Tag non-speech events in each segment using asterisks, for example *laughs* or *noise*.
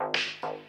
Thank you.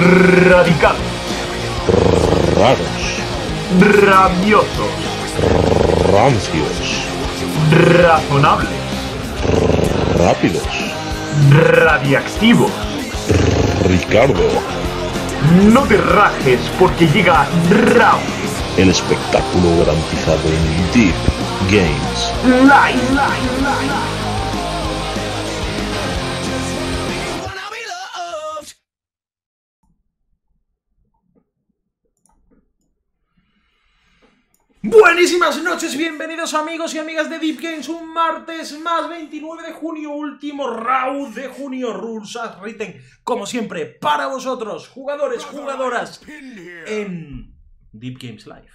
Radical. Raros. Rabiosos. Rancios. Razonables. Rápidos. Radiactivos. Ricardo. No te rajes porque llega Raw. El espectáculo garantizado en Deep Games. Live. buenas noches, bienvenidos amigos y amigas de Deep Games, un martes más, 29 de junio, último round de junio, Rules as written, como siempre, para vosotros, jugadores, jugadoras, en Deep Games Live.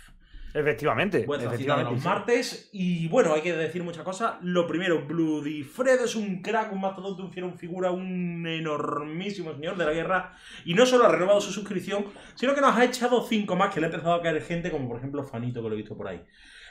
Efectivamente. Bueno, efectivamente, los martes, y bueno, hay que decir muchas cosas, lo primero, Bloody Fred es un crack, un mazo un hicieron un figura, un enormísimo señor de la guerra, y no solo ha renovado su suscripción, sino que nos ha echado cinco más, que le ha empezado a caer gente, como por ejemplo Fanito, que lo he visto por ahí.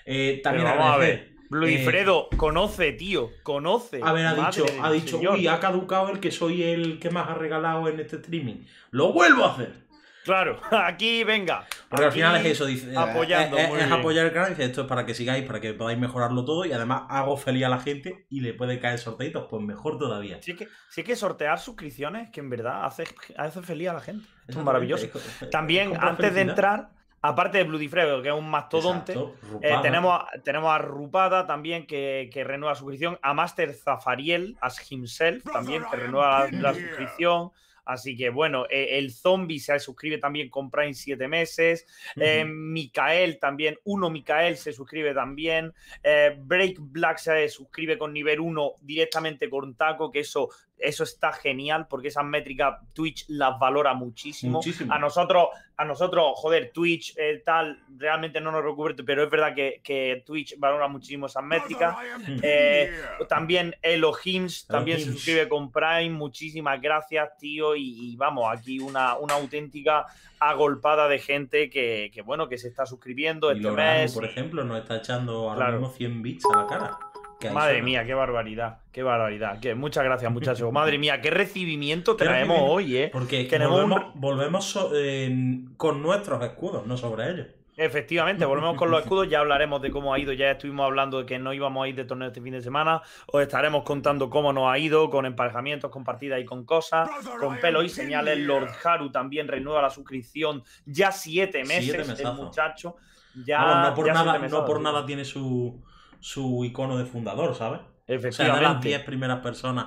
Eh, también a ver. Luis eh, Fredo conoce, tío, conoce. A ver, ha dicho, ha dicho, ha caducado el que soy el que más ha regalado en este streaming. ¡Lo vuelvo a hacer! Claro, *laughs* aquí venga. Porque al final es eso, dice. Eh, es, apoyar el canal, dice, esto es para que sigáis, para que podáis mejorarlo todo y además hago feliz a la gente y le puede caer sorteitos, pues mejor todavía. Sí que, que sortear suscripciones, que en verdad hace, hace feliz a la gente. es maravilloso. *laughs* También, antes de entrar Aparte de Blutifrego, que es un mastodonte, tenemos, eh, tenemos a Rupada también, que, que renueva suscripción, a Master Zafariel, as himself, también, que renueva la, suscripción. Así que bueno, e, el zombie se suscribe también con Prime 7 meses. Eh, Micael también, uno Micael se suscribe también. Eh, Break Black se suscribe con nivel 1 directamente con Taco, que eso eso está genial porque esas métricas Twitch las valora muchísimo. A nosotros, a nosotros, joder, Twitch eh, tal, realmente no nos recupera, pero es verdad que, Twitch valora muchísimo esas métricas. Eh, también Elohims, también se suscribe con Prime. Muchísimas gracias, tío. Y, vamos, aquí una, auténtica agolpada de gente que, bueno, que se está suscribiendo este mes. Por ejemplo, nos está echando ahora claro. 100 bits a la cara. Madre mía, qué barbaridad, qué barbaridad. muchas gracias, muchachos. Madre mía, qué recibimiento traemos hoy, ¿eh? Porque volvemos, con nuestros escudos, no sobre ellos. Efectivamente, volvemos con los escudos, ya hablaremos de cómo ha ido, ya estuvimos hablando de que no íbamos a ir de torneo este fin de semana, os estaremos contando cómo nos ha ido, con emparejamientos, con partidas y con cosas, con pelo y señales, Lord Haru también renueva la suscripción, ya siete meses, el muchacho, ya... no por nada tiene su su icono de fundador, ¿sabes? Efectivamente. O sea, de las 10 primeras personas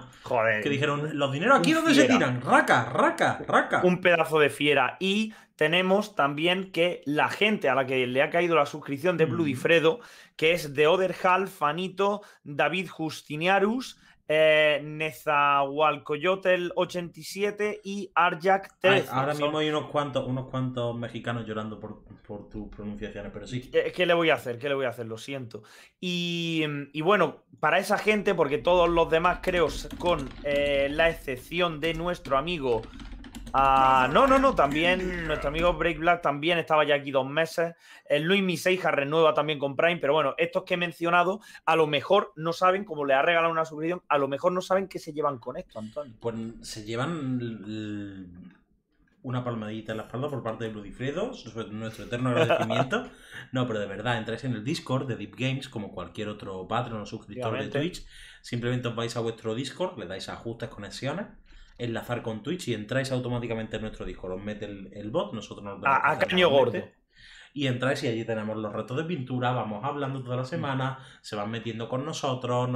que dijeron, los dineros aquí donde se tiran, raca, raca, raca. Un pedazo de fiera. Y tenemos también que la gente a la que le ha caído la suscripción de Bloody Fredo, que es de Oderhal, Fanito, David Justiniarus, eh, Nezahualcoyotl 87 y Arjak 3. Ahora mismo hay unos cuantos, unos cuantos mexicanos llorando por, tus pronunciaciones, pero sí. Eh, ¿Qué, le voy a hacer? ¿Qué le voy a hacer? Lo siento. Y, bueno, para esa gente, porque todos los demás, creo, con eh, la excepción de nuestro amigo Ah, no, no, no, también nuestro amigo Break Black también estaba ya aquí dos meses. El eh, Luis Miseija renueva también con Prime, pero bueno, estos que he mencionado a lo mejor no saben, como le ha regalado una suscripción, a lo mejor no saben qué se llevan con esto, Antonio. Pues se llevan una palmadita en la espalda por parte de Ludifredo, nuestro eterno agradecimiento. *laughs* no, pero de verdad, entráis en el Discord de Deep Games, como cualquier otro patrón o suscriptor de Twitch. Simplemente os vais a vuestro Discord, le dais ajustes, conexiones enlazar con Twitch y entráis automáticamente en nuestro disco. Os mete el, bot, nosotros nos A, caño gordo. Y entráis y allí tenemos los retos de pintura, vamos hablando toda la mm. semana, se van metiendo con nosotros,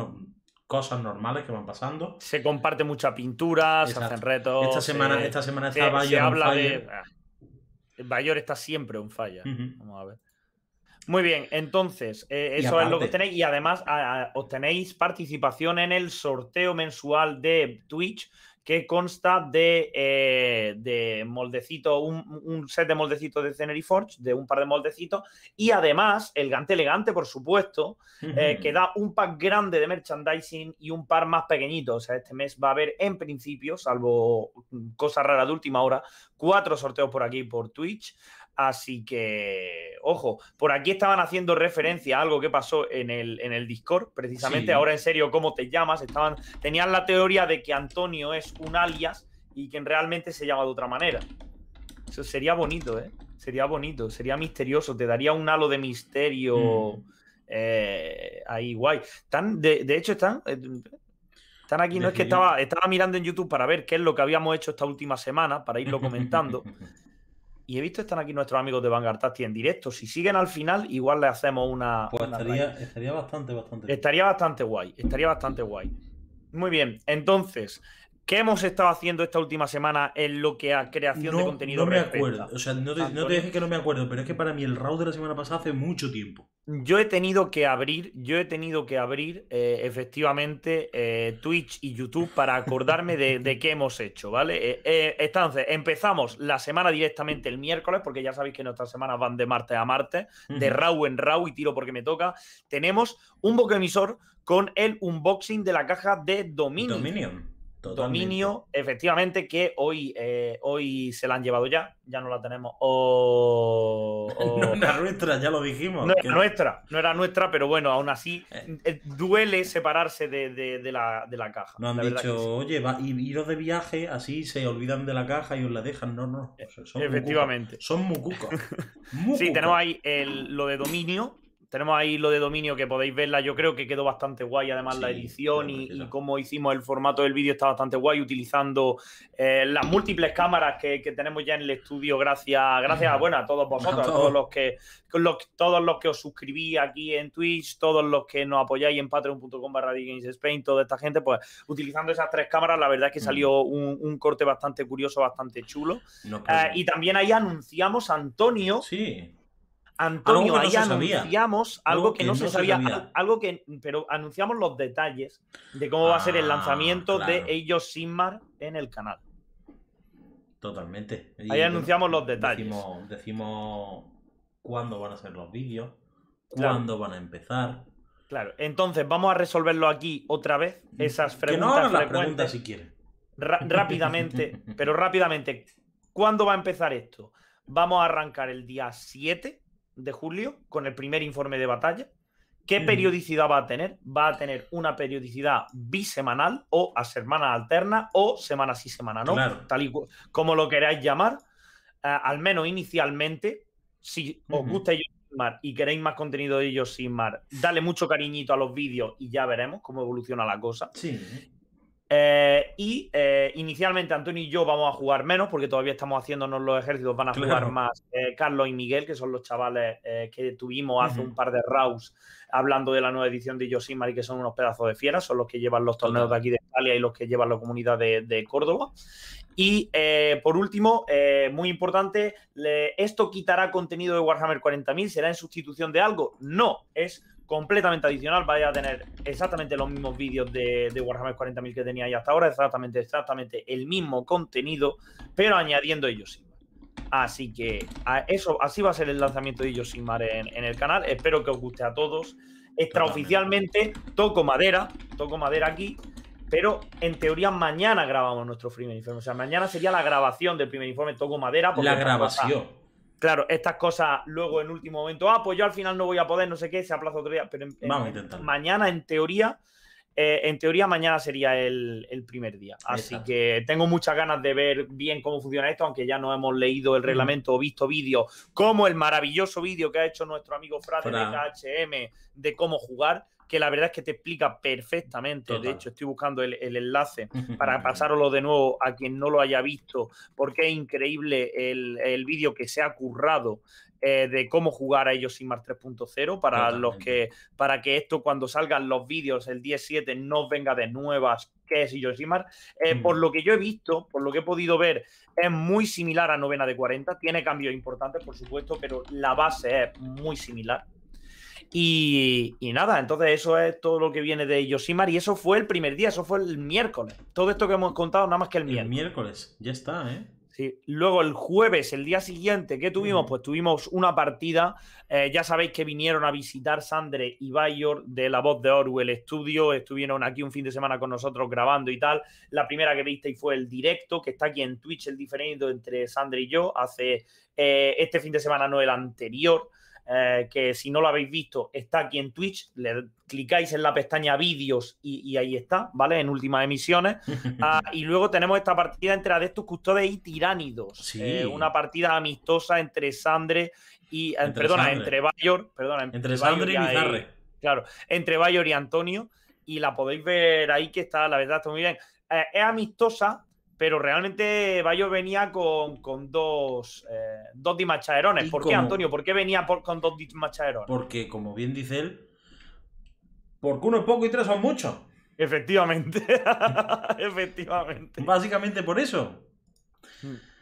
cosas normales que van pasando. Se comparte mucha pintura, se hacen retos. Esta semana, esta semana está ah, Bayor de. está siempre un falla. Vamos a ver. Muy bien, entonces, eh, eso es lo que tenéis. Y además os tenéis participación en el sorteo mensual de Twitch que consta de, eh, moldecito, un, set de moldecitos de Cenery Forge, de un par de moldecitos, y además el gante elegante, por supuesto, eh, que da un pack grande de merchandising y un par más pequeñito. O sea, este mes va a haber, en principio, salvo mm, cosa rara de última hora, cuatro sorteos por aquí por Twitch. Así que, ojo, por aquí estaban haciendo referencia a algo que pasó en el, en el Discord, precisamente. Ahora, en serio, ¿cómo te llamas? Estaban, tenían la teoría de que Antonio es un alias y que realmente se llama de otra manera. Eso sería bonito, ¿eh? Sería bonito, sería misterioso, te daría un halo de misterio mm. eh, ahí, guay. Tan, de, hecho, están. Eh, están aquí, no es que estaba, estaba mirando en YouTube para ver qué es lo que habíamos hecho esta última semana, para irlo comentando. *laughs* Y he visto están aquí nuestros amigos de Vanguard en directo. Si siguen al final, igual le hacemos una. Pues estaría, bastante, bastante. Estaría bastante guay. Estaría bastante guay. Muy bien. Entonces, ¿Qué hemos estado haciendo esta última semana en lo que a creación de contenido No me acuerdo, o sea, no te, no que no me acuerdo, pero es que para mí el RAW de la semana pasada hace mucho tiempo. Yo he tenido que abrir, yo he tenido que abrir eh, efectivamente eh, Twitch y YouTube para acordarme de, qué hemos hecho, ¿vale? Eh, entonces, empezamos la semana directamente el miércoles, porque ya sabéis que nuestras semanas van de martes a martes, de RAW en RAW y tiro porque me toca. Tenemos un boquemisor con el unboxing de la caja de Dominion. Dominion Dominio, efectivamente, que hoy, eh, hoy se la han llevado ya, ya no la tenemos. *laughs* no era nuestra, ya lo dijimos. No era nuestra, no era nuestra, pero bueno, aún así eh. Eh, duele separarse de, la, caja. No han dicho, oye, va, los de viaje, así se olvidan de la caja y os la dejan. No, no, son efectivamente. Son mucucos. *laughs* Sí, tenemos ahí el, lo de dominio, tenemos ahí lo de dominio que podéis verla. Yo creo que quedó bastante guay. Además, la edición y, cómo hicimos el formato del vídeo está bastante guay, utilizando eh, las múltiples cámaras que, tenemos ya en el estudio, gracias, gracias bueno, a todos vosotros, a todos los que todos los que os suscribí aquí en Twitch, todos los que nos apoyáis en patreon.com barra Spain, toda esta gente, pues utilizando esas tres cámaras, la verdad es que salió un, corte bastante curioso, bastante chulo. Eh, y también ahí anunciamos, Antonio. Sí Antonio, ahí anunciamos algo, que, no, se, sabía, algo que, pero anunciamos los detalles de cómo va a ser el ah, lanzamiento de ellos mar en el canal. Totalmente. ahí anunciamos los detalles. Decimos, cuándo van a ser los vídeos, cuándo van a empezar. Claro, entonces vamos a resolverlo aquí otra vez, mm. esas preguntas. Que no las preguntas si quieres. Rápidamente, *laughs* pero rápidamente. ¿Cuándo va a empezar esto? Vamos a arrancar el día 7 de julio con el primer informe de batalla. ¿Qué periodicidad va a tener? Va a tener una periodicidad bisemanal o a semana alterna o semana sí, semana no, tal y como lo queráis llamar. Eh, al menos inicialmente, si os gusta y queréis más contenido de ellos sin Mar, dale mucho cariñito a los vídeos y ya veremos cómo evoluciona la cosa. Sí. Eh, y eh, inicialmente Antonio y yo vamos a jugar menos porque todavía estamos haciéndonos los ejércitos, van a jugar más eh, Carlos y Miguel, que son los chavales que tuvimos hace un par de rounds hablando de la nueva edición de Yosimar y que son unos pedazos de fieras, son los que llevan los torneos de aquí de Italia y los que llevan la comunidad de, Córdoba. Y por último, muy importante, ¿esto quitará contenido de Warhammer 40.000? ¿Será en sustitución de algo? No, es completamente adicional. Vais a tener exactamente los mismos vídeos de, Warhammer 40.000 que teníais hasta ahora, exactamente, exactamente el mismo contenido, pero añadiendo ellos Así que eso, así va a ser el lanzamiento de sin en, en el canal. Espero que os guste a todos. Extraoficialmente toco madera, toco madera aquí, pero en teoría mañana grabamos nuestro primer informe. O sea, mañana sería la grabación del primer informe Toco Madera. la grabación claro, estas cosas luego en último momento, ah, pues yo al final no voy a poder, no sé qué, se aplaza otro día, pero mañana en teoría, eh, en teoría mañana sería el, primer día. Así que tengo muchas ganas de ver bien cómo funciona esto, aunque ya no hemos leído el reglamento o visto vídeos, como el maravilloso vídeo que ha hecho nuestro amigo Frade de KHM de cómo jugar que la verdad es que te explica perfectamente. De hecho, estoy buscando el, enlace *laughs* para pasároslo de nuevo a quien no lo haya visto, porque es increíble el, vídeo que se ha currado eh, de cómo jugar a ellos sin 3.0 para los que para que esto cuando salgan los vídeos el 17 no venga de nuevas que es yo Eh, Por mm. lo que yo he visto, por lo que he podido ver, es muy similar a Novena de 40. Tiene cambios importantes, por supuesto, pero la base es muy similar. Y, nada, entonces eso es todo lo que viene de ellos y eso fue el primer día, eso fue el miércoles. Todo esto que hemos contado nada más que el miércoles. El miércoles, ya está, ¿eh? Sí. Luego el jueves, el día siguiente, ¿qué tuvimos? Pues tuvimos una partida. Eh, ya sabéis que vinieron a visitar Sandre y Bayor de La Voz de Orwell Studio. Estuvieron aquí un fin de semana con nosotros grabando y tal. La primera que visteis fue el directo, que está aquí en Twitch, el diferido entre Sandre y yo. Hace eh, este fin de semana, no el anterior. Eh, que si no lo habéis visto, está aquí en Twitch. Le clicáis en la pestaña vídeos y, ahí está, ¿vale? En últimas emisiones. *laughs* Ah, y luego tenemos esta partida entre Adeptus Custodes y Tiránidos. Sí. Eh, una partida amistosa entre Sandre y. Eh, perdona, entre Bayor. Perdona, entre, Sandre y Bizarre. Claro, entre Bayor y Antonio. Y la podéis ver ahí que está, la verdad, está muy bien. es amistosa, pero realmente Bayo venía con, con dos, eh, dos ¿Por qué, Antonio? ¿Por qué venía con dos dimachaderones? Porque, como bien dice él, porque uno es poco y tres son muchos. Efectivamente. *laughs* Efectivamente. Básicamente por eso.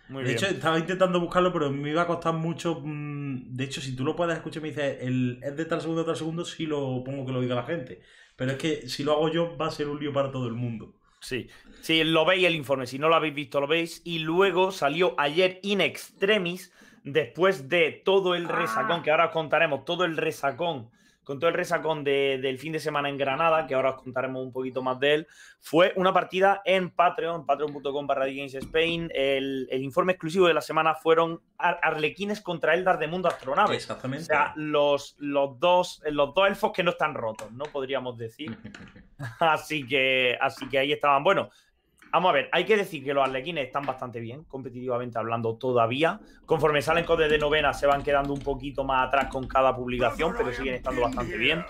Mm, de hecho, estaba intentando buscarlo, pero me iba a costar mucho. Mm, de hecho, si tú lo puedes escuchar, me dices, el, es de tal segundo tal segundo, sí lo pongo que lo diga la gente. Pero es que si lo hago yo, va a ser un lío para todo el mundo. Sí, sí, lo veis el informe, si no lo habéis visto, lo veis. Y luego salió ayer in extremis, después de todo el ah. resacón, que ahora os contaremos, todo el resacón con todo el resacón del fin de semana en Granada, que ahora os contaremos un poquito más de él, fue una partida en Patreon, patreon.com barra Spain. El, informe exclusivo de la semana fueron Arlequines contra Eldar de Mundo Astronave. Exactamente. O sea, los, los, dos, los dos elfos que no están rotos, ¿no? Podríamos decir. *laughs* así, que, así que ahí estaban. Bueno, Vamos a ver, hay que decir que los arlequines están bastante bien, competitivamente hablando todavía. Conforme salen codes de novena, se van quedando un poquito más atrás con cada publicación, pero siguen estando bastante bien.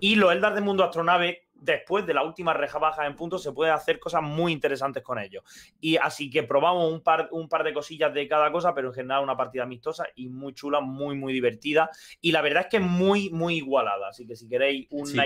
Y los Eldar de Mundo Astronave, después de la última reja baja en puntos se puede hacer cosas muy interesantes con ellos. Y así que probamos un par, un par de cosillas de cada cosa, pero en general una partida amistosa y muy chula, muy, muy divertida. Y la verdad es que muy, muy igualada. Así que si queréis un, sí.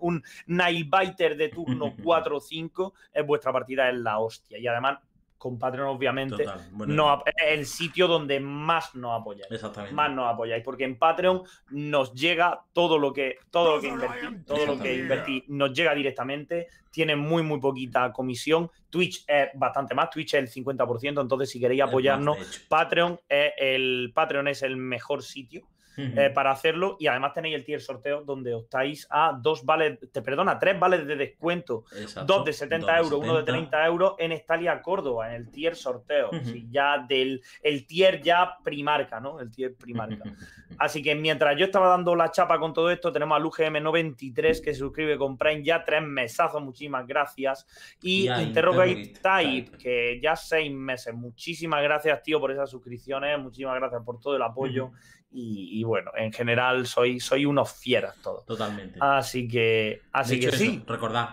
un night Biter de turno 4 *laughs* o 5, es vuestra partida es la hostia. Y además con Patreon, obviamente, no, el sitio donde más nos apoyáis. Más nos apoyáis, porque en Patreon nos llega todo lo que, todo lo que invertís, todo lo que nos llega directamente, tiene muy, muy poquita comisión. Twitch es bastante más, Twitch es el 50%, entonces si queréis apoyarnos, Patreon el, Patreon es el mejor sitio eh, para hacerlo. Y además tenéis el tier sorteo donde optáis a dos vales, te perdona, tres vales de descuento, dos de 70 euros, uno de 30 euros en Estalia Córdoba, en el tier sorteo. ya del el tier ya primarca, ¿no? El tier primarca. *laughs* Así que mientras yo estaba dando la chapa con todo esto, tenemos a ugm 93 que se suscribe con Prime ya tres mesazos, muchísimas gracias. Y, y Interrogate Type, que ya seis meses, muchísimas gracias, tío, por esas suscripciones, muchísimas gracias por todo el apoyo. Y, bueno, en general soy, soy unos fieras todos. Totalmente. Así que, así que sí. Recordad,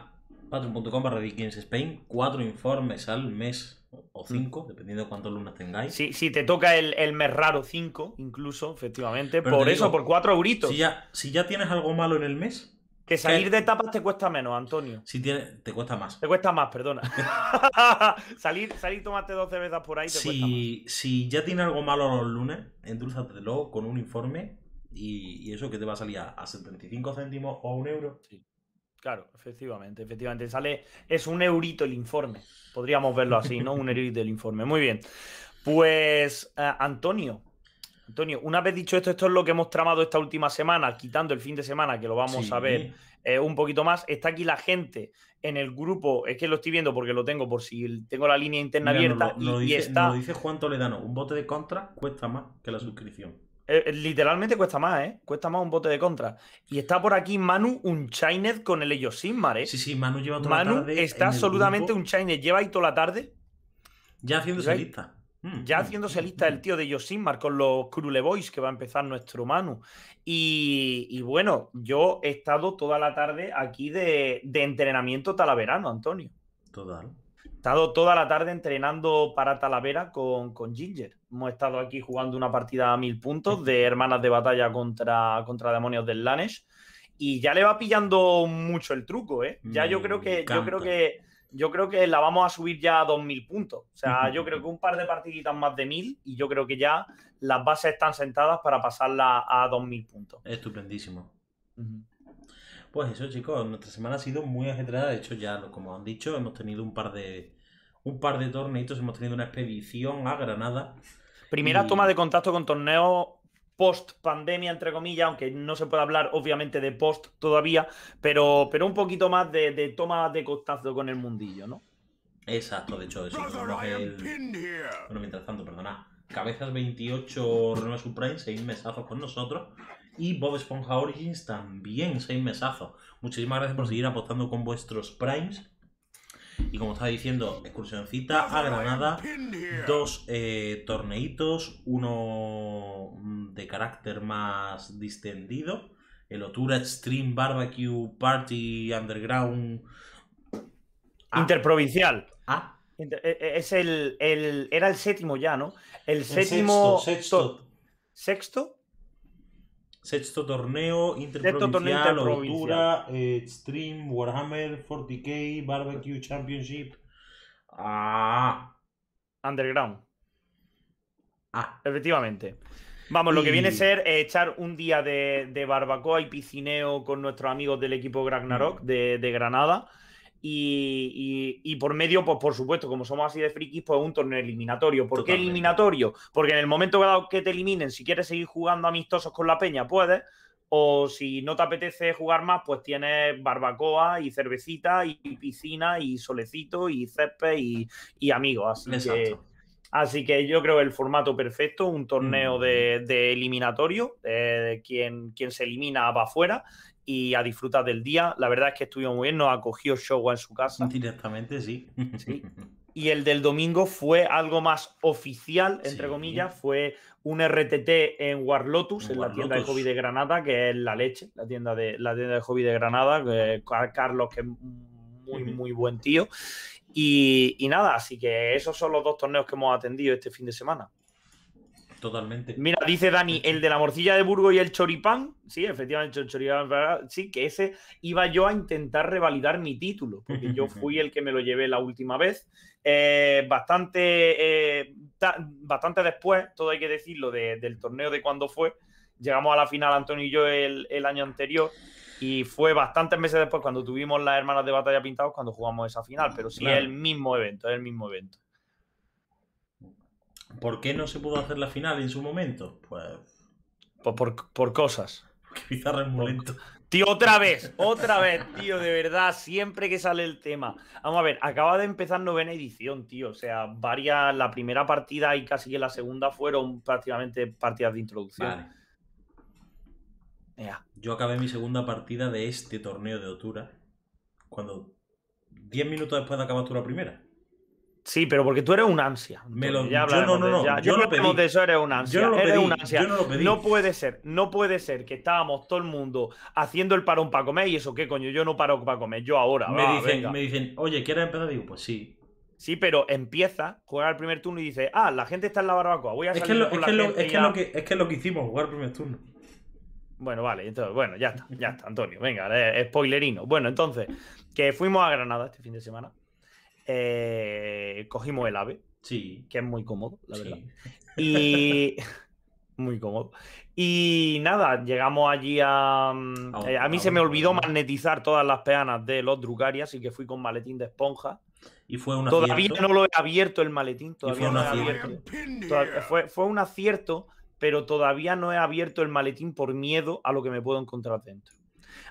patreon.com barra Spain, cuatro informes al mes o mm. cinco, dependiendo cuántos lunas tengáis. Si te toca el, mes raro cinco, incluso, efectivamente. por eso, por cuatro euritos. ya, si ya tienes algo malo en el mes, que salir de tapas te cuesta menos, Antonio. Sí, tiene, te cuesta más. Te cuesta más, perdona. *laughs* salir, salir tomarte 12 veces por ahí te si, cuesta Si ya tiene algo malo los lunes, luego con un informe y, eso que te va a salir a, 75 céntimos o un euro. Sí. Claro, efectivamente, efectivamente. Sale, es un eurito el informe. Podríamos verlo así, ¿no? Un *laughs* eurito el informe. Muy bien. Pues, eh, Antonio, Antonio, una vez dicho esto, esto es lo que hemos tramado esta última semana, quitando el fin de semana, que lo vamos a ver eh, un poquito más. Está aquí la gente en el grupo, es que lo estoy viendo porque lo tengo, por si tengo la línea interna abierta. y dice, dice Juan Toledano, un bote de contra cuesta más que la suscripción. Eh, eh, literalmente cuesta más, ¿eh? Cuesta más un bote de contra. Y está por aquí Manu un Chinese con el Ellos Sin ¿eh? Sí, sí, Manu lleva toda la tarde. Manu está absolutamente un Chinese, lleva ahí toda la tarde. Ya haciendo su lista. Mm, ya mm, haciéndose mm, lista el tío de Mar con los Crule Boys que va a empezar nuestro Manu. Y, bueno, yo he estado toda la tarde aquí de, entrenamiento talaverano, Antonio. Total. He estado toda la tarde entrenando para Talavera con, con, Ginger. Hemos estado aquí jugando una partida a mil puntos de hermanas de batalla contra, contra demonios del Lanesh. Y ya le va pillando mucho el truco, ¿eh? Ya yo creo que, yo creo que yo creo que la vamos a subir ya a 2.000 puntos. O sea, yo creo que un par de partiditas más de 1.000 y yo creo que ya las bases están sentadas para pasarla a 2.000 puntos. Estupendísimo. Pues eso, chicos, nuestra semana ha sido muy ajetreada. De hecho, ya, como han dicho, hemos tenido un par de un par de torneitos, hemos tenido una expedición a Granada. Primera toma de contacto con torneo post pandemia, entre comillas, aunque no se puede hablar obviamente de post todavía, pero, pero un poquito más de, toma de contacto con el mundillo, ¿no? Exacto, de hecho, eso el... Bueno, mientras tanto, perdona. Cabezas 28 Renova Prime, seis mesazos con nosotros. Y Bob Esponja Origins también, seis mesazos. Muchísimas gracias por seguir apostando con vuestros primes. Y como estaba diciendo, excursioncita a Granada, dos eh, torneitos, uno mm, de carácter más distendido, el Otura Extreme Barbecue Party Underground... Ah. Interprovincial. Ah. Eh, eh, es el, era el séptimo ya, ¿no? El séptimo... sexto. ¿Sexto? Sexto torneo interprovincial, Stream, eh, Warhammer, 40K, Barbecue Championship. Ah. Underground. Ah. Efectivamente. Vamos, lo que viene a ser eh, echar un día de, barbacoa y piscineo con nuestros amigos del equipo Gragnarok de, de Granada. Y, por medio, pues por supuesto, como somos así de frikis, pues un torneo eliminatorio. ¿Por qué eliminatorio? Porque en el momento que te eliminen, si quieres seguir jugando amistosos con la peña, puedes. O si no te apetece jugar más, pues tienes barbacoa y cervecita y piscina y solecito y césped y, amigos. Así que... Así que yo creo el formato perfecto, un torneo mm. de, eliminatorio, de quien, quien, se elimina va afuera y a disfrutar del día. La verdad es que estuvo muy bien, nos acogió Showa en su casa. Directamente, sí. Y el del domingo fue algo más oficial, entre comillas, fue un RTT en Warlotus, en, la tienda de hobby de Granada, que es la leche, la tienda de, la tienda de hobby de Granada, Carlos, que es muy, muy buen tío. Y, y, nada, así que esos son los dos torneos que hemos atendido este fin de semana. Totalmente. Mira, dice Dani, el de la morcilla de Burgo y el choripán. Sí, efectivamente, el choripán. Sí, que ese iba yo a intentar revalidar mi título, porque yo *laughs* fui el que me lo llevé la última vez. Eh, bastante, eh, bastante después, todo hay que decirlo, del torneo de cuando fue. Llegamos a la final, Antonio y yo, el, año anterior. Y fue bastantes meses después, cuando tuvimos las hermanas de batalla pintados, cuando jugamos esa final. Pero sí es el mismo evento, es el mismo evento. ¿Por qué no se pudo hacer la final en su momento? Pues. pues por, cosas. *laughs* Porque es *laughs* Tío, otra vez, otra vez, tío, de verdad, siempre que sale el tema. Vamos a ver, acaba de empezar novena edición, tío. O sea, varias, la primera partida y casi que la segunda fueron prácticamente partidas de introducción. Vale. Yo acabé mi segunda partida de este torneo de Otura. Cuando 10 minutos después de acabar tú la primera. Sí, pero porque tú eres un ansia. yo no, no, no. yo, no lo pedí. De eso eres un ansia. no Un ansia. no puede ser, no puede ser que estábamos todo el mundo haciendo el parón para comer y eso, ¿qué coño? Yo no paro para comer, yo ahora. Me, dicen, oye, ¿quieres empezar? Digo, pues sí. Sí, pero empieza, jugar el primer turno y dice, ah, la gente está en la barbacoa, voy a salir es que lo, es que lo, que que, hicimos, jugar el primer turno. Bueno, vale, entonces, bueno, ya está, ya está, Antonio, venga, eh, spoilerino. Bueno, entonces, que fuimos a Granada este fin de semana. Eh, cogimos el AVE. Sí. Que es muy cómodo, la verdad. *laughs* Y. *laughs* muy cómodo. Y nada, llegamos allí a. Mm, eh, a mí se me olvidó magnetizar todas las peanas de los drugarias y que fui con maletín de esponja. Y fue un Todavía no lo he abierto el maletín, todavía no lo he abierto. Eh, fue, fue un acierto, pero todavía no he abierto el maletín por miedo a lo que me puedo encontrar dentro.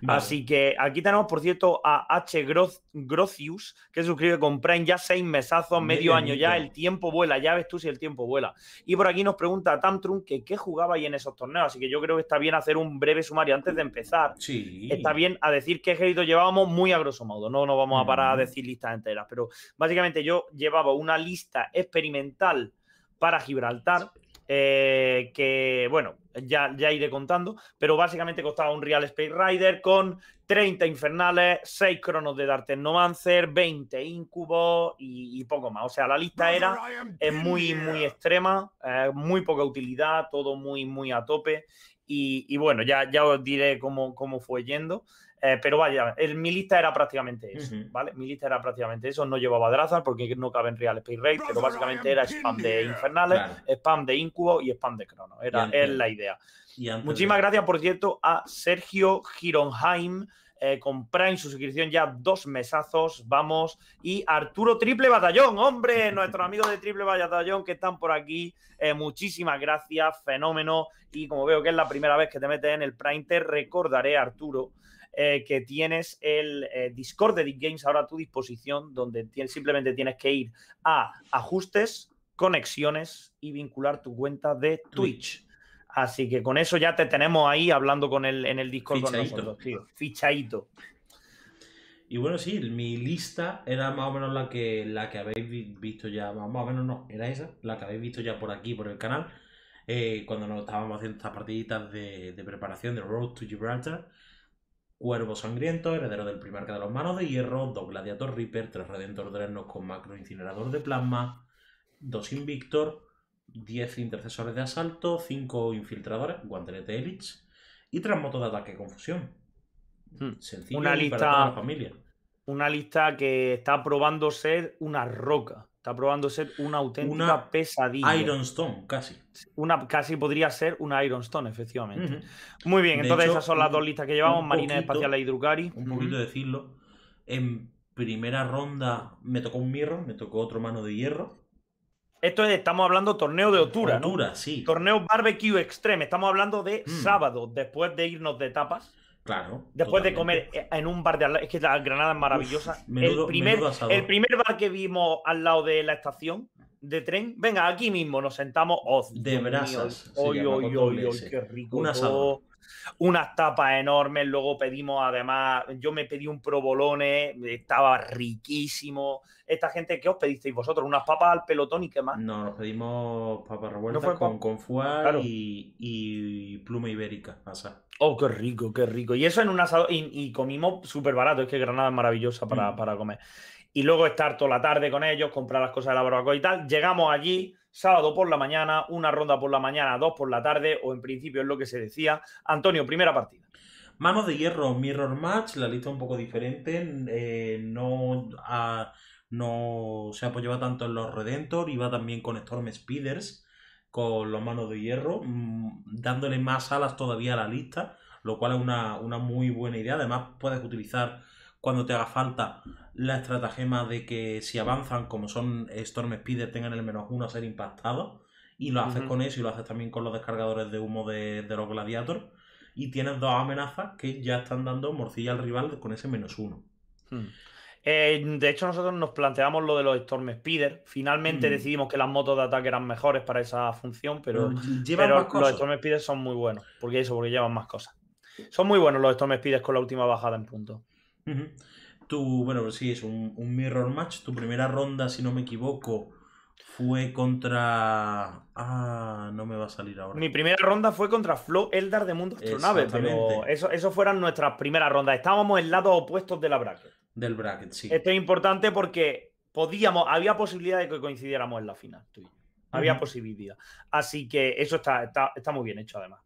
Así que aquí tenemos, por cierto, a H. Grocius, que suscribe con Prime ya seis mesazos, medio año ya, el tiempo vuela, ya ves tú si el tiempo vuela. Y por aquí nos pregunta Tantrum que qué jugaba ahí en esos torneos, así que yo creo que está bien hacer un breve sumario antes de empezar. Sí. Está bien a decir qué ejército llevábamos muy a grosso modo, no nos vamos a parar a decir listas enteras, pero básicamente yo llevaba una lista experimental para Gibraltar, eh, que bueno, ya, ya iré contando, pero básicamente costaba un Real Space Rider con 30 infernales, 6 cronos de no Nomancer, 20 incubos y, poco más. O sea, la lista era es eh, muy, muy extrema, eh, muy poca utilidad, todo muy, muy a tope. Y, bueno, ya, ya os diré cómo, cómo fue yendo. Eh, pero vaya, el, mi lista era prácticamente eso, ¿vale? Mi lista era prácticamente eso. No llevaba Drazar porque no cabe en Real Space Raid, pero básicamente era spam de Infernales, spam de Incubo y spam de Crono. Era, la idea. Muchísimas gracias, por cierto, a Sergio Gironheim. Eh, con Prime, su suscripción ya dos mesazos, vamos. Y Arturo Triple Batallón, hombre, *laughs* nuestros amigos de Triple Batallón que están por aquí. Eh, muchísimas gracias, fenómeno. Y como veo que es la primera vez que te metes en el Prime, te recordaré, Arturo, eh, que tienes el eh, Discord de Deep Games ahora a tu disposición, donde simplemente tienes que ir a ajustes, conexiones y vincular tu cuenta de Twitch. Así que con eso ya te tenemos ahí hablando con el, en el Discord con nosotros, tío. Y bueno, sí, mi lista era más o menos la que, la que habéis visto ya, más o menos no, era esa, la que habéis visto ya por aquí, por el canal, eh, cuando nos estábamos haciendo estas partiditas de preparación de Road to Gibraltar. Cuervo Sangriento, Heredero del Primer de los Manos de Hierro, Dos Gladiator Reaper, Tres Redentor Drenos con Macro Incinerador de Plasma, Dos Invictor, diez Intercesores de Asalto, cinco Infiltradores, Guantelete Elix y tres motos de ataque confusión. Hmm. una lista, familia. Una lista que está probando ser una roca. Está probando ser una auténtica una pesadilla. Ironstone, casi. Una, casi podría ser una Stone, efectivamente. Muy bien, entonces esas son las dos listas que llevamos: Marina Espacial y e Hidrugari. Un poquito de decirlo. En primera ronda me tocó un mirror me tocó otro Mano de Hierro. Esto es, estamos hablando torneo de Otura, Otura sí. Torneo Barbecue Extreme. Estamos hablando de mm. sábado, después de irnos de tapas. Claro. Después de comer e-, en un bar de es que la Granada es maravillosa. el, primer, bar que vimos al lado de la estación de tren, venga, aquí mismo nos sentamos. Oh, de brasas. Mío, qué rico. Un asado unas tapas enormes, luego pedimos además, yo me pedí un provolone, estaba riquísimo. Esta gente, ¿qué os pedisteis vosotros? ¿Unas papas al pelotón y qué más? No, nos pedimos papas revueltas con, con y, y, pluma ibérica, Oh, qué rico, qué rico. Y eso en un asado, y, comimos súper barato, es que Granada es maravillosa para, mm. para comer. Y luego estar toda la tarde con ellos, comprar las cosas de la barbacoa y tal. Llegamos allí, sábado por la mañana, una ronda por la mañana, dos por la tarde, o en principio es lo que se decía. Antonio, primera partida. Manos de hierro, mirror match, la lista un poco diferente, eh, no, ah, no se apoyaba tanto en los Redentor, iba también con Storm Speeders, con los manos de hierro, mm, dándole más alas todavía a la lista, lo cual es una, una muy buena idea. Además, puedes utilizar cuando te haga falta la estratagema de que si avanzan, como son Storm Speeder, tengan el menos uno a ser impactado Y lo haces con eso y lo haces también con los descargadores de humo de, los Gladiator. Y tienes dos amenazas que ya están dando morcilla al rival con ese menos uno. Hmm. Eh, de hecho, nosotros nos planteamos lo de los Storm Speeder. Finalmente hmm. decidimos que las motos de ataque eran mejores para esa función, pero, los Storm Speeder son muy buenos. Porque eso, porque llevan más cosas. Son muy buenos los Storm Speeders con la última bajada en punto bueno, sí, es un, mirror match. Tu primera ronda, si no me equivoco, fue contra... Ah, no me va a salir ahora. Mi primera ronda fue contra Flo Eldar de Mundo Astronave, pero eso, eso fueron nuestras primeras rondas. Estábamos en lados opuestos de la bracket. Del bracket, sí. Esto es importante porque podíamos, había posibilidad de que coincidiéramos en la final, Había posibilidad. Así que eso está, está muy bien hecho, además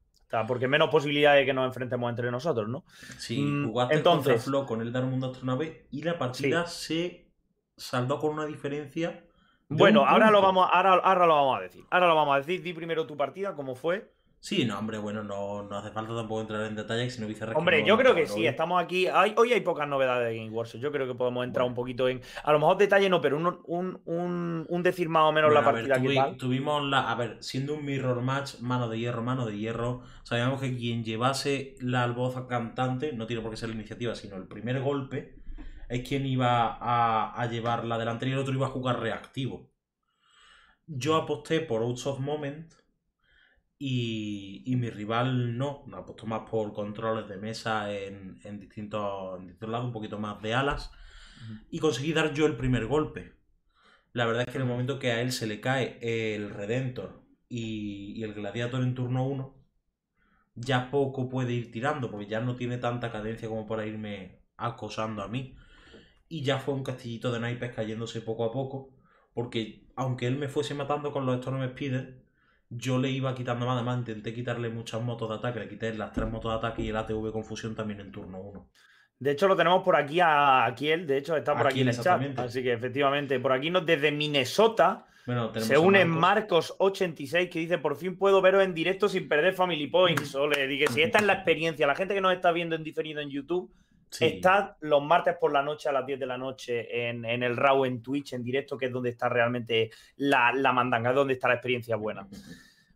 porque menos posibilidad de que nos enfrentemos entre nosotros, ¿no? Sí, mm, jugaste Entonces, Flo con el Dark Mundo Astronave y la partida se saldó con una diferencia. Bueno, ahora lo, vamos, ahora, ahora lo vamos a decir. Ahora lo vamos a decir. Di primero tu partida, cómo fue. Sí, no, hombre, bueno, no, hace falta tampoco entrar en detalles, no recorrido. Hombre, yo creo que sí, estamos aquí. hoy hay pocas novedades de Game Wars. Yo creo que podemos entrar un poquito en. A lo mejor detalle no, pero un, un, decir más o menos la partida Tuvimos la. A ver, siendo un mirror match, mano de hierro, mano de hierro, sabíamos que quien llevase la voz cantante, no tiene por qué ser la iniciativa, sino el primer golpe, es quien iba a, llevar la delantera y el otro iba a jugar reactivo. Yo aposté por Outs of Moment y, mi rival no, me puesto más por controles de mesa en, distintos, en distintos, lados, un poquito más de alas. Y conseguí dar yo el primer golpe. La verdad es que en el momento que a él se le cae el Redentor y, y el Gladiator en turno 1, ya poco puede ir tirando, porque ya no tiene tanta cadencia como para irme acosando a mí. Y ya fue un castillito de naipes cayéndose poco a poco, porque aunque él me fuese matando con los Storm Speeder, yo le iba quitando más, además intenté quitarle muchas motos de ataque, le quité las tres motos de ataque y el ATV Confusión también en turno 1. De hecho, lo tenemos por aquí a Akiel, de hecho está por aquí, en el chat. Así que efectivamente, por aquí no desde Minnesota. se une Marcos. 86 que dice, por fin puedo veros en directo sin perder Family Points. *laughs* le dije, si esta es la experiencia, la gente que nos está viendo en diferido en YouTube, Estás Está los martes por la noche a las 10 de la noche en, en, el RAW en Twitch, en directo, que es donde está realmente la, la mandanga, es donde está la experiencia buena.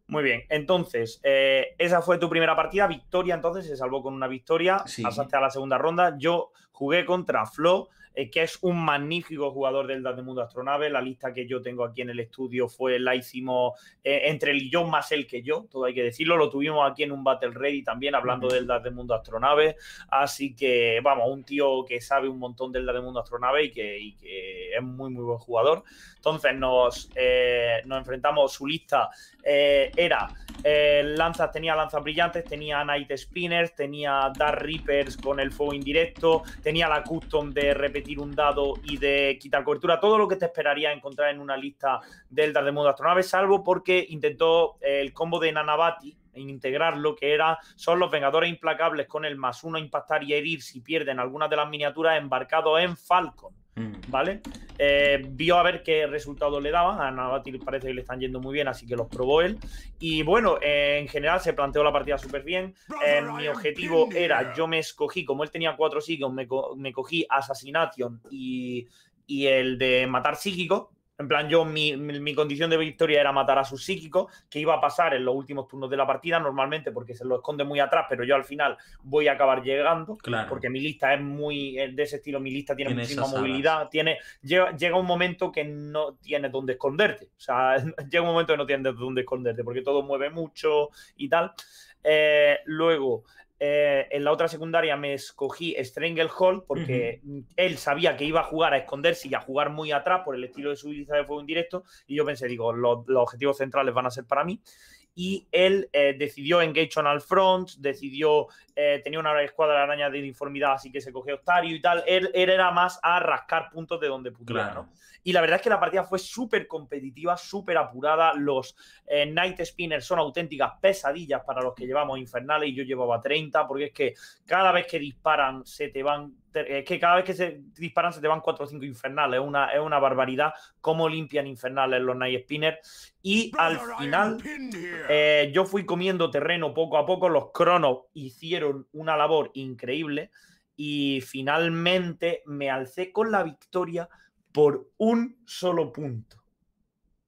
Muy bien, entonces, eh, esa fue tu primera partida, victoria, entonces se salvó con una victoria, pasaste a la segunda ronda. Yo jugué contra Flo, eh, que es un magnífico jugador del Das de Mundo Astronave. La lista que yo tengo aquí en el estudio fue, la hicimos eh, entre el yo más el que yo, todo hay que decirlo. Lo tuvimos aquí en un Battle Ready también hablando del Das de Mundo Astronave. Así que, vamos, un tío que sabe un montón del Das de Mundo Astronave y que, y que es muy, muy buen jugador. Entonces eh, nos, enfrentamos, su lista eh, era eh, lanzas, tenía lanzas brillantes, tenía Night Spinners, tenía Dark Reapers con el fuego indirecto, tenía la custom de repetir un dado y de quitar cobertura, todo lo que te esperaría encontrar en una lista del dar de Astronave, salvo porque intentó el combo de Nanabati, integrar lo que era son los Vengadores Implacables con el más uno impactar y herir si pierden algunas de las miniaturas embarcado en Falcon. Mm. ¿Vale? Eh, vio a ver qué resultado le daba A Navati parece que le están yendo muy bien, así que los probó él. Y bueno, eh, en general se planteó la partida súper bien. Eh, mi objetivo era, yo me escogí, como él tenía cuatro psíquicos me, cogí Assassination y, y el de matar psíquico en plan, yo, mi, condición de victoria era matar a su psíquico, que iba a pasar en los últimos turnos de la partida, normalmente porque se lo esconde muy atrás, pero yo al final voy a acabar llegando, porque mi lista es muy eh, de ese estilo, mi lista tiene muchísima movilidad, tiene, llega, llega, un momento que no tienes dónde esconderte, o sea, *laughs* llega un momento que no tienes dónde esconderte, porque todo mueve mucho y tal. Eh, luego, eh, en la otra secundaria me escogí Hall porque él sabía que iba a jugar a esconderse y a jugar muy atrás por el estilo de su utilización de fuego indirecto y yo pensé, digo, los, objetivos centrales van a ser para mí y él eh, decidió engage on all front, decidió, eh, tenía una escuadra de araña de uniformidad, así que se cogió Octario y tal. Él, era más a rascar puntos de donde pudiera, Y la verdad es que la partida fue súper competitiva, súper apurada. Los eh, Night Spinners son auténticas pesadillas para los que llevamos infernales y yo llevaba 30, porque es que cada vez que disparan se te van es que cada vez que se disparan se te van 4 o 5 infernales. Es una, es una barbaridad cómo limpian infernales los night spinners. Y al final, eh, yo fui comiendo terreno poco a poco. Los cronos hicieron una labor increíble. Y finalmente me alcé con la victoria por un solo punto.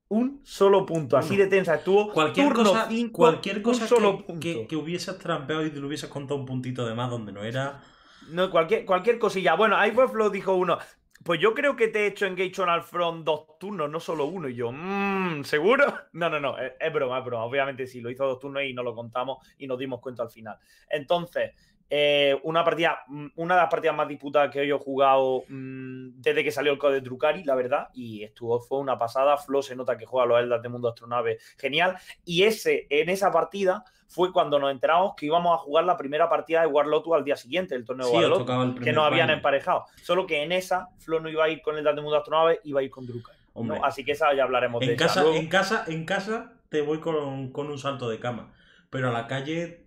Un solo punto. Así de tensa estuvo. Cualquier cosa, cualquier cosa que, que, que hubieses trampeado y te lo hubieses contado un puntito de más donde no era no, cualquier, cualquier cosilla. Bueno, Flow dijo uno. Pues yo creo que te he hecho Engage on Front dos turnos, no solo uno. Y yo, mmm, ¿seguro? *laughs* No, no, no, es, broma, es broma. Obviamente sí, lo hizo dos turnos y no lo contamos y nos dimos cuenta al final. Entonces, eh, una partida, mm, una de las partidas más disputadas que yo he jugado mm, desde que salió el código de Drucari, la verdad, y estuvo, fue una pasada. Flo se nota que juega a los Eldas de Mundo Astronave, genial. Y ese, en esa partida fue cuando nos enteramos que íbamos a jugar la primera partida de Warlotu al día siguiente, el torneo de que nos habían emparejado. Solo que en esa, Flo no iba a ir con el Eldas de Mundo Astronave, iba a ir con Drukari. Así que esa ya hablaremos de casa, En casa, en casa te voy con, con un salto de cama, pero a la calle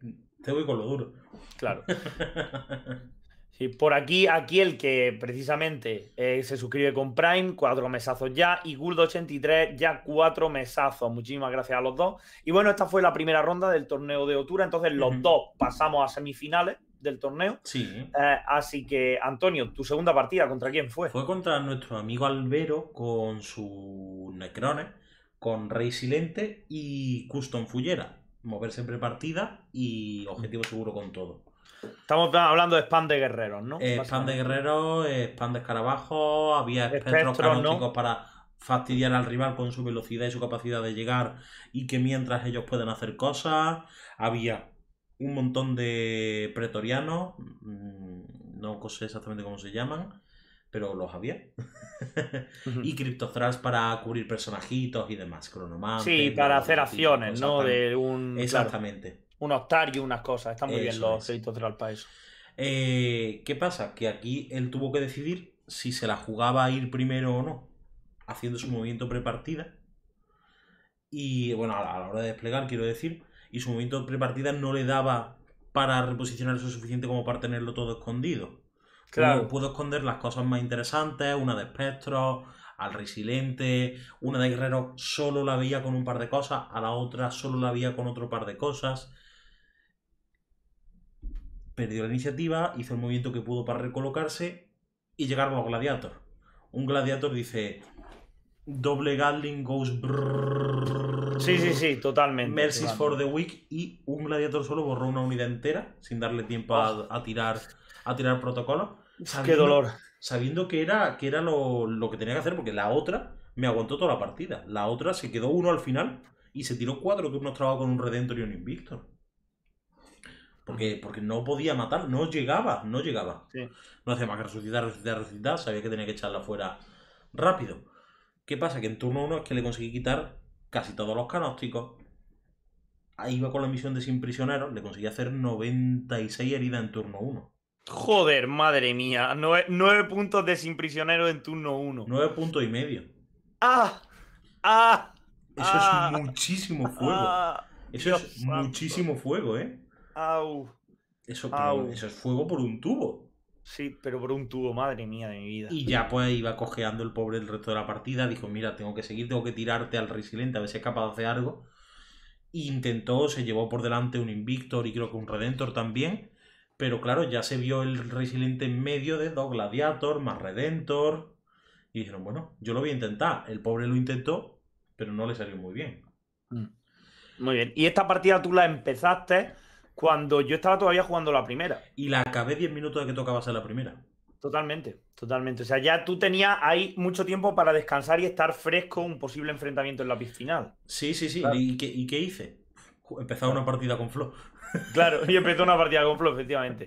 te voy con lo duro. Claro. *laughs* por aquí, aquí el que precisamente eh, se suscribe con Prime, cuatro mesazos ya, y Guld83 ya cuatro mesazos. Muchísimas gracias a los dos. Y bueno, esta fue la primera ronda del torneo de Otura, entonces los dos pasamos a semifinales del torneo. Sí. Eh, así que, Antonio, tu segunda partida, ¿contra quién fue? Fue contra nuestro amigo Albero con su Necrone, con Rey Silente y Custom Fullera mover siempre partida y objetivo seguro con todo. Estamos hablando de spam de guerreros, ¿no? Eh, spam de guerreros, eh, spam de escarabajos, había espectros canónicos para fastidiar al rival con su velocidad y su capacidad de llegar y que mientras ellos pueden hacer cosas, había un montón de pretorianos, mm, no sé exactamente cómo se llaman, pero los había. y Thrash para cubrir personajitos y demás, cronomantes. Sí, para hacer acciones, ¿no? De un. Exactamente. un octario y unas cosas. Están muy bien los de para eso. Eh, ¿Qué pasa? Que aquí él tuvo que decidir si se la jugaba a ir primero o no, haciendo su movimiento prepartida. Y bueno, a la hora de desplegar, quiero decir, y su movimiento prepartida no le daba para reposicionar eso suficiente como para tenerlo todo escondido. Claro. Pudo esconder las cosas más interesantes, una de Espectro, al resiliente, una de guerrero solo la veía con un par de cosas, a la otra solo la veía con otro par de cosas. Perdió la iniciativa, hizo el movimiento que pudo para recolocarse y llegaron los gladiator Un gladiator dice, doble Gatling goes Sí, sí, sí, totalmente. Mercies for the week y un gladiator solo borró una unidad entera sin darle tiempo a tirar a tirar protocolo Sabiendo, Qué dolor. Sabiendo que era, que era lo, que tenía que hacer, porque la otra me aguantó toda la partida. La otra se quedó uno al final y se tiró cuatro que uno estaba con un Redentor y un Invictor. Porque, porque no podía matar, no llegaba, no llegaba. No hacía más que resucitar, resucitar, resucitar. Sabía que tenía que echarla fuera rápido. ¿Qué pasa? Que en turno uno es que le conseguí quitar casi todos los canósticos. Ahí iba con la misión de sin prisioneros, le conseguí hacer 96 heridas en turno 1. Joder, madre mía. Nueve, puntos de sin prisionero en turno uno. Nueve puntos y medio. ¡Ah! ¡Ah! Eso es ah. muchísimo fuego. Ah, eso es muchísimo fuego, ¿eh? Au. Eso, es fuego por un tubo. Sí, pero por un tubo, madre mía de mi vida. Y ya pues iba cojeando el pobre el resto de la partida. Dijo, mira, tengo que seguir, tengo que tirarte al resiliente a ver si es capaz de hacer algo. intentó, se llevó por delante un Invictor y creo que un Redentor también. Pero claro, ya se vio el resiliente en medio de dos Gladiator más Redentor. Y dijeron, bueno, yo lo voy a intentar. El pobre lo intentó, pero no le salió muy bien. Mm. Muy bien. Y esta partida tú la empezaste cuando yo estaba todavía jugando la primera. Y la acabé 10 minutos de que tocaba ser la primera. Totalmente, totalmente. O sea, ya tú tenías ahí mucho tiempo para descansar y estar fresco un posible enfrentamiento en la final. Sí, sí, sí. ¿Y, qué, ¿Y, qué, hice? empezaba una partida con Flo. *laughs* Claro, y empezó una partida con Flo, efectivamente.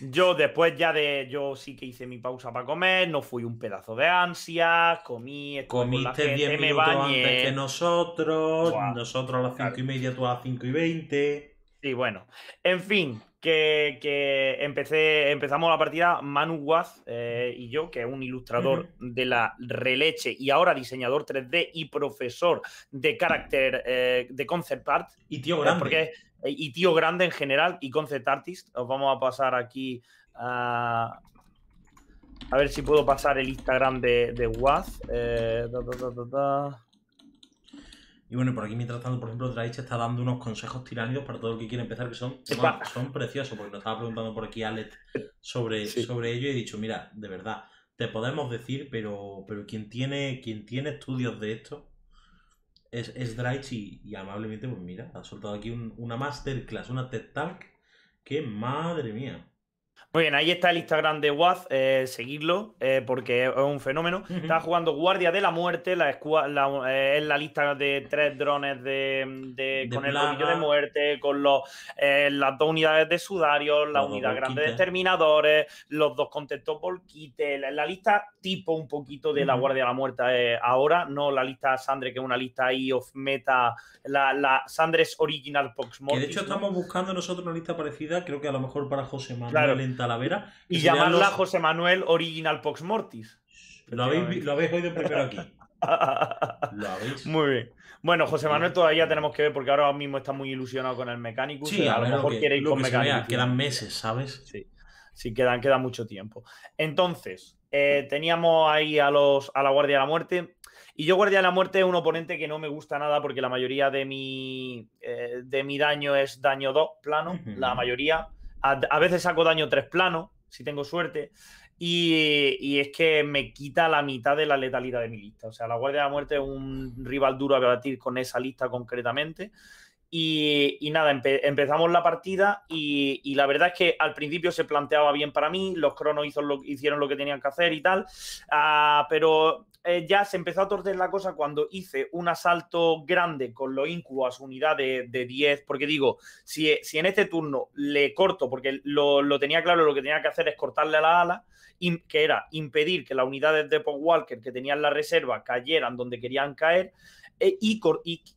Yo después ya de. Yo sí que hice mi pausa para comer, no fui un pedazo de ansia, comí, Comiste diez 10 minutos antes que nosotros, nosotros a las 5 y media, tú a las 5 y 20. Sí, bueno. En fin, que, empecé, empezamos la partida Manu Guaz eh, y yo, que es un ilustrador de la releche y ahora diseñador 3D y profesor de carácter eh, de concept art. Y tío grande. Porque, y tío grande en general y concept artist. Os vamos a pasar aquí a... a ver si puedo pasar el Instagram de, de Guaz. Eh, y bueno, por aquí mientras tanto, por ejemplo, Draich está dando unos consejos tiránicos para todo el que quiere empezar, que son, son, preciosos, porque nos estaba preguntando por aquí Alex sobre, sobre ello y he dicho, mira, de verdad, te podemos decir, pero, pero quien, tiene, quien tiene estudios de esto es, es Draich y, amablemente, pues mira, ha soltado aquí una masterclass, una TED Talk, que madre mía. Muy bien, ahí está el Instagram de Waz, eh, seguidlo, eh, porque es un fenómeno. Está jugando Guardia de la Muerte, la, eh, es la lista de tres drones de, con el rodillo de muerte, con los, las dos unidades de Sudario la unidad grande de exterminadores, los dos contentos volquite, la, la, lista tipo un poquito de la Guardia de la Muerte ahora, no la lista Sandre, que es una lista ahí of meta, la, la Sandres Original Pox De hecho, estamos buscando nosotros una lista parecida, creo que a lo mejor para José Manuel. Claro. Talavera. Y llamarla José Manuel Original Pox Mortis. Lo habéis, lo habéis oído primero aquí. *laughs* ¿Lo Muy bien. Bueno, José Manuel todavía tenemos que ver porque ahora mismo está muy ilusionado con el mecánico. Sí, a, lo mejor quiere ir con mecánico. Quedan meses, ¿sabes? Sí, sí quedan, queda mucho tiempo. Entonces, eh, teníamos ahí a, los, a la Guardia de la Muerte. Y yo Guardia de la Muerte es un oponente que no me gusta nada porque la mayoría de mi, eh, de mi daño es daño 2 plano, la mayoría. A, veces saco daño tres planos, si tengo suerte. Y, es que me quita la mitad de la letalidad de mi lista. O sea, la Guardia de la Muerte es un rival duro a batir con esa lista concretamente. Y, nada, empezamos la partida y, la verdad es que al principio se planteaba bien para mí, los cronos hicieron lo que tenían que hacer y tal, ah, pero eh, ya se empezó a torcer la cosa cuando hice un asalto grande con los incubos a su unidad de, 10, porque digo, si, en este turno le corto, porque lo, tenía claro, lo que tenía que hacer es cortarle a la ala, que era impedir que las unidades de Pop Walker que tenían la reserva cayeran donde querían caer eh, y,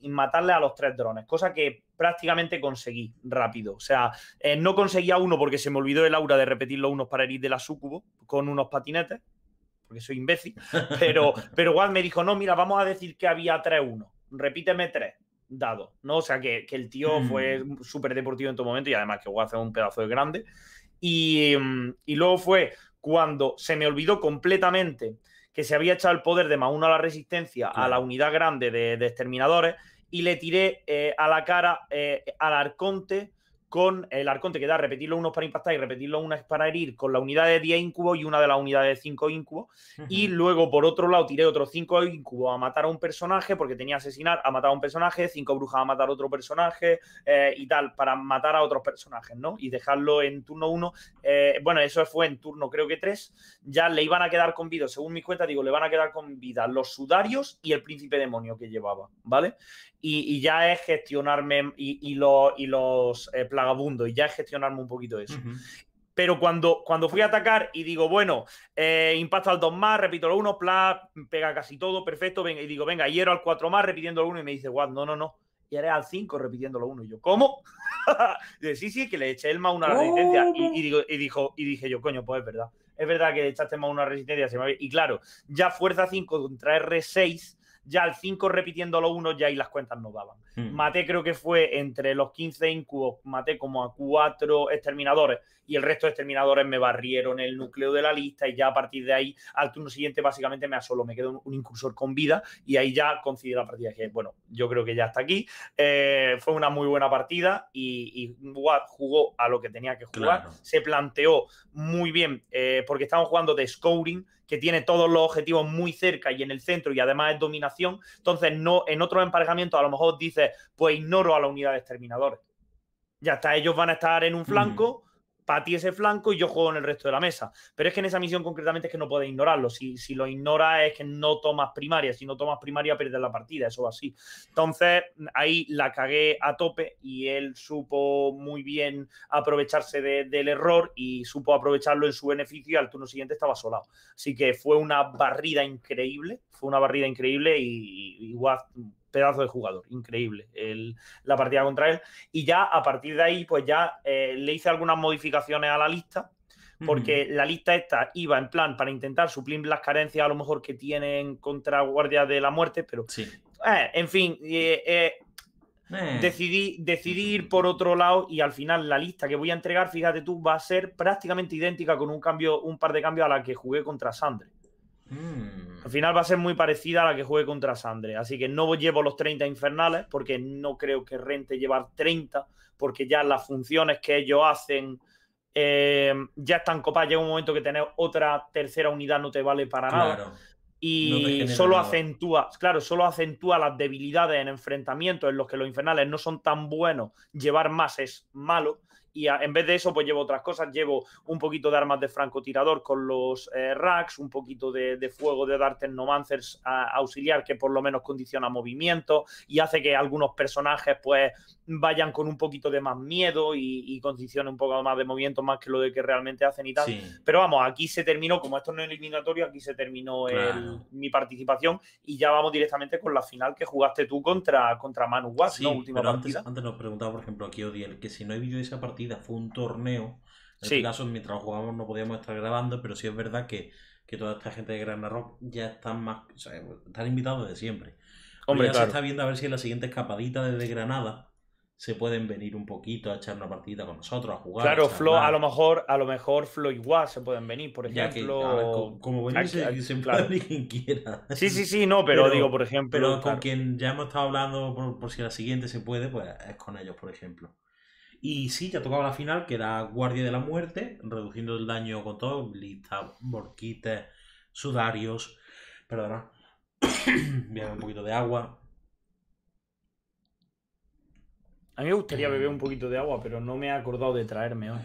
matarle a los tres drones, cosa que prácticamente conseguí rápido. O sea, eh, no conseguía uno porque se me olvidó el aura de repetir los unos para herir de la sucubo con unos patinetes, que soy imbécil, *laughs* pero, pero Watt me dijo, no, mira, vamos a decir que había 3-1, repíteme 3 dado, ¿no? O sea, que, el tío mm. fue súper deportivo en todo momento y además que Guad es un pedazo de grande. Y, mm, y luego fue cuando se me olvidó completamente que se había echado el poder de más uno a la resistencia, a la unidad grande de, exterminadores, y le tiré eh, a la cara eh, al arconte con el arconte que da repetirlo unos para impactar y repetirlo unos para herir con la unidad de 10 incubos y una de las unidades de 5 incubos. Y luego, por otro lado, tiré otros 5 incubos a matar a un personaje, porque tenía asesinar, a matar a un personaje, 5 brujas a matar a otro personaje eh, y tal, para matar a otros personajes, ¿no? Y dejarlo en turno 1. Eh, bueno, eso fue en turno creo que 3. Ya le iban a quedar con vida, según mis cuentas, digo, le van a quedar con vida los sudarios y el príncipe demonio que llevaba, ¿vale? y, ya es gestionarme y, los, y los eh, plagabundos, y ya es gestionarme un poquito eso. Pero cuando, cuando fui a atacar y digo, bueno, eh, impacto al 2 más, repito lo 1, pega casi todo, perfecto, y digo, venga, hiero al 4 más, repitiendo lo 1, y me dice, guau, no, no, no, y haré al 5 repitiendo lo 1. Y yo, ¿cómo? *laughs* y dice, sí, sí, que le eché el más una resistencia. Y, dijo, y dije yo, coño, pues es verdad. Es verdad que echaste más una resistencia. Se Y claro, ya fuerza 5 contra R6 ya al 5 repitiendo los uno, ya ahí las cuentas no daban. Hmm. Maté creo que fue entre los 15 incubos, maté como a cuatro exterminadores y el resto de exterminadores me barrieron el núcleo de la lista y ya a partir de ahí al turno siguiente básicamente me asolo, me quedó un, incursor con vida y ahí ya considero la partida que, bueno, yo creo que ya está aquí. Eh, fue una muy buena partida y, jugó a lo que tenía que jugar. Se planteó muy bien eh, porque estamos jugando de scoring, que tiene todos los objetivos muy cerca y en el centro y además es dominación, entonces no, en otros emparejamientos a lo mejor dices, pues ignoro a la unidad de exterminadores. Ya está, ellos van a estar en un flanco. Pati ese flanco y yo juego en el resto de la mesa. Pero es que en esa misión concretamente es que no puedes ignorarlo. Si, lo ignoras es que no tomas primaria. Si no tomas primaria pierdes la partida, eso así. Entonces ahí la cagué a tope y él supo muy bien aprovecharse del error y supo aprovecharlo en su beneficio y al turno siguiente estaba solado. Así que fue una barrida increíble, fue una barrida increíble y, igual... y pedazo de jugador, increíble la partida contra él. Y ya a partir de ahí, pues ya eh, le hice algunas modificaciones a la lista, porque la lista esta iba en plan para intentar suplir las carencias a lo mejor que tienen contra Guardia de la Muerte, pero... Eh, en fin, eh, Decidí, decidí, ir por otro lado y al final la lista que voy a entregar, fíjate tú, va a ser prácticamente idéntica con un cambio, un par de cambios a la que jugué contra Sandre. Mm. Al final va a ser muy parecida a la que jugué contra Sandre. Así que no llevo los 30 infernales porque no creo que rente llevar 30 porque ya las funciones que ellos hacen eh, ya están copadas. Llega un momento que tener otra tercera unidad no te vale para nada. Y solo acentúa, claro, solo acentúa las debilidades en enfrentamientos en los que los infernales no son tan buenos. Llevar más es malo y en vez de eso pues llevo otras cosas, llevo un poquito de armas de francotirador con los eh, racks, un poquito de, fuego de Dark no mancers auxiliar que por lo menos condiciona movimiento y hace que algunos personajes pues vayan con un poquito de más miedo y, y un poco más de movimiento más que lo de que realmente hacen y tal. Pero vamos, aquí se terminó, como esto no es eliminatorio, aquí se terminó mi participación y ya vamos directamente con la final que jugaste tú contra, contra Manu wass ¿no? Última partida. Antes, antes, nos preguntaba, por ejemplo, aquí Odiel, que si no he visto esa partida fue un torneo. En este caso, mientras jugábamos no podíamos estar grabando, pero sí es verdad que, toda esta gente de Granada Rock ya están más, están invitados de siempre. Hombre, ya se está viendo a ver si en la siguiente escapadita desde Granada se pueden venir un poquito a echar una partida con nosotros, a jugar. Claro, a, a lo mejor, a lo mejor Flo igual se pueden venir, por ejemplo. como, venirse, Sí, sí, sí, no, pero, digo, por ejemplo. con quien ya hemos estado hablando por, si la siguiente se puede, pues es con ellos, por ejemplo. Y sí, ya tocaba la final, que era Guardia de la Muerte, reduciendo el daño con todo, lista, borquites, sudarios. Perdona. *coughs* Voy a un poquito de agua. A mí me gustaría beber un poquito de agua, pero no me he acordado de traerme hoy.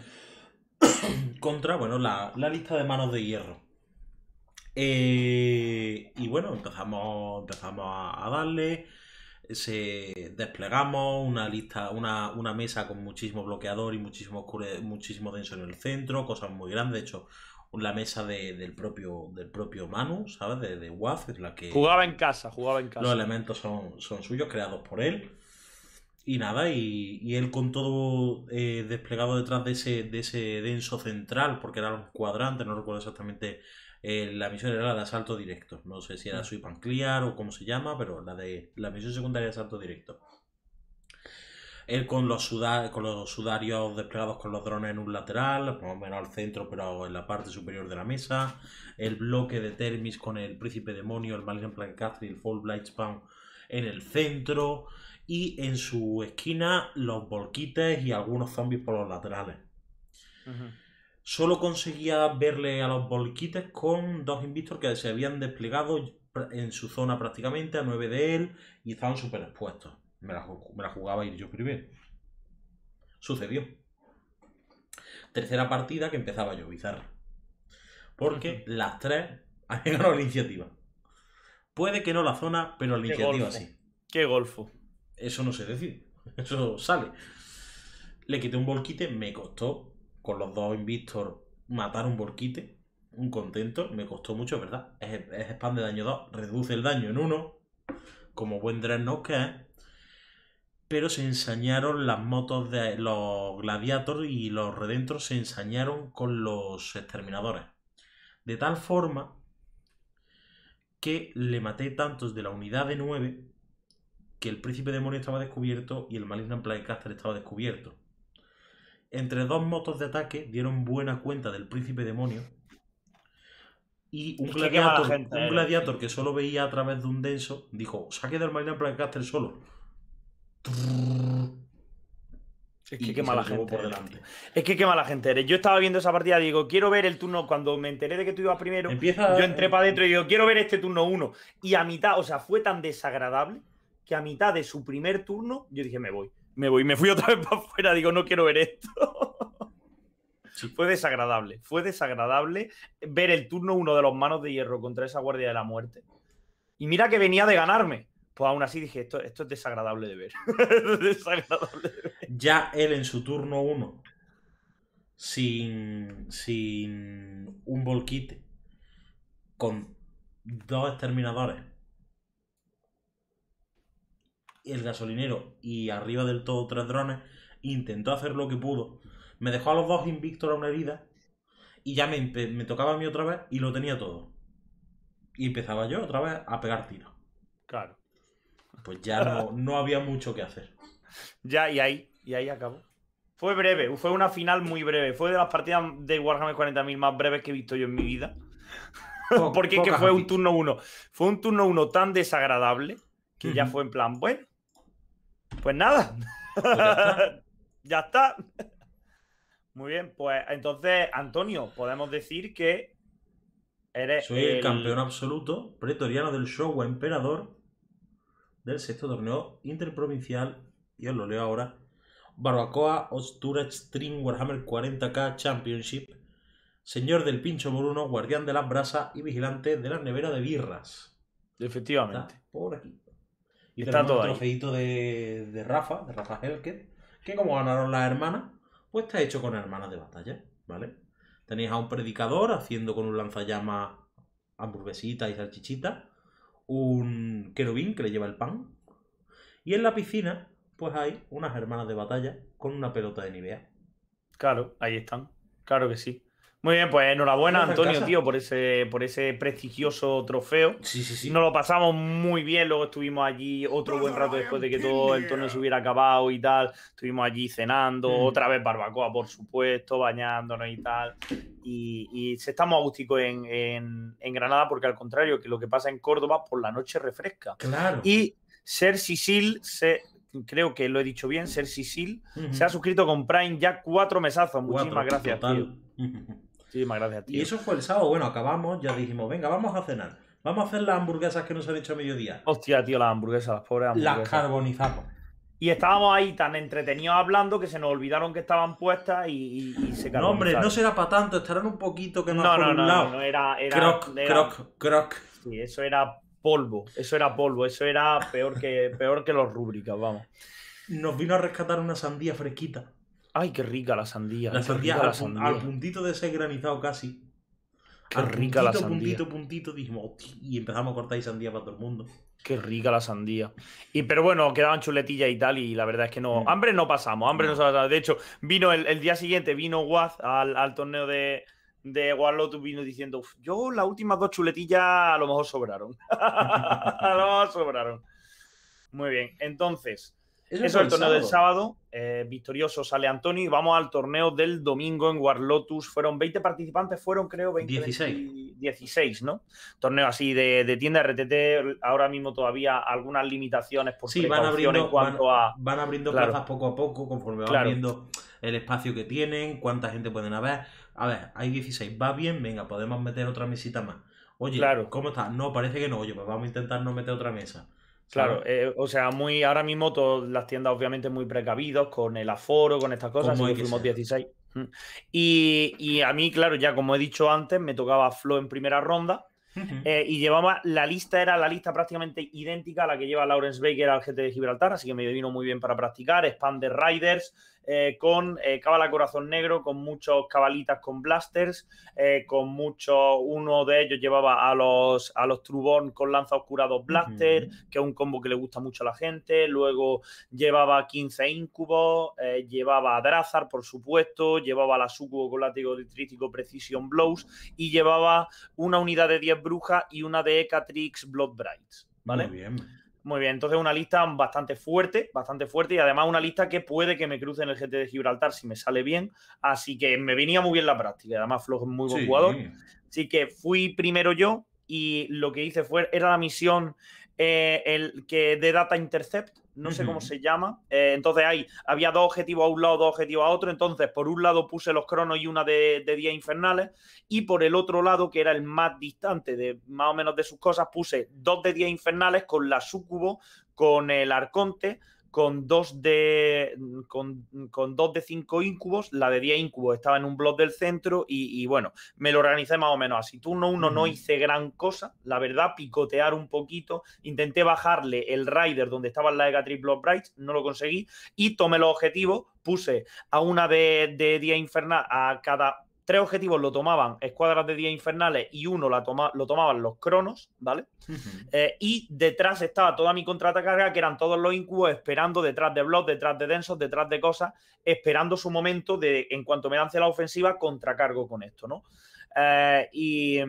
*coughs* Contra, bueno, la, lista de manos de hierro. Eh, y bueno, empezamos, empezamos a darle se desplegamos una lista, una, mesa con muchísimo bloqueador y muchísimo, muchísimo denso en el centro, cosas muy grandes. De hecho, la mesa del, propio, del propio Manu, ¿sabes? De, de es la que. Jugaba en casa, jugaba en casa. Los elementos son, son suyos, creados por él. Y nada, y, él con todo eh, desplegado detrás de ese, de ese denso central, porque era un cuadrante, no recuerdo exactamente eh, la misión era la de asalto directo. No sé si era mm. Sweep Clear o cómo se llama, pero la de la misión secundaria de asalto directo. Él con los, los sudarios desplegados con los drones en un lateral, más o menos al centro, pero en la parte superior de la mesa. El bloque de Termis con el Príncipe Demonio, el Plan Castle y el Fall spawn en el centro. Y en su esquina, los volquites y algunos zombies por los laterales solo conseguía verle a los bolquites con dos invictos que se habían desplegado en su zona prácticamente, a 9 de él, y estaban súper expuestos. Me la, jugaba ir yo primero. Sucedió. Tercera partida que empezaba yo, bizarra. Porque las tres *laughs* han ganado la iniciativa. Puede que no la zona, pero la iniciativa sí. ¿Qué golfo? Eso no sé decir. *laughs* Eso sale. Le quité un bolquite, me costó con los dos Invictor matar un borquite, un contento, me costó mucho, ¿verdad? Es, es spam de daño 2, reduce el daño en 1, como buen Dreadnought que Pero se ensañaron las motos de los Gladiators y los Redentros se ensañaron con los Exterminadores. De tal forma que le maté tantos de la unidad de 9 que el príncipe demonio estaba descubierto y el malignant playcaster estaba descubierto. Entre dos motos de ataque dieron buena cuenta del príncipe demonio. Y un, eh. gladiator, que solo veía a través de un denso dijo: Saque del Marina caster solo. Es que qué mala gente. es que qué mala gente eres. Yo estaba viendo esa partida, digo, quiero ver el turno. Cuando me enteré de que tú ibas primero, yo entré para adentro y digo, quiero ver este turno uno Y a mitad, o sea, fue tan desagradable que a mitad de su primer turno, yo dije, me voy me voy. Me fui otra vez *laughs* para afuera, digo, no quiero ver esto. Fue desagradable, fue desagradable ver el turno uno de los manos de hierro contra esa guardia de la muerte. Y mira que venía de ganarme. Pues aún así dije, esto, es desagradable de ver. *laughs* desagradable Ya él en su turno uno, sin, sin un volquite, con dos exterminadores el gasolinero y arriba del todo tres drones, intentó hacer lo que pudo. Me dejó a los dos invictos a una herida y ya me, tocaba a mí otra vez y lo tenía todo. Y empezaba yo otra vez a pegar tiros. Claro. Pues ya no, *laughs* no había mucho que hacer. Ya, y ahí, y ahí acabó. Fue breve, fue una final muy breve. Fue de las partidas de Warhammer 40.000 más breves que he visto yo en mi vida. *laughs* Porque es que fue un turno uno. Fue un turno uno tan desagradable que ya fue en plan, bueno, pues nada. Pues *laughs* ya, está. Muy bien, pues entonces, Antonio, podemos decir que eres. Soy el, campeón absoluto pretoriano del show emperador del sexto torneo interprovincial. Y os lo leo ahora. Barbacoa Ostura Extreme Warhammer 40K Championship. Señor del pincho moruno, guardián de las brasas y vigilante de la nevera de birras. Efectivamente. por aquí. Y el trofeito de, Rafa, de Rafa Helke, que como ganaron las hermanas, pues está hecho con hermanas de batalla, ¿vale? Tenéis a un predicador haciendo con un lanzallamas hamburguesitas y salchichitas, un querubín que le lleva el pan, y en la piscina, pues hay unas hermanas de batalla con una pelota de Nivea. Claro, ahí están, claro que sí. Muy bien, pues enhorabuena, Antonio, tío, por ese, por ese prestigioso trofeo. Sí, sí, sí. Nos lo pasamos muy bien, luego estuvimos allí otro buen rato después de que todo el torneo se hubiera acabado y tal. Estuvimos allí cenando, mm. otra vez barbacoa, por supuesto, bañándonos y tal. Y, estamos se en, Granada, porque al contrario, que lo que pasa en Córdoba, por la noche refresca. Claro. Y ser Sicil se, creo que lo he dicho bien, Ser Sicil se ha suscrito con Prime ya cuatro mesazos. Muchísimas gracias, tío más gracias, Y eso fue el sábado. Bueno, acabamos, ya dijimos, venga, vamos a cenar. Vamos a hacer las hamburguesas que nos han hecho a mediodía. Hostia, tío, las hamburguesas, las pobres hamburguesas. Las carbonizamos. Y estábamos ahí tan entretenidos hablando que se nos olvidaron que estaban puestas y, se carbonizaron. No, hombre, no será para tanto, estarán un poquito que no No, por no, no, no, era, era, croc, croc, croc. Sí, eso era polvo, eso era polvo, eso era peor que, peor que los rúbricas, vamos. Nos vino a rescatar una sandía fresquita. Ay, qué rica la sandía. La sandía, al, puntito de ser granizado casi. Qué rica la sandía. Puntito, puntito, dijimos, y empezamos a cortar y sandía para todo el mundo. Qué rica la sandía. Y, pero bueno, quedaban chuletillas y tal, y la verdad es que no. Mm. Hambre no pasamos, hambre no, De hecho, vino el, día siguiente, vino Guaz al, torneo de, de Warlord vino diciendo, yo las últimas dos chuletillas a lo mejor sobraron. *laughs* a lo mejor sobraron. Muy bien, entonces, eso, es el torneo del sábado eh, victorioso sale Antonio y vamos al torneo del domingo en Warlotus. Fueron 20 participantes, fueron creo 16. 16, ¿no? Torneo así de, tienda RTT, ahora mismo todavía algunas limitaciones posibles. sí, van abriendo, plazas poco a poco conforme van viendo el espacio que tienen, cuánta gente pueden haber. A ver, hay 16, va bien, venga, podemos meter otra mesita más. Oye, claro. ¿cómo está? No, parece que no. Oye, pues vamos a intentar no meter otra mesa. Claro, eh, o sea, muy ahora mismo todas las tiendas obviamente muy precavidos con el aforo, con estas cosas, así 16. Mm. Y, a mí, claro, ya como he dicho antes, me tocaba Flow en primera ronda eh, y llevaba, la lista era la lista prácticamente idéntica a la que lleva Lawrence Baker al GT de Gibraltar, así que me vino muy bien para practicar, de Riders, eh, con eh, a Corazón Negro, con muchos cabalitas con blasters, eh, con muchos, uno de ellos llevaba a los, a los Trubón con lanza oscura dos blaster, que es un combo que le gusta mucho a la gente, luego llevaba 15 incubos, eh, llevaba a Drazar, por supuesto, llevaba a la Sucubo con látigo de Precision Blows y llevaba una unidad de 10 brujas y una de Ecatrix Bloodbrights. ¿Vale? Muy bien. Muy bien, entonces una lista bastante fuerte, bastante fuerte y además una lista que puede que me cruce en el GT de Gibraltar si me sale bien. Así que me venía muy bien la práctica, además Flo es muy buen jugador. Así que fui primero yo y lo que hice fue, era la misión eh, el que de Data Intercept, no sé cómo se llama. Eh, entonces hay, había dos objetivos a un lado, dos objetivos a otro. Entonces, por un lado puse los cronos y una de, de días infernales. Y por el otro lado, que era el más distante de más o menos de sus cosas, puse dos de días infernales con la sucubo, con el arconte, con dos de con, con dos de cinco incubos, la de 10 incubos estaba en un blog del centro y, bueno, me lo organizé más o menos así. Turno uno no hice gran cosa, la verdad, picotear un poquito, intenté bajarle el rider donde estaba la Catrice Block BRIGHT, no lo conseguí y tomé los objetivos, puse a una de, de día infernal a cada tres objetivos lo tomaban escuadras de días infernales y uno la toma, lo tomaban los cronos, ¿vale? Eh, y detrás estaba toda mi contraatacarga, que eran todos los incubos esperando detrás de blogs, detrás de densos, detrás de cosas, esperando su momento de, en cuanto me lance la ofensiva, contracargo con esto, ¿no? Eh, y,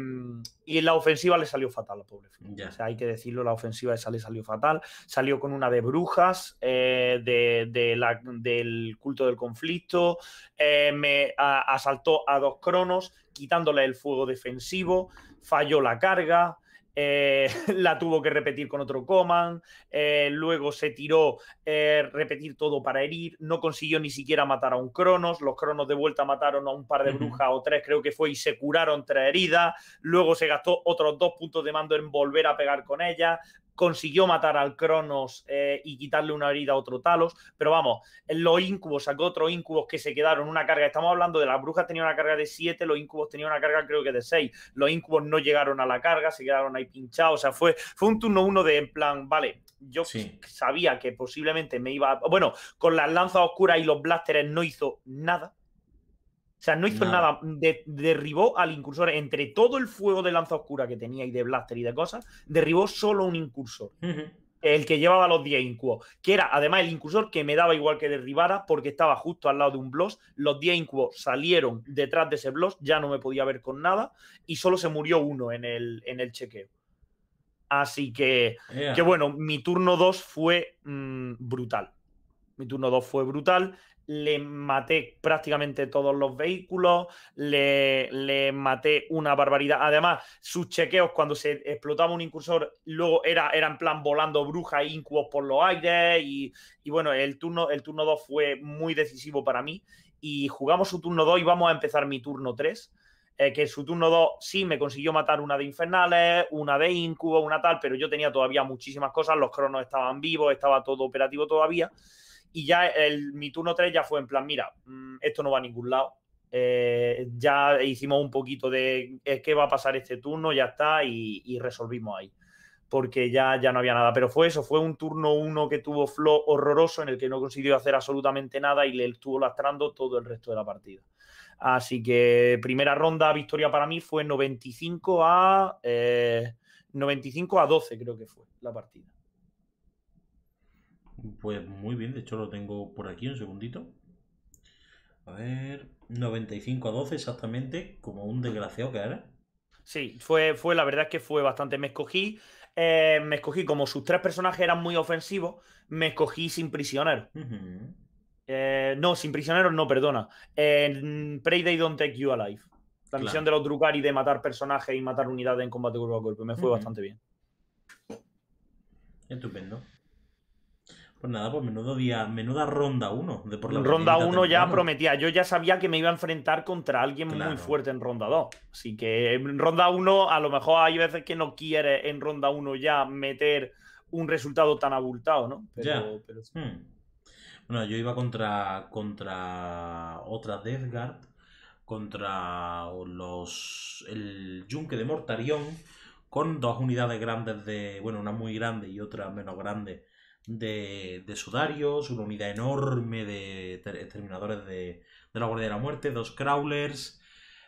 y, la ofensiva le salió fatal, pobre. Yeah. O sea, hay que decirlo, la ofensiva esa le salió fatal. Salió con una de brujas, eh, del culto del conflicto, eh, me asaltó a dos cronos, quitándole el fuego defensivo, falló la carga. Eh, *laughs* la tuvo que repetir con otro Coman, eh, luego se tiró eh, repetir todo para herir, no consiguió ni siquiera matar a un Cronos, los Cronos de vuelta mataron a un par de brujas o tres creo que fue y se curaron tres heridas, luego se gastó otros dos puntos de mando en volver a pegar con ella, consiguió matar al Cronos eh, y quitarle una herida a otro Talos, pero vamos, los incubos, sacó otros incubos que se quedaron una carga, estamos hablando de las brujas tenía una carga de 7, los incubos tenía una carga creo que de 6, los incubos no llegaron a la carga, se quedaron ahí pinchados, o sea, fue, fue un turno uno de en plan, vale, yo sabía que posiblemente me iba, bueno, con las lanzas oscuras y los blasteres no hizo nada, o sea, no hizo nada. derribó al incursor. Entre todo el fuego de lanza oscura que tenía y de blaster y de cosas, derribó solo un incursor. El que llevaba los 10 incuos. Que era además el incursor que me daba igual que derribara porque estaba justo al lado de un bloss. Los 10 incuos salieron detrás de ese bloss. Ya no me podía ver con nada. Y solo se murió uno en el, en el chequeo. Así que, que bueno, mi turno 2 fue mm, brutal. Mi turno 2 fue brutal le maté prácticamente todos los vehículos, le, maté una barbaridad. Además, sus chequeos cuando se explotaba un incursor, luego era, era en plan volando brujas e incubos por los aires. Y, bueno, el turno, el turno 2 fue muy decisivo para mí. Y jugamos su turno 2 y vamos a empezar mi turno 3. Eh, que su turno 2 sí me consiguió matar una de infernales, una de incubo, una tal, pero yo tenía todavía muchísimas cosas, los cronos estaban vivos, estaba todo operativo todavía. Y ya el, mi turno 3 ya fue en plan, mira, mm, esto no va a ningún lado. Eh, ya hicimos un poquito de qué va a pasar este turno, ya está, y, resolvimos ahí. Porque ya, ya no había nada. Pero fue eso, fue un turno 1 que tuvo flow horroroso, en el que no consiguió hacer absolutamente nada y le estuvo lastrando todo el resto de la partida. Así que primera ronda, victoria para mí fue 95 a, 95 eh, a 12, creo que fue la partida. Pues muy bien, de hecho lo tengo por aquí, un segundito. A ver, 95 a 12 exactamente, como un desgraciado que era. Sí, fue, fue la verdad es que fue bastante. Me escogí, eh, me escogí como sus tres personajes eran muy ofensivos, me escogí sin prisioneros. Eh, no, sin prisioneros no, perdona. en Prey They Don't Take You Alive. La misión de los Drukari de matar personajes y matar unidades en combate cuerpo a cuerpo. Me fue bastante bien. Estupendo. Pues nada, pues menudo día, menuda ronda 1 de Ronda 1 ya prometía, yo ya sabía que me iba a enfrentar contra alguien muy fuerte en ronda 2. Así que en ronda 1 a lo mejor hay veces que no quiere en ronda 1 ya meter un resultado tan abultado, ¿no? Pero, hmm. Bueno, yo iba contra, contra otra Death Guard, contra los el yunque de Mortarion con dos unidades grandes de, bueno, una muy grande y otra menos grande de, de sudarios, una unidad enorme de terminadores de, de, la Guardia de la Muerte, dos crawlers,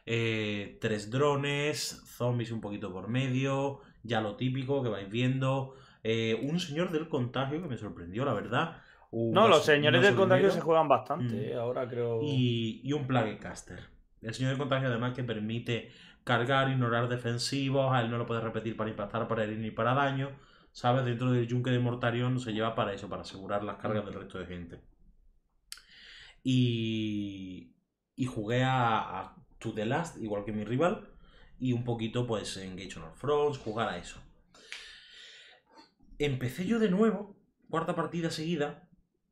eh, tres drones, zombies un poquito por medio, ya lo típico que vais viendo. Eh, un señor del contagio que me sorprendió, la verdad. no, los señores del contagio se juegan bastante, mm. eh, ahora creo. Y, y un Plague Caster. El señor del contagio, además, que permite cargar, ignorar defensivos, a él no lo puede repetir para impactar, para herir ni para daño. ¿sabes? Dentro del yunque de Mortarion se lleva para eso, para asegurar las cargas del resto de gente. Y, y jugué a, To The Last, igual que mi rival, y un poquito pues en Gage of Thrones, jugar a eso. Empecé yo de nuevo, cuarta partida seguida,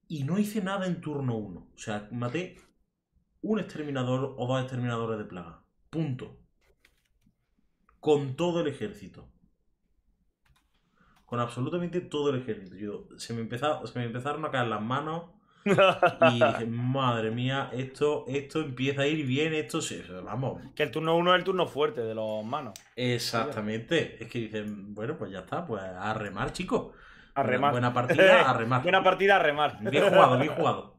y no hice nada en turno 1. O sea, maté un exterminador o dos exterminadores de plaga. Punto. Con todo el ejército con absolutamente todo el ejército. se, me me empezaron a caer las manos *laughs* y dije, madre mía, esto, esto empieza a ir bien, esto sí, vamos. Que el turno uno es el turno fuerte de los manos. Exactamente. Es que dicen, bueno, pues ya está, pues a remar, chicos. A remar. Buena, partida, a remar. *laughs* buena partida, a remar. Bien jugado, bien jugado.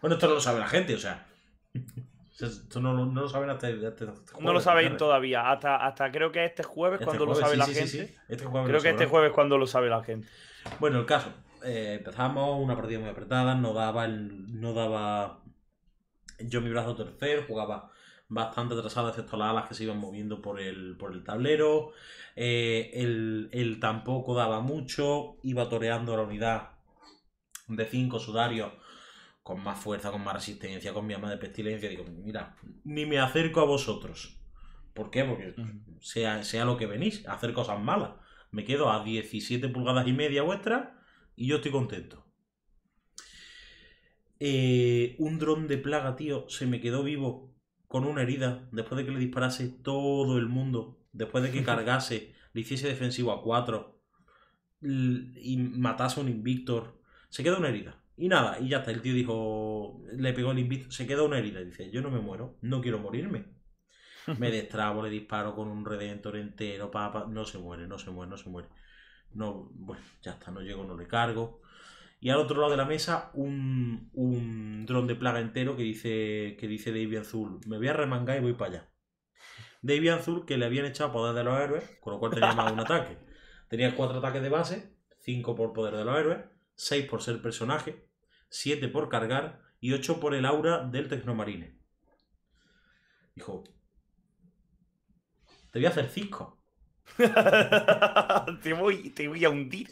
Bueno, esto lo sabe la gente, o sea no, lo saben hasta, jueves, No lo saben todavía. Hasta, hasta creo que este jueves este cuando lo sabe la gente. creo que este jueves este cuando lo sabe la gente. Bueno, el caso. Eh, empezamos una partida muy apretada. No daba, no daba yo mi brazo tercero, Jugaba bastante atrasado, excepto las alas que se iban moviendo por el, por el tablero. él, eh, tampoco daba mucho. Iba toreando la unidad de cinco sudarios con más fuerza, con más resistencia, con mi arma de pestilencia, digo, mira, ni me acerco a vosotros. ¿Por qué? Porque sea, lo que venís, hacer cosas malas. Me quedo a 17 pulgadas y media vuestra y yo estoy contento. Eh, un dron de plaga, tío, se me quedó vivo con una herida después de que le disparase todo el mundo, después de que *laughs* cargase, le hiciese defensivo a 4 y matase a un Invictor. Se quedó una herida. Y nada, y ya está. El tío dijo, le pegó el invito se quedó una herida. Dice, yo no me muero, no quiero morirme. *laughs* Me destrabo, le disparo con un redentor entero, papá. No se muere, no se muere, no se muere. No, bueno, ya está, no llego, no le cargo. Y al otro lado de la mesa, un, un dron de plaga entero que dice, que dice David Azul, me voy a remangar y voy para allá. David Azul, que le habían echado poder de los héroes, con lo cual tenía más de un *laughs* ataque. Tenía cuatro ataques de base, cinco por poder de los héroes 6 por ser personaje, 7 por cargar y 8 por el aura del Tecnomarine. Dijo, te voy a hacer 5. *laughs* te, voy, te voy a hundir.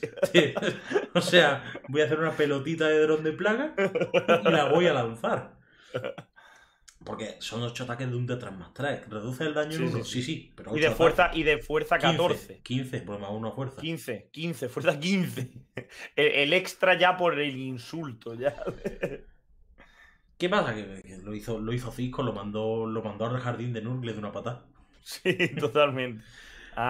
O sea, voy a hacer una pelotita de dron de plaga y la voy a lanzar. Porque son 8 ataques de un de 3 más 3. ¿Reduce el daño sí, en 1? Sí, sí. pero y, de fuerza, y de fuerza 14. 15, 15 por más 1 fuerza. 15, 15, fuerza 15. *laughs* El, extra ya por el insulto. ya *laughs* ¿Qué pasa? Que, lo hizo, lo hizo Cisco, lo mandó, lo mandó al jardín de Nurgle de una patada. Sí, *laughs* totalmente.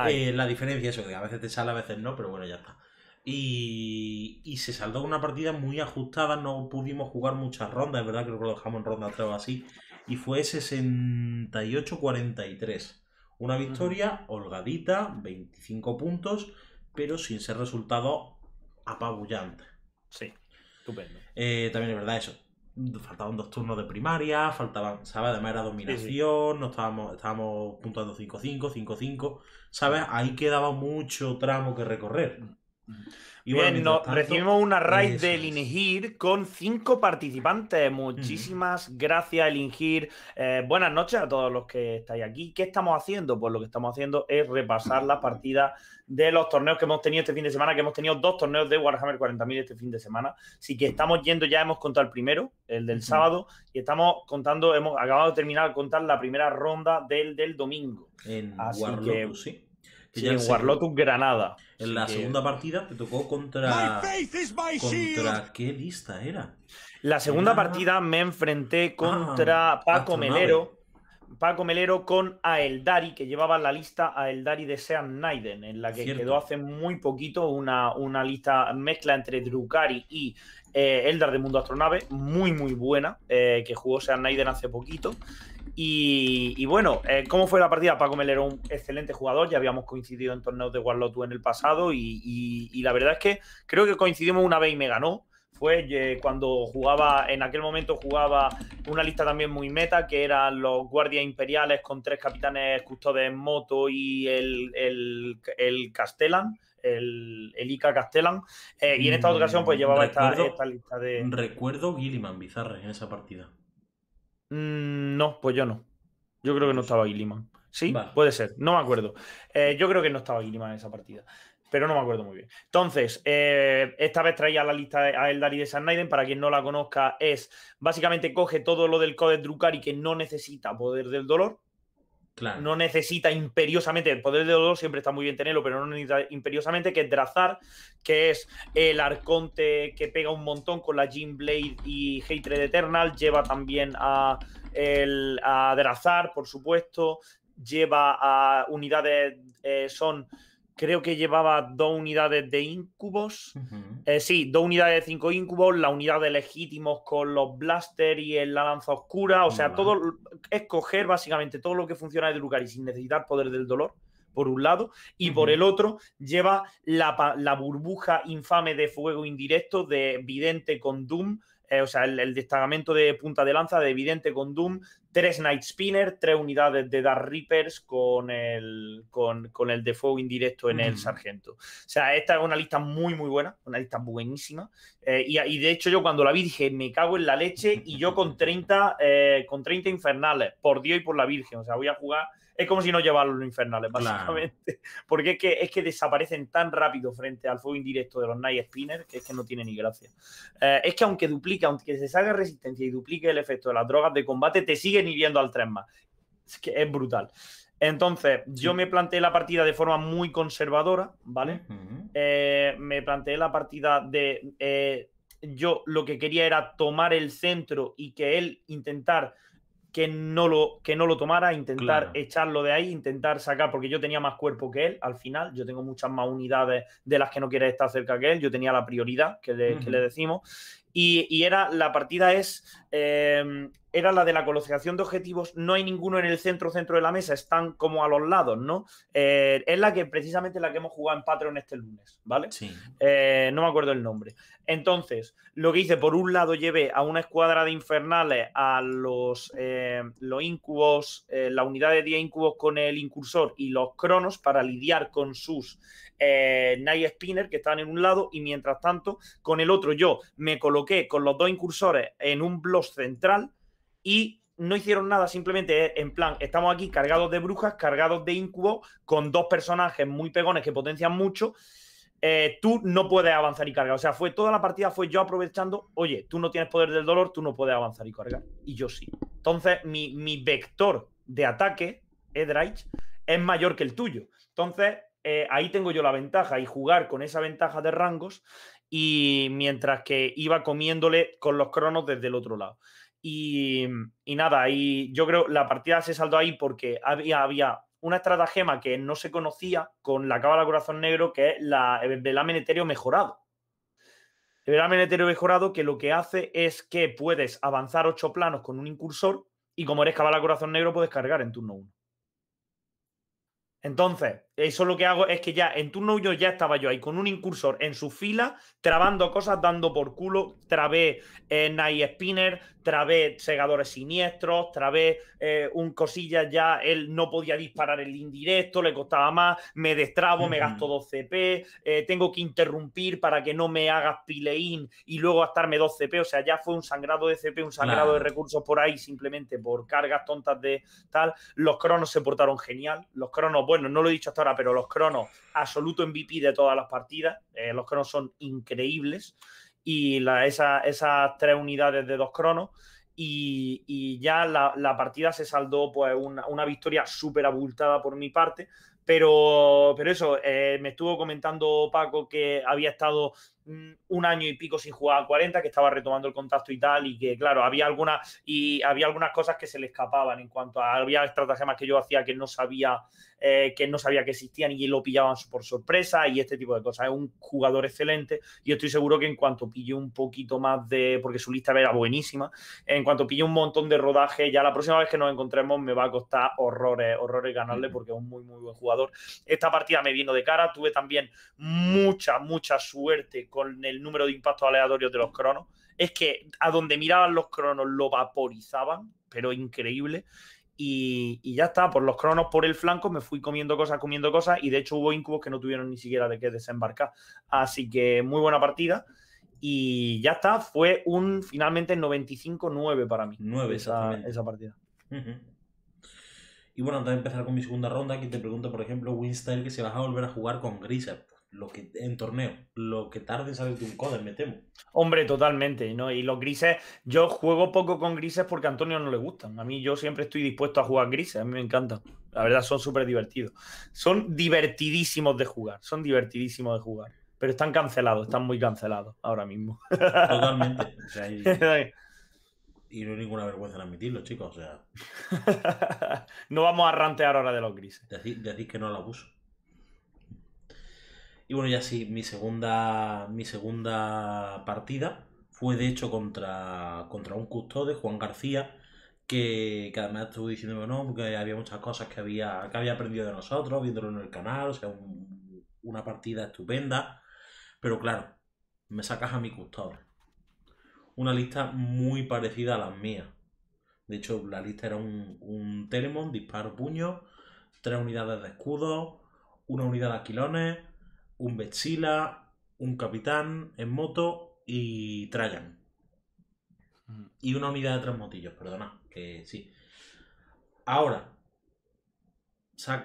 Eh, la diferencia es eso, que a veces te sale, a veces no, pero bueno, ya está. Y, y, se saldó una partida muy ajustada, no pudimos jugar muchas rondas, es verdad, creo que lo dejamos en ronda 3 o así y fue 68-43. Una victoria holgadita, 25 puntos, pero sin ser resultado apabullante. Sí, estupendo. Eh, también es verdad eso. Faltaban dos turnos de primaria, faltaban, ¿sabes? Además era dominación, no estábamos, estábamos puntuando 5-5, 5-5, ¿sabes? Ahí quedaba mucho tramo que recorrer. Mm, mm. Y bueno, recibimos una raid del INEGIR con cinco participantes. Muchísimas gracias, el eh, buenas noches a todos los que estáis aquí. ¿Qué estamos haciendo? Pues lo que estamos haciendo es repasar la partida de los torneos que hemos tenido este fin de semana, que hemos tenido dos torneos de Warhammer 40.000 este fin de semana. Así que estamos yendo, ya hemos contado el primero, el del sábado, y estamos contando, hemos acabado de terminar de contar la primera ronda del, del domingo. En Así que, en Granada. En la segunda partida te tocó contra. ¿Contra qué lista era? La segunda partida me enfrenté ah, contra Paco Melero. Paco Melero con Aeldari, que llevaba la lista Aeldari de Sean Naiden, en la que quedó hace muy poquito una, lista mezcla entre Drukari y eh, Eldar de Mundo Astronave, muy muy buena, eh, que jugó Sean Naiden hace poquito. Y, bueno, eh, ¿cómo fue la partida? Paco Melero, era un excelente jugador, ya habíamos coincidido en torneos de 2 en el pasado y, la verdad es que creo que coincidimos una vez y me ganó. Fue eh, cuando jugaba, en aquel momento jugaba una lista también muy meta, que eran los guardias imperiales con tres capitanes custodes en moto y el, el Castellan, el, Ica Castellan. Eh, y en esta ocasión, pues llevaba mm, esta, lista de. Recuerdo Gilliman Bizarre en esa partida. Mm, no, pues yo no. Yo creo que no pues estaba Gilliman. Sí, puede ser, no me acuerdo. Eh, yo creo que no estaba Gilliman en esa partida, pero no me acuerdo muy bien. Entonces, eh, esta vez traía la lista a a y de San Para quien no la conozca, es básicamente coge todo lo del Code y que no necesita poder del dolor, no necesita imperiosamente, el poder de dolor siempre está muy bien tenerlo, pero no necesita imperiosamente que Drazar, que es el arconte que pega un montón con la Jim Blade y Hatred Eternal, lleva también a, el, a Drazar, por supuesto, lleva a unidades, eh, son creo que llevaba dos unidades de incubos. Eh, sí, dos unidades de cinco incubos, la unidad de legítimos con los blaster y el la lanza oscura. O sea, todo escoger básicamente todo lo que funciona de y sin necesitar poder del dolor, por un lado, y por el otro, lleva la, la burbuja infame de fuego indirecto de Vidente con Doom eh, o sea, el, destacamento de punta de lanza de Evidente con Doom, tres Night Spinner, tres unidades de Dark Reapers con el, con, el de fuego indirecto en el mm. sargento. O sea, esta es una lista muy, muy buena, una lista buenísima. Eh, y, de hecho yo cuando la vi dije, me cago en la leche y yo con 30, eh, con 30 infernales, por Dios y por la Virgen. O sea, voy a jugar es como si no llevara los infernales, básicamente. *laughs* Porque es que, es desaparecen tan rápido frente al fuego indirecto de los Night Spinner que es que no tiene ni gracia. Eh, es que aunque duplique, aunque se salga resistencia y duplique el efecto de las drogas de combate, te siguen hiriendo al tren más. Es que es brutal. Entonces, yo me planteé la partida de forma muy conservadora, ¿vale? Eh, me planteé la partida de. Eh, yo lo que quería era tomar el centro y que él intentar que no lo, que no lo tomara, intentar echarlo de ahí, intentar sacar, porque yo tenía más cuerpo que él al final, yo tengo muchas más unidades de las que no quiere estar cerca que él, yo tenía la prioridad que le, decimos. Y, era, la partida es eh, era la de la colocación de objetivos. No hay ninguno en el centro, centro de la mesa, están como a los lados, ¿no? Eh, es la que precisamente la que hemos jugado en Patreon este lunes, ¿vale? Sí. Eh, no me acuerdo el nombre. Entonces, lo que hice, por un lado llevé a una escuadra de infernales a los, eh, los incubos, la unidad de 10 incubos con el incursor y los cronos para lidiar con sus Night spinners que están en un lado y mientras tanto, con el otro yo me coloqué con los dos incursores en un blog central y no hicieron nada, simplemente en plan, estamos aquí cargados de brujas, cargados de incubos, con dos personajes muy pegones que potencian mucho. Eh, tú no puedes avanzar y cargar. O sea, fue toda la partida, fue yo aprovechando, oye, tú no tienes poder del dolor, tú no puedes avanzar y cargar. Y yo sí. Entonces, mi, mi vector de ataque, Edreich, es mayor que el tuyo. Entonces, eh, ahí tengo yo la ventaja y jugar con esa ventaja de rangos y mientras que iba comiéndole con los cronos desde el otro lado. Y, nada, y yo creo la partida se saldó ahí porque había, había una estratagema que no se conocía con la cábala corazón negro, que es la, el velamen mejorado. El velamen mejorado que lo que hace es que puedes avanzar ocho planos con un incursor y como eres cábala corazón negro puedes cargar en turno uno. Entonces, eso lo que hago es que ya en turno yo ya estaba yo ahí con un incursor en su fila, trabando cosas, dando por culo. Trabé en eh, Night Spinner, trabé segadores siniestros, trabé eh, un cosilla ya. Él no podía disparar el indirecto, le costaba más. Me destrabo, me gasto 2 CP. Eh, tengo que interrumpir para que no me hagas pileín y luego gastarme 2 CP. O sea, ya fue un sangrado de CP, un sangrado de recursos por ahí, simplemente por cargas tontas de tal. Los cronos se portaron genial. Los cronos, bueno, no lo he dicho hasta ahora pero los cronos, absoluto MVP de todas las partidas. Eh, los cronos son increíbles. Y la, esas tres unidades de dos cronos. Y, ya la, partida se saldó, pues, una, victoria súper abultada por mi parte. Pero, pero eso, eh, me estuvo comentando Paco que había estado Mm, un año y pico sin jugar a 40, que estaba retomando el contacto y tal, y que claro, había algunas y había algunas cosas que se le escapaban en cuanto a había más que yo hacía que no sabía eh, que no sabía que existían y lo pillaban por sorpresa y este tipo de cosas. Es un jugador excelente y estoy seguro que en cuanto pille un poquito más de porque su lista era buenísima, en cuanto pille un montón de rodaje, ya la próxima vez que nos encontremos me va a costar horrores, horrores ganarle porque es un muy muy buen jugador. Esta partida me vino de cara, tuve también mucha mucha suerte con el número de impactos aleatorios de los cronos, es que a donde miraban los cronos lo vaporizaban, pero increíble. Y, ya está, por los cronos, por el flanco, me fui comiendo cosas, comiendo cosas, y de hecho hubo incubos que no tuvieron ni siquiera de qué desembarcar. Así que muy buena partida. Y ya está, fue un finalmente 95-9 para mí. 9 esa, esa partida. Y bueno, antes de empezar con mi segunda ronda, aquí te pregunto, por ejemplo, Winstyle, que se vas a volver a jugar con Grisep lo que en torneo, lo que tarde salir de un coder, me temo. Hombre, totalmente, ¿no? Y los grises, yo juego poco con grises porque a Antonio no le gustan. A mí yo siempre estoy dispuesto a jugar grises, a mí me encantan. La verdad son súper divertidos. Son divertidísimos de jugar, son divertidísimos de jugar. Pero están cancelados, están muy cancelados ahora mismo. Totalmente. *laughs* y... no hay ninguna vergüenza en admitirlo, chicos. O sea. *laughs* no vamos a rantear ahora de los grises. Decís, decís que no lo abuso. Y bueno, ya sí, mi segunda, mi segunda partida fue de hecho contra, contra un custode, Juan García, que, que además estuvo diciendo no, que había muchas cosas que había, que había aprendido de nosotros, viéndolo en el canal, o sea, una partida estupenda. Pero claro, me sacas a mi custode. Una lista muy parecida a las mías. De hecho, la lista era un, un Telemon, disparo puño, tres unidades de escudo, una unidad de aquilones, un Betzila, un capitán en moto y Trajan. Mm. Y una unidad de transmotillos, perdona, que sí. Ahora,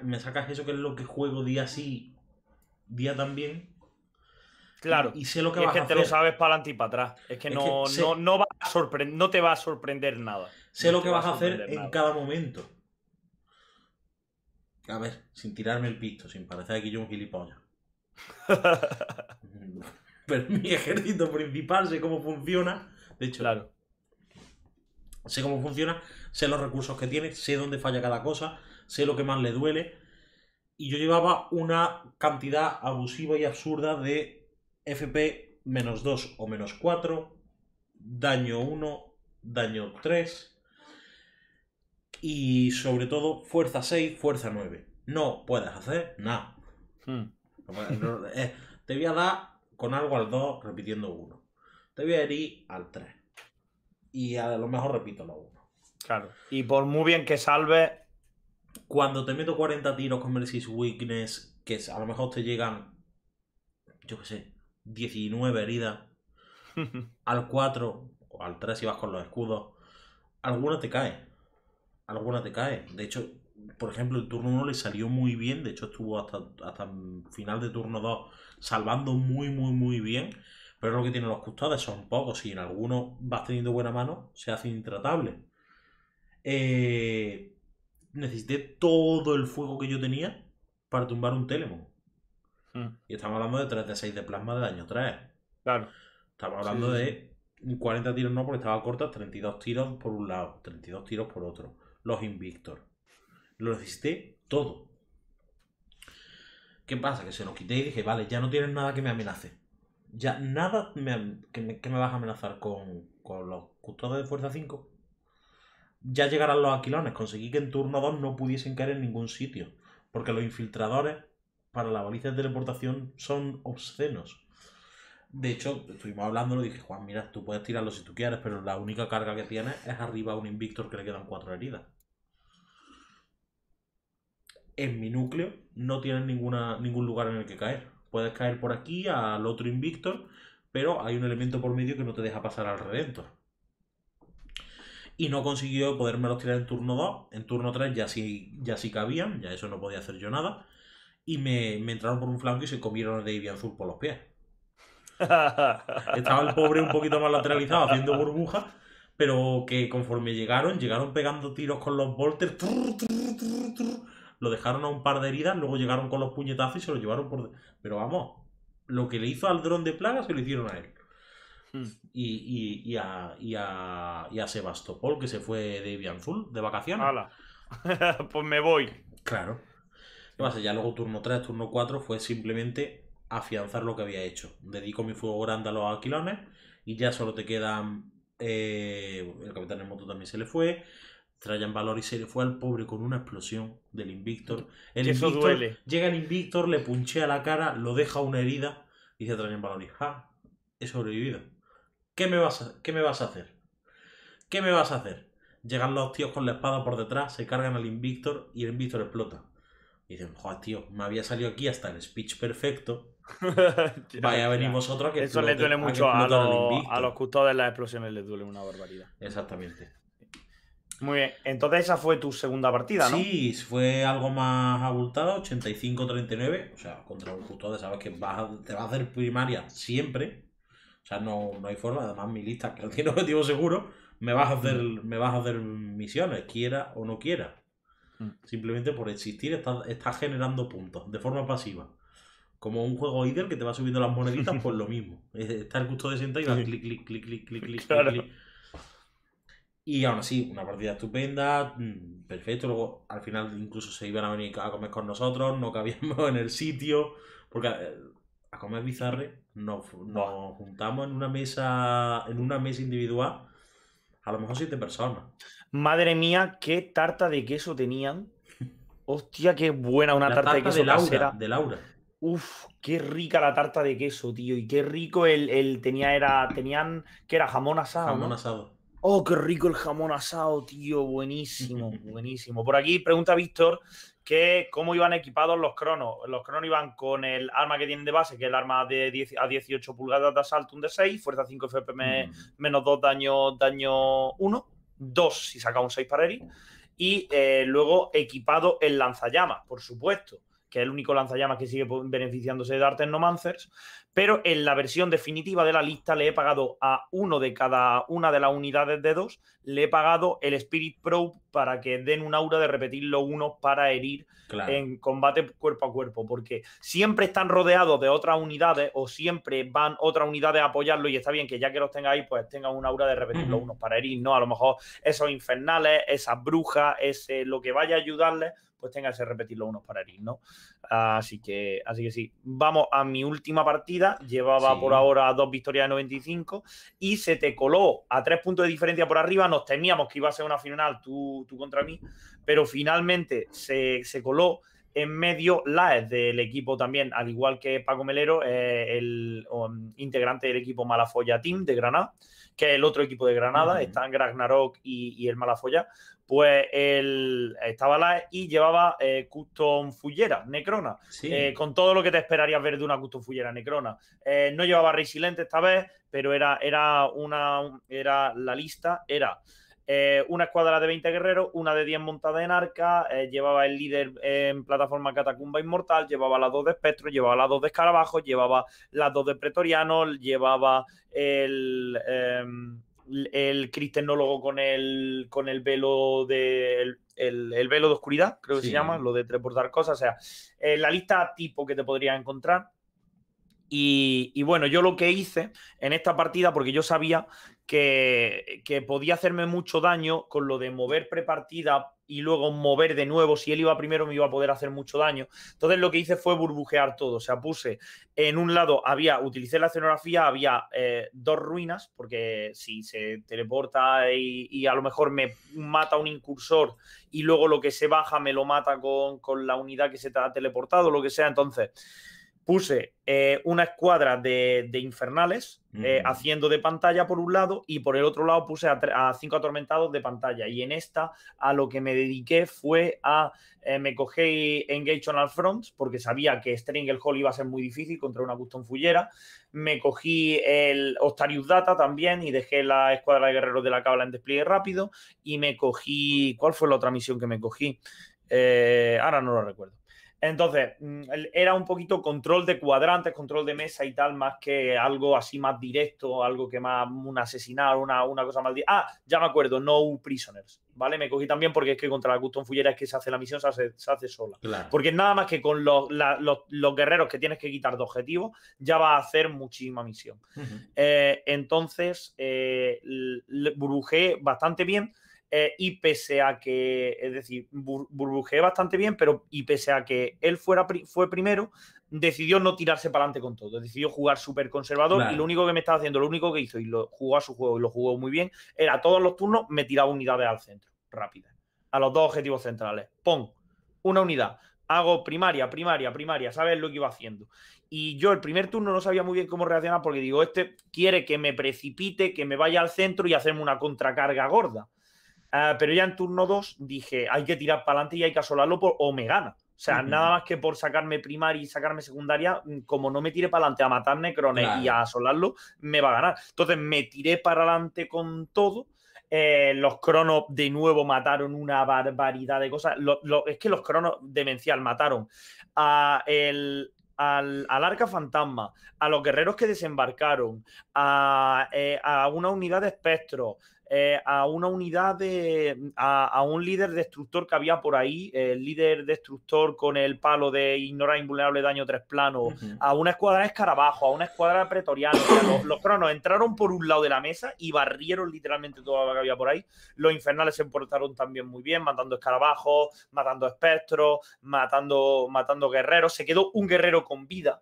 me sacas eso que es lo que juego día sí, día también. Claro. Y, sé lo que Es que te lo sabes para adelante y para atrás. Es que, no, va a no te va a sorprender nada. Sé lo que vas a hacer en cada momento. A ver, sin tirarme el pisto, sin parecer aquí yo un gilipollas. *laughs* Pero mi ejército principal sé cómo funciona. De hecho, claro. sé cómo funciona, sé los recursos que tiene, sé dónde falla cada cosa, sé lo que más le duele. Y yo llevaba una cantidad abusiva y absurda de FP menos 2 o menos 4, daño 1, daño 3 y sobre todo fuerza 6, fuerza 9. No puedes hacer nada. Hmm. Eh, te voy a dar con algo al 2 repitiendo 1. Te voy a herir al 3. Y a lo mejor repito lo 1. Claro. Y por muy bien que salve. Cuando te meto 40 tiros con Mercy's Weakness, que a lo mejor te llegan, yo qué sé, 19 heridas. *laughs* al 4 o al 3 si vas con los escudos. Alguna te cae. Alguna te cae. De hecho, por ejemplo, el turno 1 le salió muy bien, de hecho estuvo hasta, hasta final de turno 2 salvando muy, muy, muy bien, pero lo que tienen los custodes son pocos y en algunos vas teniendo buena mano, se hace intratable. Eh, necesité todo el fuego que yo tenía para tumbar un Telemon. Hmm. Y estamos hablando de 3 de 6 de plasma de daño 3. Claro. Estamos hablando de 40 tiros no porque estaba corta, 32 tiros por un lado, 32 tiros por otro. Los Invictor. Lo necesité todo. ¿Qué pasa? Que se lo quité y dije, vale, ya no tienes nada que me amenace. Ya nada que, me, vas a amenazar con, los custodios de Fuerza 5. Ya llegarán los aquilones. Conseguí que en turno 2 no pudiesen caer en ningún sitio. Porque los infiltradores para la baliza de teleportación son obscenos. De hecho, estuvimos hablando, y dije, Juan, mira, tú puedes tirarlo si tú quieres, pero la única carga que tienes es arriba un Invictor que le quedan cuatro heridas en mi núcleo no tienes ningún lugar en el que caer. Puedes caer por aquí al otro Invictor, pero hay un elemento por medio que no te deja pasar al Redentor. Y no consiguió los tirar en turno 2. En turno 3 ya sí, ya sí cabían, ya eso no podía hacer yo nada. Y me, entraron por un flanco y se comieron el de Azul por los pies. Estaba el pobre un poquito más lateralizado haciendo burbujas, pero que conforme llegaron, llegaron pegando tiros con los volters lo dejaron a un par de heridas, luego llegaron con los puñetazos y se lo llevaron por... Pero vamos, lo que le hizo al dron de plagas, se lo hicieron a él. Hmm. Y, y, y, a, y, a, Sebastopol, que se fue de Bianzul de vacaciones. ¡Hala! *laughs* pues me voy. Claro. Ya luego turno 3, turno 4 fue simplemente afianzar lo que había hecho. Dedico mi fuego grande a los alquilones, y ya solo te quedan... Eh, el capitán en moto también se le fue. Trajan Valor y se le fue al pobre con una explosión del Invictor. El duele. Llega el Invictor, le punchea la cara, lo deja una herida. Y dice Trajan Valor, y ah, ¡ja! He sobrevivido. ¿Qué me, vas a, me vas a hacer? ¿Qué me vas a hacer? Llegan los tíos con la espada por detrás, se cargan al Invictor y el Invictor explota. Y dicen, joder, tío, me había salido aquí hasta el speech perfecto. *laughs* Vaya, venimos otro que. Eso le duele mucho a, los, custodios de las explosiones les duele una barbaridad. Exactamente. Muy bien, entonces esa fue tu segunda partida, ¿no? Sí, fue algo más abultado, 85-39, o sea, contra un de sabes que te vas a hacer primaria siempre, o sea, no, hay forma, además mi lista que no tiene objetivo seguro, me vas a hacer, me vas a hacer misiones, quiera o no quiera. Mm. Simplemente por existir estás está generando puntos de forma pasiva. Como un juego ideal que te va subiendo las moneditas, *laughs* por pues lo mismo. Está el custodio sentado y va clic, clic, clic, clic, clic, clic, clic. Y aún así, una partida estupenda, mm, perfecto. Luego al final incluso se iban a venir a comer con nosotros, no cabíamos *laughs* en el sitio, porque eh, a comer bizarre nos, juntamos en una mesa, en una mesa individual, a lo mejor siete personas. Madre mía, qué tarta de queso tenían. Hostia, qué buena una tarta, de queso de Laura, Uf, qué rica la tarta de queso, tío. Y qué rico el, tenía, era, tenían, que era jamón asado. Jamón asado. Oh, qué rico el jamón asado, tío. Buenísimo, *laughs* buenísimo. Por aquí pregunta Víctor que cómo iban equipados los cronos. Los cronos iban con el arma que tienen de base, que es el arma de a 18 pulgadas de asalto, un de 6, fuerza 5 FPM, mm. menos 2, daño, daño 1, 2 si saca un 6 para Eric. Y eh, luego equipado el lanzallamas, por supuesto, que es el único lanzallamas que sigue beneficiándose de Dark mancers pero en la versión definitiva de la lista le he pagado a uno de cada una de las unidades de dos, le he pagado el Spirit Probe para que den un aura de repetir los unos para herir en combate cuerpo a cuerpo, porque siempre están rodeados de otras unidades o siempre van otras unidades a apoyarlo y está bien que ya que los tengáis, pues tengan un aura de repetir unos para herir, ¿no? A lo mejor esos infernales, esas brujas, ese, lo que vaya a ayudarles pues tengas que repetirlo unos para herir, ¿no? Así que, así que sí. Vamos a mi última partida. Llevaba por ahora dos victorias de 95 y se te coló a tres puntos de diferencia por arriba. Nos temíamos que iba a ser una final tú, contra mí, pero finalmente se, coló en medio Laez del equipo también, al igual que Paco Melero, eh, el um, integrante del equipo Malafoya Team de Granada, que es el otro equipo de Granada, están Gragnarok y, el Malafoya, pues estaba la y llevaba eh, Custom Fullera, Necrona, eh, con todo lo que te esperarías ver de una Custom Fullera Necrona. Eh, no llevaba Resilente esta vez, pero era, era, una, era la lista, era una escuadra de 20 guerreros, una de 10 montada en arca, llevaba el líder en plataforma Catacumba Inmortal, llevaba las dos de Espectro, llevaba las dos de Escarabajo, llevaba las dos de Pretoriano, llevaba el em, el cristenólogo con el, con el velo de el, velo de oscuridad, creo que se llama, lo de transportar cosas. O sea, eh, la lista tipo que te podría encontrar. Y, bueno, yo lo que hice en esta partida, porque yo sabía que, podía hacerme mucho daño con lo de mover prepartida y luego mover de nuevo. Si él iba primero, me iba a poder hacer mucho daño. Entonces, lo que hice fue burbujear todo. O sea, puse en un lado, había, utilicé la escenografía, había eh, dos ruinas, porque si se teleporta y, a lo mejor me mata un incursor y luego lo que se baja me lo mata con, con la unidad que se te ha teleportado, lo que sea. Entonces puse eh, una escuadra de, infernales eh, mm. haciendo de pantalla por un lado y por el otro lado puse a, cinco atormentados de pantalla. Y en esta a lo que me dediqué fue a eh, me cogí Engage on All Fronts porque sabía que Stringel Hall iba a ser muy difícil contra una Custom Fullera. Me cogí el Ostarius Data también y dejé la escuadra de guerreros de la cabla en despliegue rápido. Y me cogí. ¿Cuál fue la otra misión que me cogí? ahora no lo recuerdo. Entonces, mm, era un poquito control de cuadrantes, control de mesa y tal, más que algo así más directo, algo que más un asesinar, una, cosa más... Ah, ya me acuerdo, No Prisoners, ¿vale? Me cogí también porque es que contra la Custom Fullera es que se hace la misión, se hace, sola. Porque nada más que con los, guerreros que tienes que quitar de objetivos, ya va a hacer muchísima misión. Eh, entonces, eh, brujé bastante bien eh, y pese a que, es decir, burbujeé bastante bien, pero y pese a que él fuera fue primero, decidió no tirarse para adelante con todo, decidió jugar súper conservador y lo único que me estaba haciendo, lo único que hizo y lo jugó a su juego y lo jugó muy bien, era todos los turnos me tiraba unidades al centro, rápida, a los dos objetivos centrales. Pon una unidad, hago primaria, primaria, primaria, sabes lo que iba haciendo. Y yo el primer turno no sabía muy bien cómo reaccionar porque digo, este quiere que me precipite, que me vaya al centro y hacerme una contracarga gorda. Ah, pero ya en turno 2 dije, hay que tirar para adelante y hay que asolarlo por, o me gana. O sea, nada más que por sacarme primaria y sacarme secundaria, mm, como no me tire para adelante a matarme necrones y a asolarlo, me va a ganar. Entonces me tiré para adelante con todo. Eh, los cronos de nuevo mataron una barbaridad de cosas. Lo, es que los cronos demencial mataron al, arca fantasma, a los guerreros que desembarcaron, a, eh, a una unidad de espectro, eh, a una unidad de. Mm, a, un líder destructor que había por ahí, el líder destructor con el palo de ignorar e invulnerable daño tres planos, a una escuadra de escarabajo, a una escuadra pretoriana. los, cronos entraron por un lado de la mesa y barrieron literalmente todo lo que había por ahí. Los infernales se portaron también muy bien, matando escarabajos, matando espectros, matando, matando guerreros. Se quedó un guerrero con vida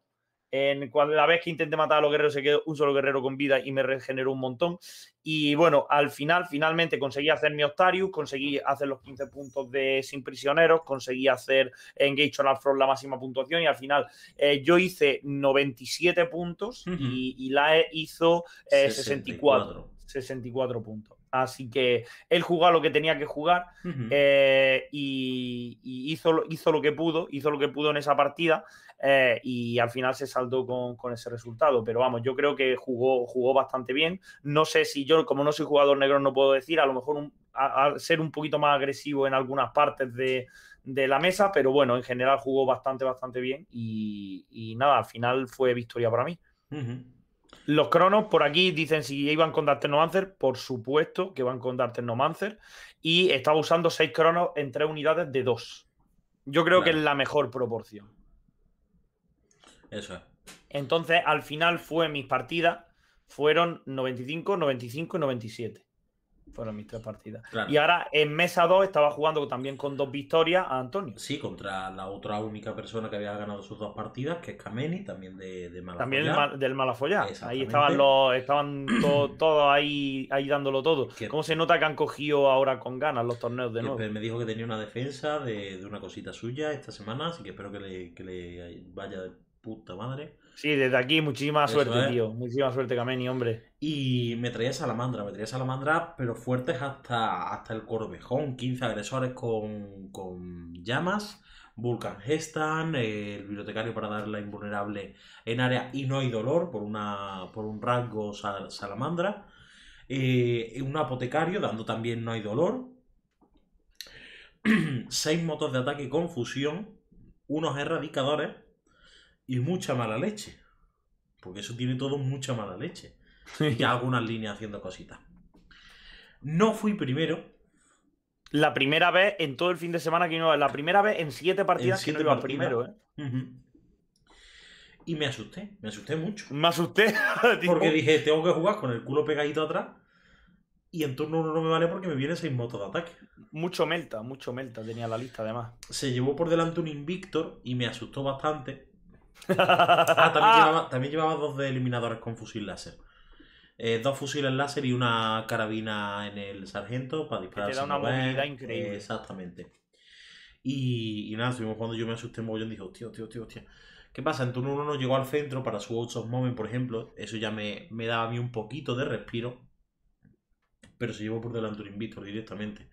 la vez que intenté matar a los guerreros se quedó un solo guerrero con vida y me regeneró un montón. Y bueno, al final, finalmente conseguí hacer mi Octarius, conseguí hacer los 15 puntos de Sin Prisioneros, conseguí hacer en Gation al Front la máxima puntuación y al final eh, yo hice 97 puntos y, y, Lae hizo 64. Eh, 64 puntos. Así que él jugó lo que tenía que jugar eh, y, hizo, hizo, lo que pudo, hizo lo que pudo en esa partida. Eh, y al final se saldó con, ese resultado. Pero vamos, yo creo que jugó, jugó bastante bien. No sé si yo, como no soy jugador negro, no puedo decir, a lo mejor ser un poquito más agresivo en algunas partes de, la mesa, pero bueno, en general jugó bastante, bastante bien y, nada, al final fue victoria para mí. Los cronos por aquí dicen si iban con Technomancer, por supuesto que van con Technomancer y estaba usando seis cronos en tres unidades de dos. Yo creo que es la mejor proporción. Eso es. Entonces, al final fue mis partidas, fueron 95, 95 y 97. Fueron mis tres partidas. Y ahora en mesa 2 estaba jugando también con dos victorias a Antonio. Sí, contra la otra única persona que había ganado sus dos partidas, que es Kameni, también de, de Malafollá. También del, del Ahí estaban los, estaban *clears throat* todos ahí, ahí dándolo todo. ¿Cómo se nota que han cogido ahora con ganas los torneos de nuevo? Me dijo que tenía una defensa de, una cosita suya esta semana, así que espero que le, que le vaya puta madre. Sí, desde aquí muchísima suerte, tío. Muchísima suerte, Kameni, hombre. Y me traía salamandra, me traía salamandra, pero fuertes hasta, hasta el corvejón. 15 agresores con, con llamas. Vulcan gestan eh, el bibliotecario para la invulnerable en área y no hay dolor por, una, por un rasgo salamandra. Eh, un apotecario dando también no hay dolor. *clears throat* Seis motos de ataque y confusión. Unos erradicadores y mucha mala leche. Porque eso tiene todo mucha mala leche. y algunas líneas haciendo cositas. No fui primero. La primera vez en todo el fin de semana que no. La primera vez en siete partidas que no iba primero, ¿eh? Y me asusté, me asusté mucho. Me asusté. *laughs* porque dije, tengo que jugar con el culo pegadito atrás. Y en turno uno no me vale porque me vienen seis motos de ataque. Mucho Melta, mucho Melta tenía la lista además. Se llevó por delante un Invictor y me asustó bastante. *laughs* Ah, ah. también, Llevaba, dos de eliminadores con fusil láser. Eh, dos fusiles láser y una carabina en el sargento para disparar. te da una movilidad increíble. exactamente. Y, nada, estuvimos jugando. Yo me asusté un dijo, y dije, hostia, hostia, hostia, hostia. ¿Qué pasa? En turno 1 no llegó al centro para su of Moment, por ejemplo. Eso ya me, me daba a mí un poquito de respiro. Pero se llevó por delante un Invictor directamente.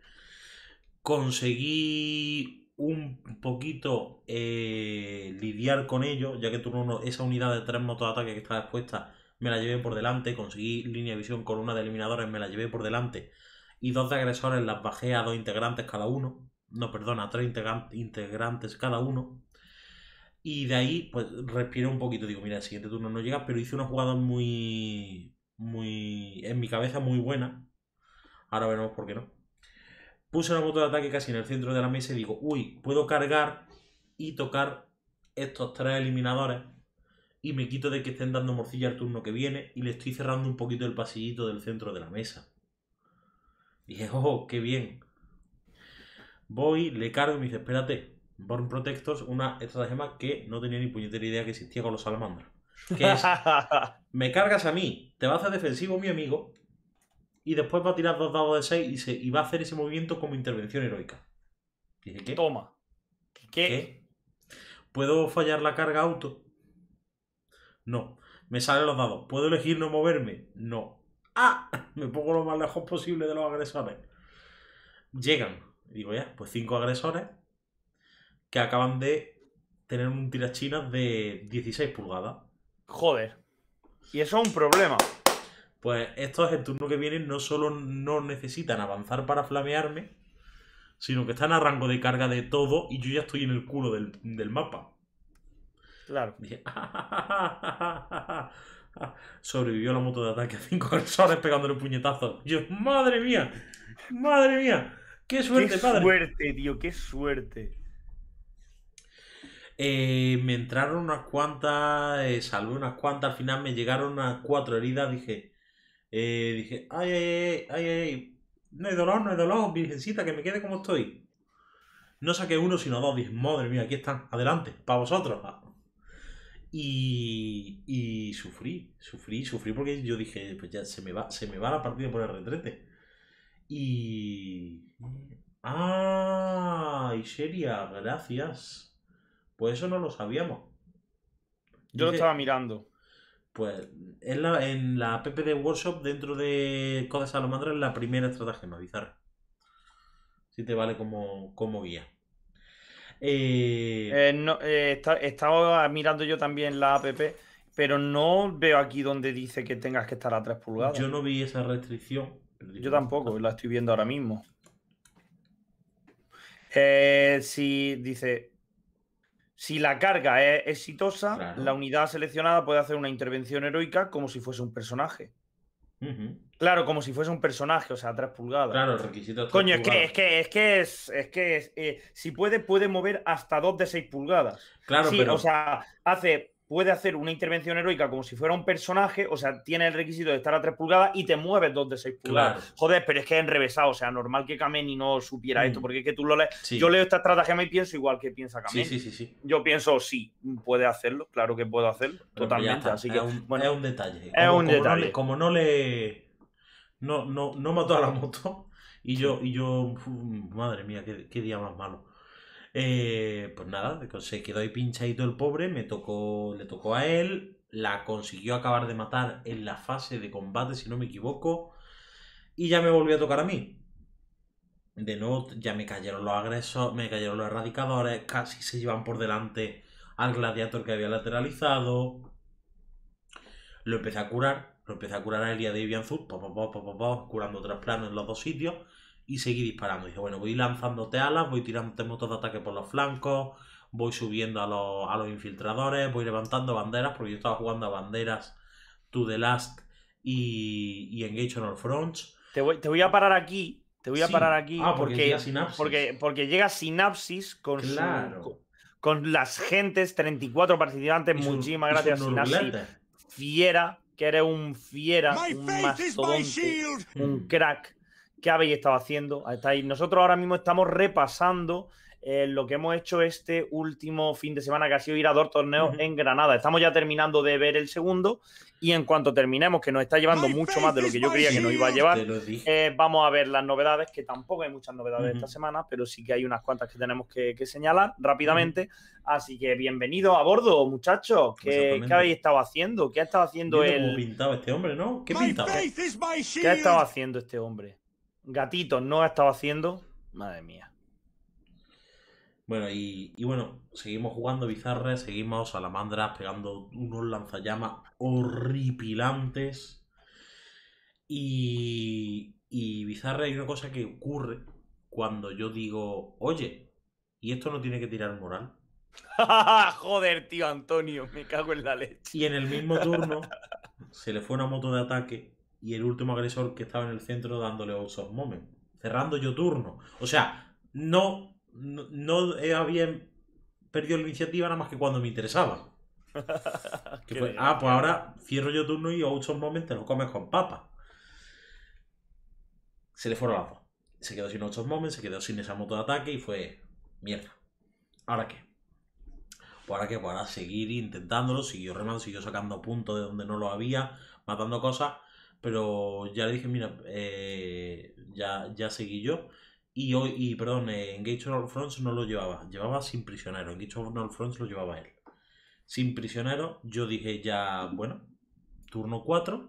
Conseguí un poquito eh, lidiar con ello, ya que turno esa unidad de tres motos de ataque que está expuesta, me la llevé por delante, conseguí línea de visión con una de eliminadores, me la llevé por delante, y dos de agresores las bajé a dos integrantes cada uno, no, perdona, a tres integrantes cada uno, y de ahí, pues, respiré un poquito, digo, mira, el siguiente turno no llega, pero hice una jugada muy, muy, en mi cabeza muy buena, ahora veremos por qué no puse la moto de ataque casi en el centro de la mesa y digo, uy, puedo cargar y tocar estos tres eliminadores y me quito de que estén dando morcilla al turno que viene y le estoy cerrando un poquito el pasillito del centro de la mesa. dije, oh, qué bien. Voy, le cargo y me dice, espérate, Born Protectors, una estratagema que no tenía ni puñetera idea que existía con los salamandros. es, *laughs* me cargas a mí, te vas a defensivo mi amigo y después va a tirar dos dados de 6 y, se, y va a hacer ese movimiento como intervención heroica. Dice, ¿qué? Toma. ¿Qué? ¿Qué? ¿Puedo fallar la carga auto? No. Me salen los dados. ¿Puedo elegir no moverme? No. ¡Ah! *laughs* Me pongo lo más lejos posible de los agresores. Llegan. Digo, ya, pues cinco agresores que acaban de tener un tirachinas de 16 pulgadas. Joder. Y eso es un problema. Pues estos el turno que vienen no solo no necesitan avanzar para flamearme, sino que están a rango de carga de todo y yo ya estoy en el culo del, mapa. Claro. Sobrevivió la moto de ataque a cinco horas *laughs* pegándole puñetazos. Yo, madre mía, madre mía, qué suerte, padre. Qué suerte, tío, qué suerte. Eh, me entraron unas cuantas, eh, Salvo unas cuantas, al final me llegaron a cuatro heridas, dije, eh, dije, ay, ay, ay, no hay dolor, no hay dolor, virgencita, que me quede como estoy. No saqué uno, sino dos. Dije, madre mía, aquí están, adelante, para vosotros. Ah. Y, sufrí, sufrí, sufrí porque yo dije, pues ya se me va, se me va la partida por el retrete. Y. ¡Ah! seria, gracias. Pues eso no lo sabíamos. Yo lo estaba mirando. Pues en la, en la app de Workshop, dentro de Coda Salamandra, es la primera me avisar Si te vale como, como guía. Eh... eh, eh estaba mirando yo también la app, pero no veo aquí donde dice que tengas que estar a 3 pulgadas. Yo no vi esa restricción. Yo tampoco, la estoy viendo ahora mismo. Eh, sí, dice, si la carga es exitosa, la unidad seleccionada puede hacer una intervención heroica como si fuese un personaje. Claro, como si fuese un personaje, o sea, tres pulgadas. Claro, requisito Coño, es que, es que, es que, es, que eh, si puede, puede mover hasta dos de seis pulgadas. Claro, pero... O sea, hace puede hacer una intervención heroica como si fuera un personaje, o sea, tiene el requisito de estar a 3 pulgadas y te mueves 2 de 6 pulgadas. Joder, pero es que es enrevesado, o sea, normal que Kameni no supiera esto, mm. porque es que tú lo lees. Yo leo esta estrategia y pienso igual que piensa Kameni. Sí, sí, sí, sí, Yo pienso, sí, puede hacerlo, claro que puedo hacerlo, totalmente. Así que, es un, bueno, es un detalle. Es un detalle. como no le. No, no, no mató a la moto, y yo, y yo, madre mía, qué día más malo. Eh, pues nada, se quedó ahí pinchadito el pobre, me tocó, le tocó a él, la consiguió acabar de matar en la fase de combate, si no me equivoco, y ya me volvió a tocar a mí. De nuevo, ya me cayeron los agresos me cayeron los erradicadores, casi se llevan por delante al gladiator que había lateralizado. Lo empecé a curar, lo empecé a curar a Elia de Ibianzur, curando trasplano en los dos sitios y seguí disparando. Dije, bueno, voy lanzándote alas, voy tirándote motos de ataque por los flancos, voy subiendo a los, infiltradores, voy levantando banderas, porque yo estaba jugando a banderas to the last y, y engage on all fronts. Te voy, te voy a parar aquí, te voy a parar aquí ah, porque, porque, llega Porque, llega sinapsis con con las gentes, 34 participantes, muchísimas gracias Sinapsis. Fiera, que eres un fiera, un un crack. ¿Qué habéis estado haciendo? nosotros ahora mismo estamos repasando eh, lo que hemos hecho este último fin de semana, que ha sido ir a dos torneos en Granada. Estamos ya terminando de ver el segundo y en cuanto terminemos, que nos está llevando mucho más de lo que yo creía que nos iba a llevar, eh, vamos a ver las novedades, que tampoco hay muchas novedades esta semana, pero sí que hay unas cuantas que tenemos que, señalar rápidamente. Así que bienvenidos a bordo, muchachos. Pues ¿Qué, habéis estado haciendo? ¿Qué ha estado haciendo el... pintado este hombre, no? ¿Qué ¿Qué ha estado haciendo este hombre? Gatito no ha estado haciendo. Madre mía. Bueno, y, bueno, seguimos jugando Bizarre. seguimos salamandras pegando unos lanzallamas horripilantes. Y, y bizarra hay una cosa que ocurre cuando yo digo, oye, y esto no tiene que tirar moral. *laughs* Joder, tío Antonio, me cago en la leche. Y en el mismo turno se le fue una moto de ataque y el último agresor que estaba en el centro dándole of moment. Cerrando yo turno. O sea, no, no, había perdido la iniciativa nada más que cuando me interesaba. *laughs* ah, pues ahora cierro yo turno y of moment te lo comes con papa. Se le fueron las dos. Se quedó sin of moment, se quedó sin esa moto de ataque y fue mierda. ¿Ahora qué? Pues ahora qué? para pues seguir intentándolo, siguió remando, siguió sacando puntos de donde no lo había, matando cosas pero ya le dije, mira, eh, ya, ya seguí yo. Y hoy, y perdón, eh, en Gates of Fronts no lo llevaba, llevaba sin prisionero. En Gates of All Fronts lo llevaba él. Sin prisionero, yo dije ya, bueno, turno 4,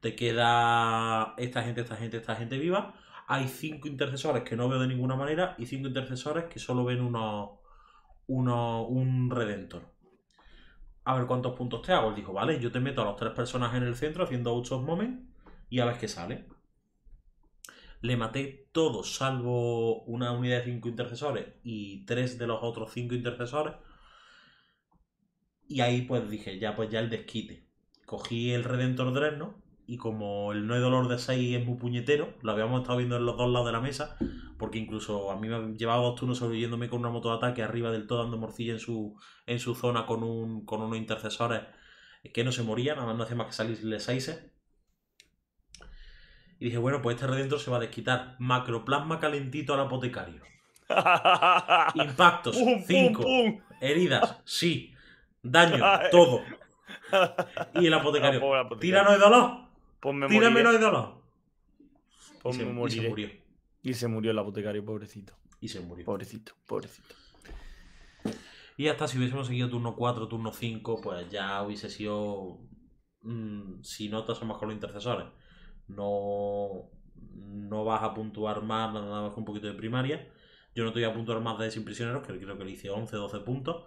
te queda esta gente, esta gente, esta gente viva. Hay cinco intercesores que no veo de ninguna manera y cinco intercesores que solo ven uno, uno, un redentor a ver cuántos puntos te hago. dijo, vale, yo te meto a los tres personajes en el centro haciendo out moment y a ver qué sale. Le maté todo, salvo una unidad de cinco intercesores y tres de los otros cinco intercesores. Y ahí pues dije, ya pues ya el desquite. Cogí el Redentor ¿no? y como el no hay dolor de 6 es muy puñetero, lo habíamos estado viendo en los dos lados de la mesa, porque incluso a mí me llevaba dos turnos sobreviviéndome con una moto de ataque arriba del todo dando morcilla en su, en su zona con, un, con unos intercesores que no se morían, nada más no hacía más que salirle 6 Y dije, bueno, pues este redentro se va a desquitar. Macroplasma calentito al apotecario. *laughs* Impactos, 5. Heridas, sí. Daño, *laughs* todo. *laughs* y el apotecario. Tira no de dolor. Ponme pues pues me y, se, murió. Y se murió el apotecario, pobrecito. Y se murió. Pobrecito, pobrecito. Y hasta si hubiésemos seguido turno 4, turno 5, pues ya hubiese sido. Mm, si notas a lo mejor los intercesores. No, no vas a puntuar más, nada más con un poquito de primaria. Yo no te voy a puntuar más de sin prisioneros, que creo que le hice 11, 12 puntos.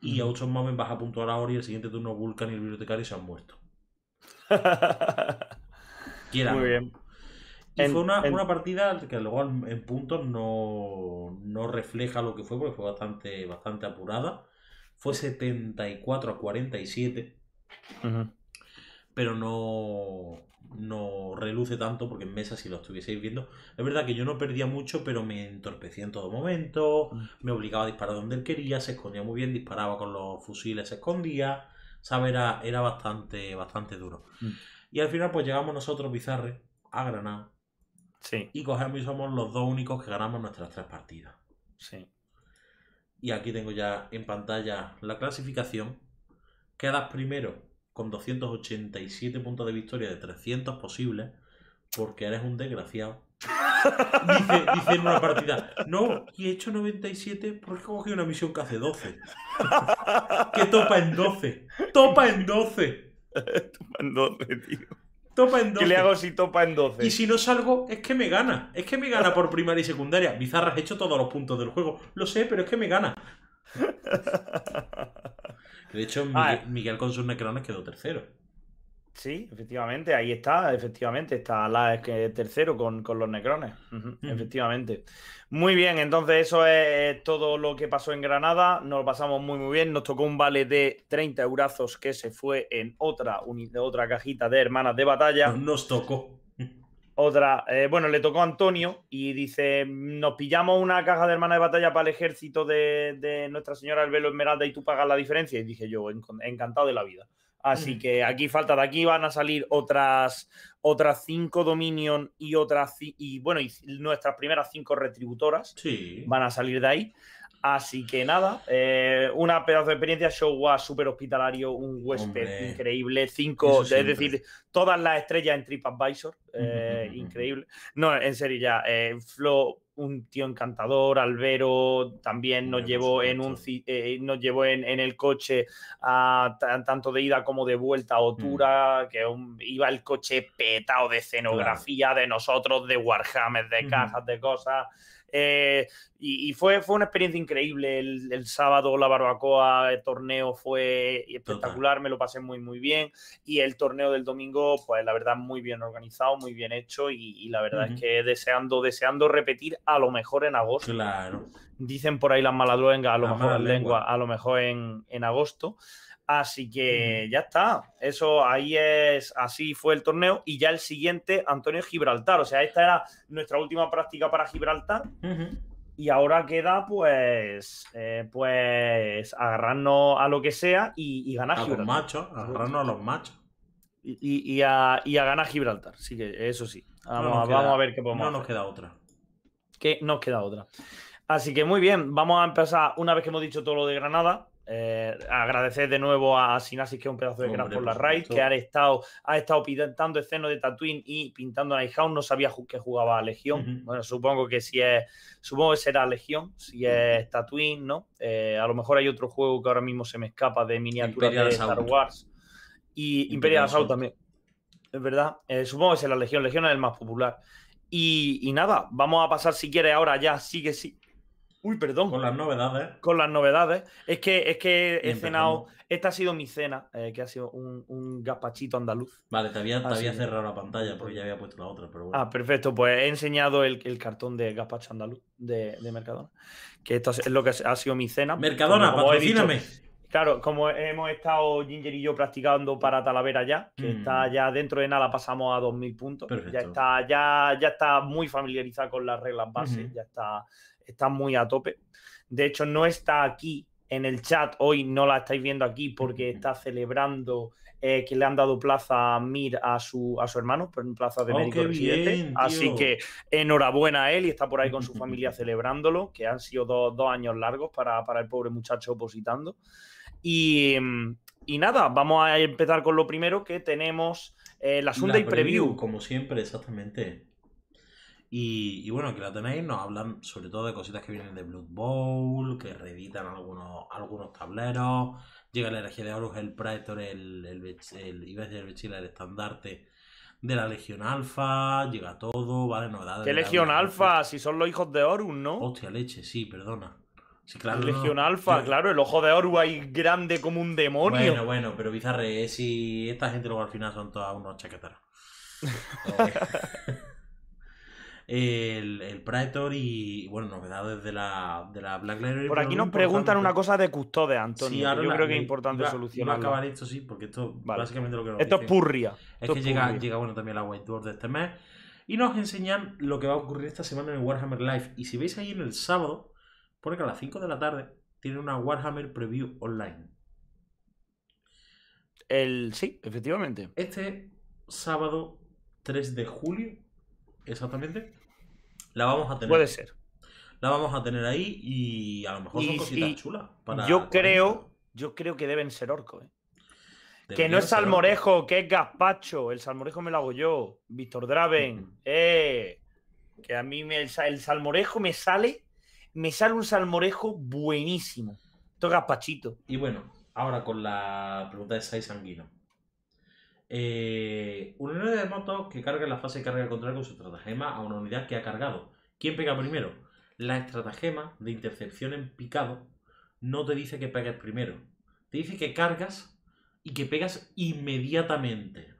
Y a otros momentos vas a puntuar ahora y el siguiente turno Vulcan y el bibliotecario se han muerto. *laughs* Quieran. Muy bien. Y fue una, partida que luego en, puntos no, refleja lo que fue, porque fue bastante, bastante apurada. Fue 74 a 47. Pero no, no reluce tanto porque en mesa si lo estuvieseis viendo es verdad que yo no perdía mucho pero me entorpecía en todo momento mm. me obligaba a disparar donde él quería se escondía muy bien disparaba con los fusiles se escondía ¿sabes? Era, bastante, bastante duro. Mm. Y al final, pues llegamos nosotros, Bizarre, a Granada. Sí. Y cogemos y somos los dos únicos que ganamos nuestras tres partidas. Sí. Y aquí tengo ya en pantalla la clasificación. Quedas primero con 287 puntos de victoria de 300 posibles porque eres un desgraciado. Dice, en una partida, no, y he hecho 97 porque cogido una misión que hace 12. que topa en 12. Topa en 12. topa en 12, tío. Topa en 12. ¿Qué le hago si topa en 12? Y si no salgo, es que me gana. Es que me gana por primaria y secundaria. Bizarra, he hecho todos los puntos del juego. Lo sé, pero es que me gana. *laughs* De hecho, ah, Miguel, Miguel con sus necrones quedó tercero. Sí, efectivamente, ahí está, efectivamente, está la tercero con, los necrones, efectivamente. Muy bien, entonces eso es todo lo que pasó en Granada, nos lo pasamos muy muy bien, nos tocó un vale de 30 eurazos que se fue en otra, otra cajita de hermanas de batalla. Pues nos tocó. Otra, eh, bueno, le tocó a Antonio y dice, nos pillamos una caja de hermanas de batalla para el ejército de, de Nuestra Señora del Velo Esmeralda y tú pagas la diferencia. Y dije yo, encantado de la vida. Así que aquí falta, de aquí van a salir otras, otras cinco Dominion y otras, y bueno, y nuestras primeras cinco retributoras van a salir de ahí. Así que nada, eh, una pedazo de experiencia, show was super hospitalario, un huésped increíble, cinco, es decir, todas las estrellas en TripAdvisor, eh, increíble. No, en serio ya, eh, Flow un tío encantador, Albero también nos llevó en, un, eh, eh, nos llevó en, el coche a, tanto de ida como de vuelta a mm. Otura, que iba el coche petado de escenografía de nosotros, de Warhammer, de mm. cajas, de cosas. Eh, y, fue, fue una experiencia increíble. El, sábado la barbacoa, el torneo fue espectacular, me lo pasé muy, muy bien. Y el torneo del domingo, pues la verdad, muy bien organizado, muy bien hecho. Y, la verdad es que deseando, deseando repetir a lo mejor en agosto. Dicen por ahí las malas lenguas, a lo mejor en a lo mejor en, en agosto. Así que ya está. Eso ahí es. Así fue el torneo. Y ya el siguiente, Antonio Gibraltar. O sea, esta era nuestra última práctica para Gibraltar. Y ahora queda, pues, eh, pues agarrarnos a lo que sea y, ganar a Gibraltar. Los machos, agarrarnos a los machos. Y, a, a, ganar Gibraltar. Sí, que eso sí. Vamos, a ver qué podemos. No nos queda otra. Que nos queda otra. Así que muy bien, vamos a empezar una vez que hemos dicho todo lo de Granada. Eh, agradecer de nuevo a Sinasis, que es un pedazo de gran por la raid, que ha estado, ha estado pintando escenas de Tatooine y pintando Nighthound. No sabía que jugaba a Legión. Bueno, supongo que si es, supongo que será Legión, si es Tatooine, ¿no? Eh, a lo mejor hay otro juego que ahora mismo se me escapa de miniatura de Star Wars. Y Imperial, Assault también. Es verdad. Eh, supongo que será Legión. Legión es el más popular. Y, y, nada, vamos a pasar si quieres ahora ya, sí que sí, Uy, perdón. Con las novedades. Con las novedades. Es que, es que he cenado. Esta ha sido mi cena, eh, que ha sido un, un gazpachito andaluz. Vale, te había, cerrado la pantalla porque ya había puesto la otra, pero bueno. Ah, perfecto. Pues he enseñado el, el cartón de gazpacho andaluz de, Mercadona. Que esto es lo que ha sido mi cena. Mercadona, como, claro, como hemos estado Ginger y yo practicando para Talavera ya, que mm. está ya dentro de nada, pasamos a 2.000 puntos. Perfecto. Ya está, ya, ya está muy familiarizada con las reglas bases. ya está está muy a tope. De hecho, no está aquí en el chat, hoy no la estáis viendo aquí porque está celebrando eh, que le han dado plaza a Mir a su, a su hermano, pues, en plaza de oh, Así que enhorabuena a él y está por ahí con su *laughs* familia celebrándolo, que han sido dos, años largos para, el pobre muchacho opositando. Y, nada, vamos a empezar con lo primero que tenemos, eh, la Sunday Preview. Como siempre, exactamente. Y, bueno, que la tenéis, nos hablan sobre todo de cositas que vienen de Blood Bowl, que reeditan algunos, algunos tableros. Llega la herejía de Horus, el Praetor, el, el, el, el estandarte de la Legión Alfa. Llega todo, ¿vale? Novedades. ¿Qué Legión Alfa? Si son los hijos de Horus, ¿no? Hostia, leche, sí, perdona. Sí, Legión Alfa, claro, el ojo de Horus ahí grande como un demonio. Bueno, bueno, pero Bizarre, eh, si esta gente luego al final son todos unos chaqueteros. *laughs* el, el Praetor y, bueno, novedades de la, de la Black Library. Por aquí nos preguntan una cosa de Custode, Antonio. yo creo que es importante solucionar solucionarlo. acabar esto, sí, porque esto básicamente lo Esto es purria. Es que llega, bueno, también la White Dwarf de este mes. Y nos enseñan lo que va a ocurrir esta semana en Warhammer Live. Y si veis ahí en el sábado, pone que a las 5 de la tarde tiene una Warhammer Preview online. El, sí, efectivamente. Este sábado 3 de julio, exactamente, la vamos a tener. Puede ser. La vamos a tener ahí y a lo mejor son cositas chulas. yo creo, yo creo que deben ser orcos, ¿eh? que no es salmorejo, que es gazpacho. El salmorejo me lo hago yo. Víctor Draven. eh, que a mí me, el, salmorejo me sale. Me sale un salmorejo buenísimo. Esto es gazpachito. Y bueno, ahora con la pregunta de Sai Sanguino. Eh, una unidad de moto que carga la fase de carga Contra con su estratagema a una unidad que ha cargado. ¿Quién pega primero? La estratagema de intercepción en picado no te dice que pegues primero. Te dice que cargas y que pegas inmediatamente.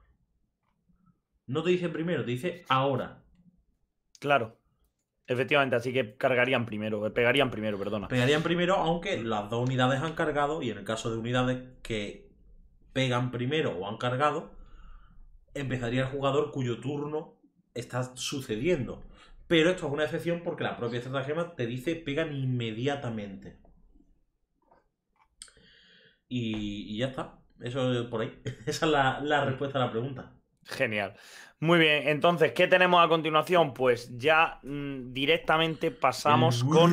No te dice primero, te dice ahora. Claro. Efectivamente, así que cargarían primero, eh, pegarían primero, perdona. Pegarían primero, aunque las dos unidades han cargado, y en el caso de unidades que pegan primero o han cargado, empezaría el jugador cuyo turno está sucediendo. Pero esto es una excepción porque la propia estratagema te dice pegan inmediatamente. Y, ya está. Eso es por ahí. *laughs* Esa es la, respuesta a la pregunta. Genial. Muy bien, entonces, ¿qué tenemos a continuación? Pues ya mm, directamente pasamos con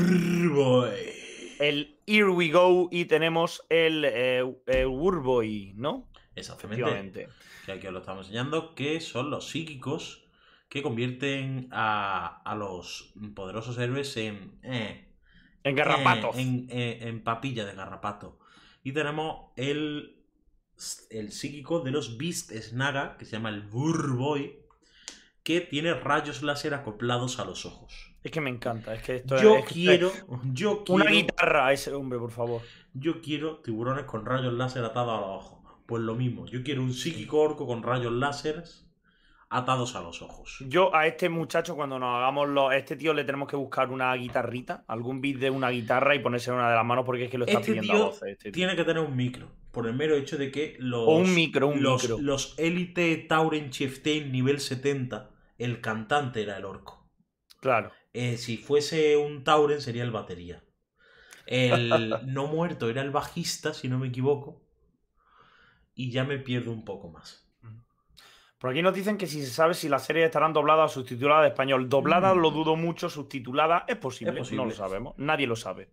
el Here We Go y tenemos el, eh, ¿no? Exactamente. Que aquí os lo estamos enseñando, que son los psíquicos que convierten a, los poderosos héroes en... Eh, en eh, garrapatos. Eh, en, papilla de garrapato. Y tenemos el, el psíquico de los Beast Snaga, que se llama el Burboy, que tiene rayos láser acoplados a los ojos. Es que me encanta, es que esto yo es, quiero, yo quiero una guitarra a ese hombre, por favor. Yo quiero tiburones con rayos láser atados a los ojos. Pues lo mismo, yo quiero un psíquico orco con rayos láseres atados a los ojos. Yo a este muchacho, cuando nos hagamos los. A este tío le tenemos que buscar una guitarrita, algún beat de una guitarra y ponerse en una de las manos porque es que lo está este pidiendo a voces, este Tiene que tener un micro. Por el mero hecho de que los. un micro, un los, micro. Los Elite Tauren Chieftain nivel 70, el cantante era el orco. Claro. Eh, si fuese un Tauren sería el batería. El *laughs* no muerto era el bajista, si no me equivoco y ya me pierdo un poco más. Por aquí nos dicen que si se sabe si las series estarán dobladas o subtituladas de español. Dobladas mm. lo dudo mucho, subtituladas es posible, no lo sabemos, nadie lo sabe.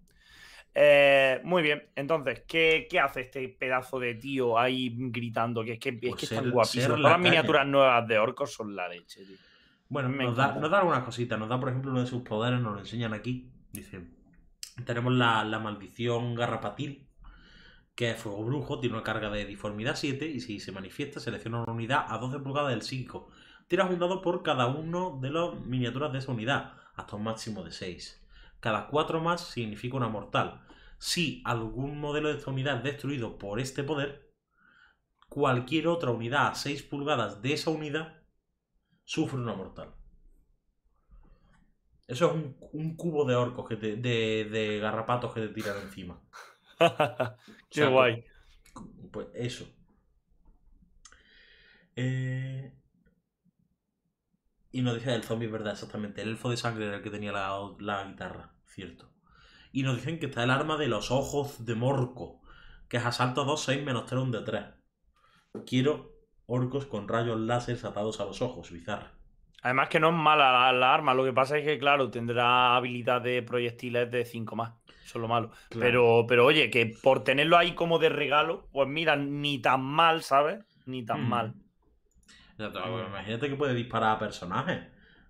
Eh, muy bien, entonces, ¿qué, hace este pedazo de tío ahí gritando? Que es que, es que pues están las miniaturas nuevas de orcos son la leche, Bueno, nos, da, nos da, algunas cositas. Nos da, por ejemplo, lo de sus poderes, nos lo enseñan aquí. Dice: Tenemos la maldición garrapatil, que es Fuego Brujo, tiene una carga de Diformidad 7 y si se manifiesta selecciona una unidad a 12 pulgadas del 5 tira un dado por cada uno de las miniaturas de esa unidad, hasta un máximo de 6. Cada 4 más significa una mortal. Si algún modelo de esta unidad es destruido por este poder, cualquier otra unidad a 6 pulgadas de esa unidad sufre una mortal. Eso es un, cubo de orcos, de, de garrapatos que te tiran encima. *laughs* Qué guay. Pues eso. Eh, y nos dicen el zombie, ¿verdad? Exactamente. El elfo de sangre era el que tenía la, guitarra, cierto. Y nos dicen que está el arma de los ojos de Morco, que es asalto 2, 6 menos 3, 1 de 3. Quiero orcos con rayos láser atados a los ojos, bizarra. Además que no es mala la, la, arma, lo que pasa es que, claro, tendrá habilidad de proyectiles de 5 más. Eso es lo malo. Pero, pero oye, que por tenerlo ahí como de regalo, pues mira, ni tan mal, ¿sabes? Ni tan hmm. mal. imagínate que puede disparar a personajes.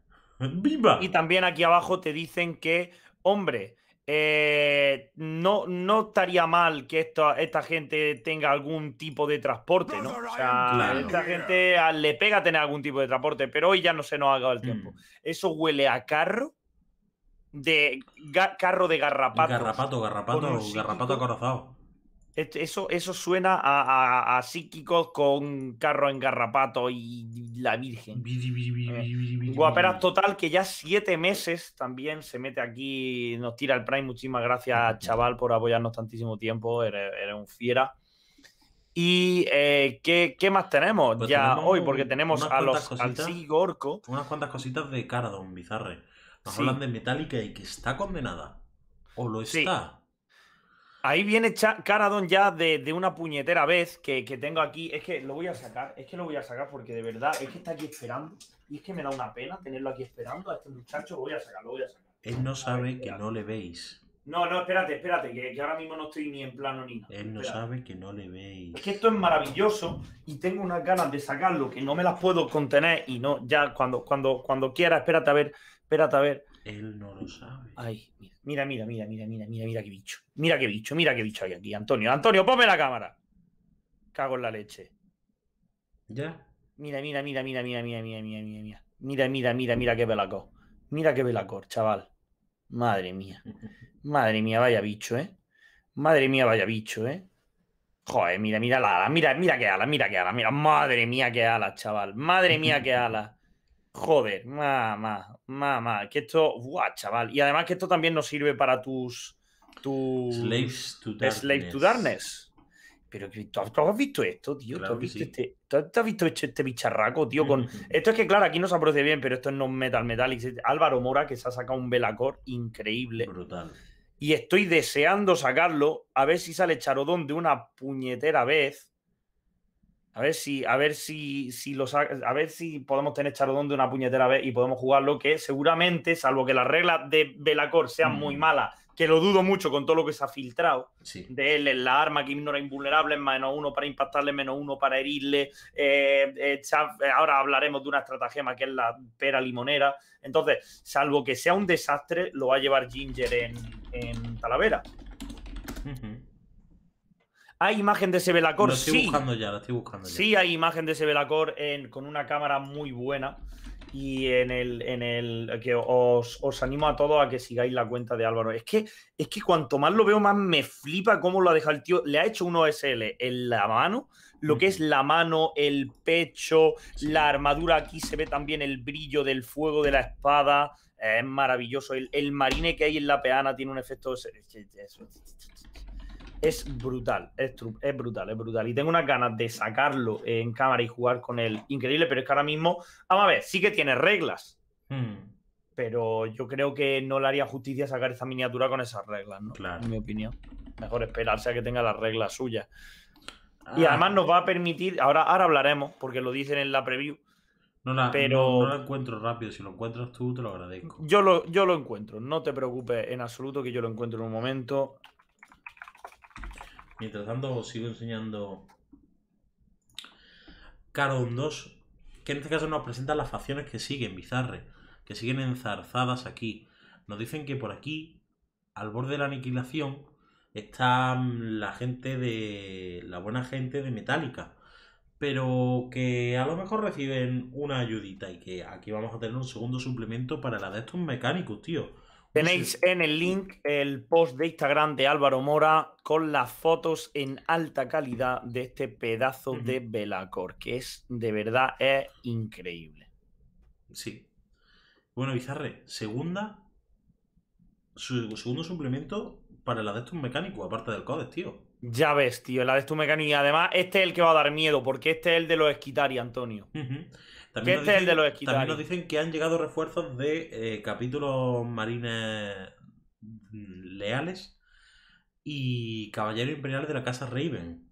*laughs* ¡Viva! Y también aquí abajo te dicen que, hombre, eh, no, no estaría mal que esta, esta gente tenga algún tipo de transporte, ¿no? O sea, esta gente ah, le pega tener algún tipo de transporte, pero hoy ya no se nos ha dado el hmm. tiempo. Eso huele a carro de carro de garrapato. Garrapato, garrapato, garrapato acorazado. Eso, eso suena a, psíquicos con carro en garrapato y la virgen. guaperas total, que ya siete meses también se mete aquí, nos tira el Prime. Muchísimas gracias, *laughs* chaval, por apoyarnos tantísimo tiempo. Eres, un fiera. ¿Y eh, ¿qué, más tenemos pues ya hoy? Porque tenemos a los, al psíquico orco. Unas cuantas cositas de don bizarre sí. hablan de Metallica y que está condenada. ¿O lo está? Ahí viene Caradon ya de, una puñetera vez que, tengo aquí. Es que lo voy a sacar, es que lo voy a sacar porque de verdad es que está aquí esperando. Y es que me da una pena tenerlo aquí esperando a este muchacho. Lo voy a sacar, lo voy a sacar. Él no sabe que no le veis. No, no, espérate, espérate, que, ahora mismo no estoy ni en plano ni Él no sabe que no le veis. Es que esto es maravilloso y tengo unas ganas de sacarlo que no me las puedo contener y no, ya cuando, cuando, cuando quiera, espérate a ver. Espérate a ver. Él no lo sabe. Ay, mira, mira, mira, mira, mira, mira, mira qué bicho. Mira qué bicho, mira qué bicho hay aquí. Antonio, Antonio, ponme la cámara. Cago en la leche. ¿Ya? Mira, mira, mira, mira, mira, mira, mira, mira, mira, mira. Mira, mira, mira, mira qué velacor. Mira qué velacor, chaval. Madre mía. Madre mía, vaya bicho, ¿eh? Madre mía, vaya bicho, ¿eh? Joder, mira, mira la ala, mira, mira qué ala, mira qué ala, mira, madre mía, qué ala, chaval, madre mía, qué ala. Joder, mamá, mamá, que esto, gua chaval. Y además que esto también nos sirve para tus, tus Slaves to Darkness. Slave to Darkness. Pero ¿tú, has visto esto, tío? ¿Tú, este, has visto este, este, bicharraco, tío? Con... *laughs* esto es que, claro, aquí no se aprecia bien, pero esto es no metal metal. Álvaro Mora, que se ha sacado un velacor increíble. Brutal. Y estoy deseando sacarlo, a ver si sale Charodón de una puñetera vez. A ver si, a ver si, si los, a ver si podemos tener Charodón de una puñetera vez y podemos jugarlo, que seguramente, salvo que las reglas de Belacor sean muy mm. malas, que lo dudo mucho con todo lo que se ha filtrado de él, en la arma que ignora invulnerable, menos uno para impactarle, menos uno para herirle. Eh, eh, eh, ahora hablaremos de una estratagema que es la pera limonera. Entonces, salvo que sea un desastre, lo va a llevar Ginger en, Talavera. ¿Hay imagen de ese Velacor? Lo estoy sí. buscando ya, estoy buscando Sí, hay imagen de ese Velacor con una cámara muy buena. Y en el, en el que os, animo a todos a que sigáis la cuenta de Álvaro. Es que, es que cuanto más lo veo, más me flipa cómo lo ha dejado el tío. Le ha hecho un OSL en la mano, lo que es la mano, el pecho, la armadura. Aquí se ve también el brillo del fuego de la espada. Es maravilloso. El, marine que hay en la peana tiene un efecto. Es, es brutal, es, es, brutal, es brutal. Y tengo unas ganas de sacarlo en cámara y jugar con él. Increíble, pero es que ahora mismo, vamos a ver, sí que tiene reglas. Hmm. Pero yo creo que no le haría justicia sacar esta miniatura con esas reglas, ¿no? Claro. En mi opinión. Mejor esperarse a que tenga las reglas suyas. Y ah. además nos va a permitir, ahora, ahora hablaremos, porque lo dicen en la preview. No la, pero... No, no encuentro rápido, si lo encuentras tú te lo agradezco. Yo yo lo encuentro, no te preocupes en absoluto que yo lo encuentro en un momento. Mientras tanto, os sigo enseñando Caron 2, que en este caso nos presenta las facciones que siguen, bizarre, que siguen enzarzadas aquí. Nos dicen que por aquí, al borde de la aniquilación, está la gente de. la buena gente de Metallica. Pero que a lo mejor reciben una ayudita y que aquí vamos a tener un segundo suplemento para la de estos mecánicos, tío. Tenéis en el link el post de Instagram de Álvaro Mora con las fotos en alta calidad de este pedazo de Belacor, que es de verdad es increíble. Sí. Bueno, Bizarre, segunda. Su, segundo suplemento para el Adestus mecánico, aparte del CODES, tío. Ya ves, tío, el Adestus mecánico. Y además, este es el que va a dar miedo, porque este es el de los Esquitari, Antonio. Este también, nos, dicen, que han llegado refuerzos de eh, capítulos marines mm, leales y caballeros imperiales de la casa Raven.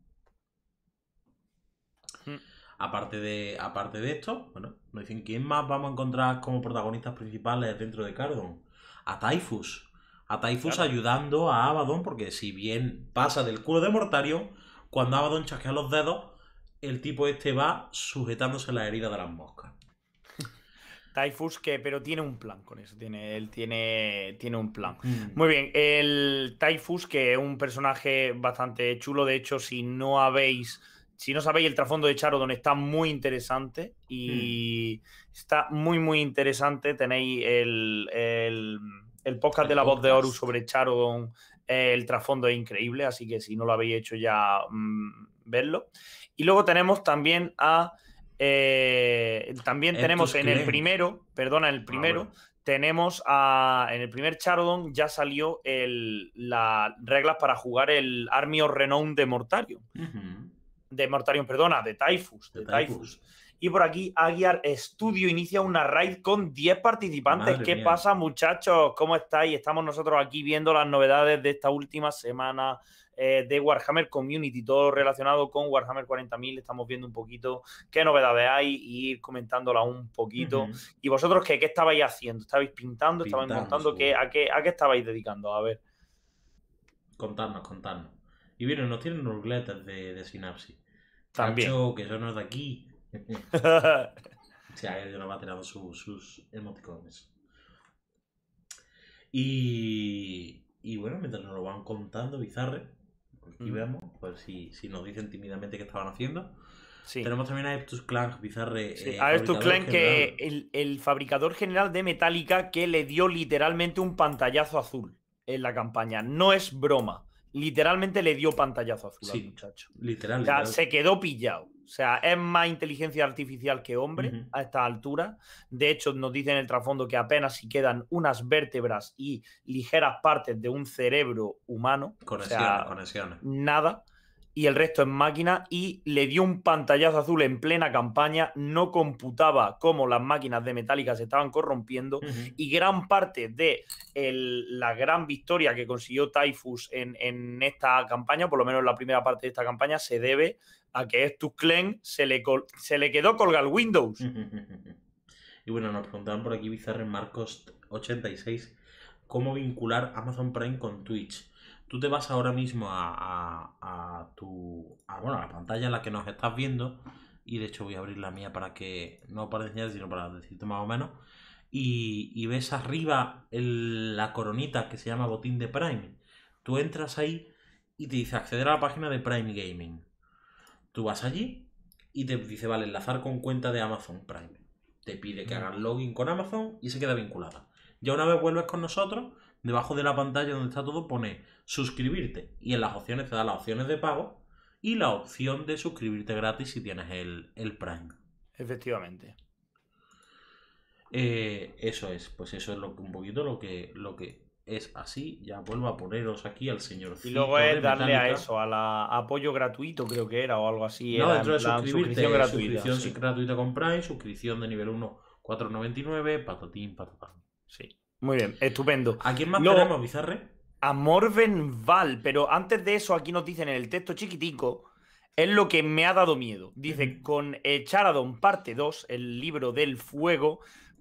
Hmm. Aparte de, aparte de esto, bueno, nos dicen quién más vamos a encontrar como protagonistas principales dentro de Cardon. A Typhus. A Typhus ayudando a Abaddon, porque si bien pasa del culo de Mortario, cuando Abaddon chasquea los dedos, el tipo este va sujetándose a la herida de las moscas. Typhus que, pero tiene un plan con eso, tiene, él tiene, tiene un plan. Mm. Muy bien, el Typhus que es un personaje bastante chulo, de hecho si no habéis, si no sabéis el trasfondo de Charodon está muy interesante y mm. está muy muy interesante, tenéis el, el, podcast de la voz de Horus sobre Charodon, eh, el trasfondo es increíble, así que si no lo habéis hecho ya, mm, verlo. Y luego tenemos también a. Eh, también tenemos en el primero, perdona, en el ah, primero, tenemos a. En el primer Charodon ya salió las reglas para jugar el Armio Renown de Mortarion. De Mortarion, perdona, de Typhus. De, Typhus. Y por aquí Aguiar Studio inicia una raid con 10 participantes. ¿Qué pasa, muchachos? ¿Cómo estáis? Estamos nosotros aquí viendo las novedades de esta última semana eh, de Warhammer Community, todo relacionado con Warhammer 40.000. Estamos viendo un poquito qué novedades hay y ir comentándolas un poquito. ¿Y vosotros qué, estabais haciendo? ¿Estabais pintando? ¿Estabais montando? a, qué, estabais dedicando? A ver. Contadnos, contadnos. Y miren, nos tienen un de, de sinapsis. También. Cacho, que son de aquí *laughs* sí, a él yo no me ha tirado sus emoticones. Y, bueno, mientras nos lo van contando, bizarre, aquí vemos pues si, nos dicen tímidamente qué estaban haciendo. Tenemos también a Eptus Clank, Bizarre. Sí. Eh, a que el, fabricador general de Metallica que le dio literalmente un pantallazo azul en la campaña. No es broma. Literalmente le dio pantallazo azul sí. muchacho. literal. se quedó pillado. O sea, es más inteligencia artificial que hombre a esta altura. De hecho, nos dicen en el trasfondo que apenas si quedan unas vértebras y ligeras partes de un cerebro humano. Conexiones, Nada y el resto en máquina y le dio un pantallazo azul en plena campaña, no computaba cómo las máquinas de Metallica se estaban corrompiendo y gran parte de la gran victoria que consiguió Typhus en, esta campaña, por lo menos la primera parte de esta campaña, se debe a que Estus Clan se le, se le quedó el Windows. Y bueno, nos preguntaban por aquí Bizarre Marcos 86 cómo vincular Amazon Prime con Twitch tú te vas ahora mismo a, tu. a la pantalla en la que nos estás viendo. Y de hecho voy a abrir la mía para que. No para enseñar, sino para decirte más o menos. Y, ves arriba la coronita que se llama botín de Prime. Tú entras ahí y te dice acceder a la página de Prime Gaming. Tú vas allí y te dice, vale, enlazar con cuenta de Amazon Prime. Te pide que mm. hagas login con Amazon y se queda vinculada. Ya una vez vuelves con nosotros, debajo de la pantalla donde está todo pone suscribirte y en las opciones te da las opciones de pago y la opción de suscribirte gratis si tienes el, Prime. Efectivamente. Eh, eso es, pues eso es lo, un poquito lo que, lo que es así. Ya vuelvo a poneros aquí al señor. Y luego es darle a eso, a la apoyo gratuito, creo que era, o algo así. No, dentro de suscripción eh, gratuita. Suscripción gratuita con Prime, suscripción de nivel 1, 4.99, patatín, patatán. Sí. Muy bien, estupendo. ¿A quién más Lo... Bizarre? A Morven Val, pero antes de eso, aquí nos dicen en el texto chiquitico, es lo que me ha dado miedo. Dice, con Charadon parte 2, el libro del fuego,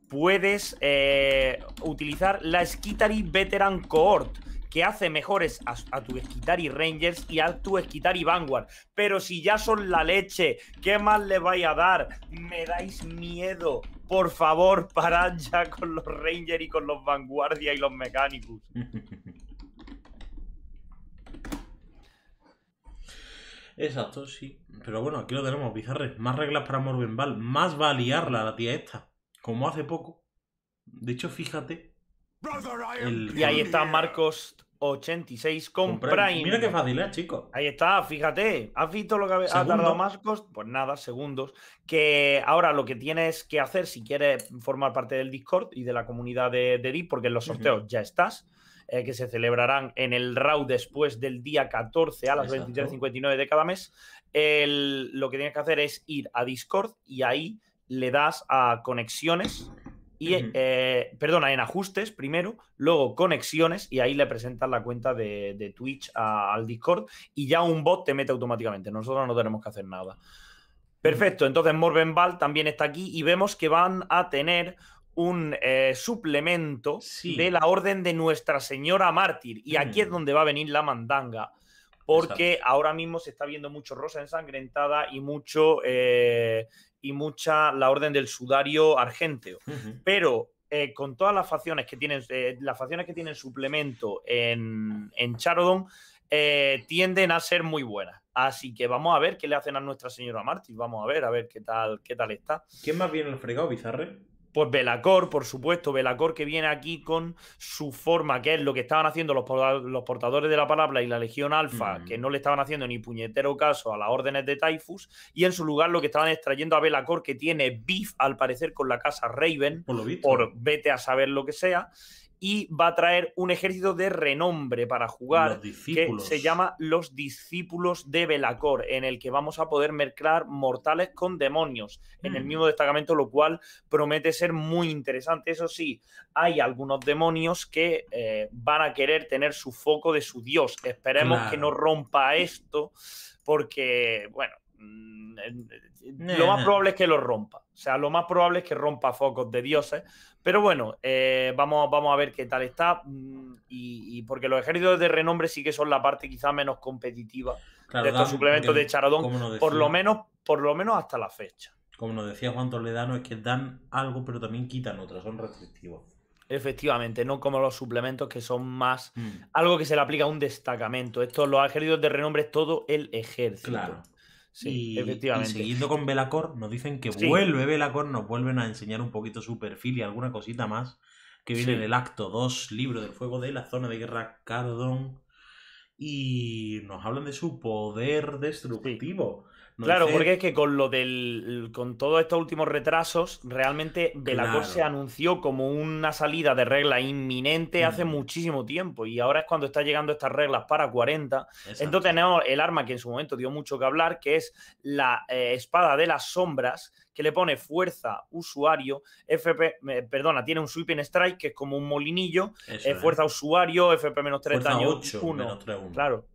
puedes eh, utilizar la Skitari Veteran Cohort, que hace mejores a, a tu y Rangers y a tu y Vanguard. Pero si ya son la leche, ¿qué más le vais a dar? Me dais miedo. Por favor, *laughs* parad ya con los Rangers y con los Vanguardia y los Mecánicos. *laughs* Exacto, sí. Pero bueno, aquí lo tenemos, bizarres. Más reglas para Morvenval, Más va a liarla la tía esta. Como hace poco. De hecho, fíjate y ahí está Marcos 86 con, Prime. Mira qué fácil es, ¿eh, chicos. Ahí está, fíjate. ¿Has visto lo que ha tardado Marcos? Pues nada, segundos. Que ahora lo que tienes que hacer si quieres formar parte del Discord y de la comunidad de, de porque en los sorteos ya estás. Eh, que se celebrarán en el RAW después del día 14 a las 23.59 de cada mes, lo que tienes que hacer es ir a Discord y ahí le das a conexiones y, eh, perdona, en ajustes primero, luego conexiones y ahí le presentas la cuenta de, Twitch al Discord y ya un bot te mete automáticamente. Nosotros no tenemos que hacer nada. Perfecto, entonces Morvenval también está aquí y vemos que van a tener un eh, suplemento de la Orden de Nuestra Señora Mártir. Y aquí es mm. donde va a venir la mandanga porque ahora mismo se está viendo mucho rosa ensangrentada y mucho eh, y mucha la orden del sudario argenteo. Pero eh, con todas las facciones que tienen, eh, las facciones que tienen suplemento en, en Charodon, tienden a ser muy buenas. Así que vamos a ver qué le hacen a nuestra señora Martí. Vamos a ver, a ver qué tal, qué tal está. ¿Quién más viene el fregado, Bizarre? Pues Belacor, por supuesto, Belacor que viene aquí con su forma, que es lo que estaban haciendo los, portadores de la palabra y la Legión Alfa, que no le estaban haciendo ni puñetero caso a las órdenes de Typhus, y en su lugar lo que estaban extrayendo a Belacor, que tiene beef al parecer con la casa Raven, pues por vete a saber lo que sea, y va a traer un ejército de renombre para jugar que se llama los discípulos de Belacor, en el que vamos a poder mezclar mortales con demonios en el mm. mismo destacamento, lo cual promete ser muy interesante. Eso sí, hay algunos demonios que eh, van a querer tener su foco de su dios. Esperemos que no rompa esto porque, bueno, Mm, eh, eh, lo más probable es que lo rompa. O sea, lo más probable es que rompa focos de dioses. Pero bueno, eh, vamos, vamos a ver qué tal está. Mm, y, porque los ejércitos de renombre sí que son la parte quizás menos competitiva de estos suplementos de Charadón. Por lo menos, por lo menos hasta la fecha. Como nos decía Juan Toledano, es que dan algo, pero también quitan otras, son restrictivos. Efectivamente, no como los suplementos que son más mm. algo que se le aplica a un destacamento. Estos, los ejércitos de renombre es todo el ejército. Claro. Sí, y, efectivamente. siguiendo con Belacor, nos dicen que vuelve Belacor, nos vuelven a enseñar un poquito su perfil y alguna cosita más que viene en el acto 2, libro del fuego de la zona de guerra Cardón. Y nos hablan de su poder destructivo claro, porque es que con lo del. con todos estos últimos retrasos, realmente Delacour se anunció como una salida de regla inminente mm. hace muchísimo tiempo. Y ahora es cuando está llegando estas reglas para 40. Entonces tenemos el arma que en su momento dio mucho que hablar, que es la eh, espada de las sombras, que le pone fuerza usuario, FP, eh, perdona, tiene un sweeping strike que es como un molinillo, eh, fuerza usuario, FP menos 3 daño 1. Claro.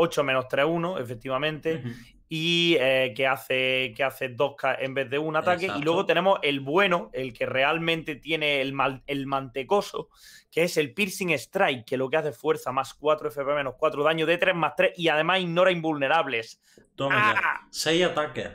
8 menos 3, 1, efectivamente y eh, que, hace, que hace dos en vez de un ataque. Y luego tenemos el bueno, el que realmente tiene el, el mantecoso, que es el Piercing Strike, que lo que hace fuerza más 4 FP menos 4, daño de 3 más 3 y además ignora invulnerables. Toma 6 ¡Ah! ataques,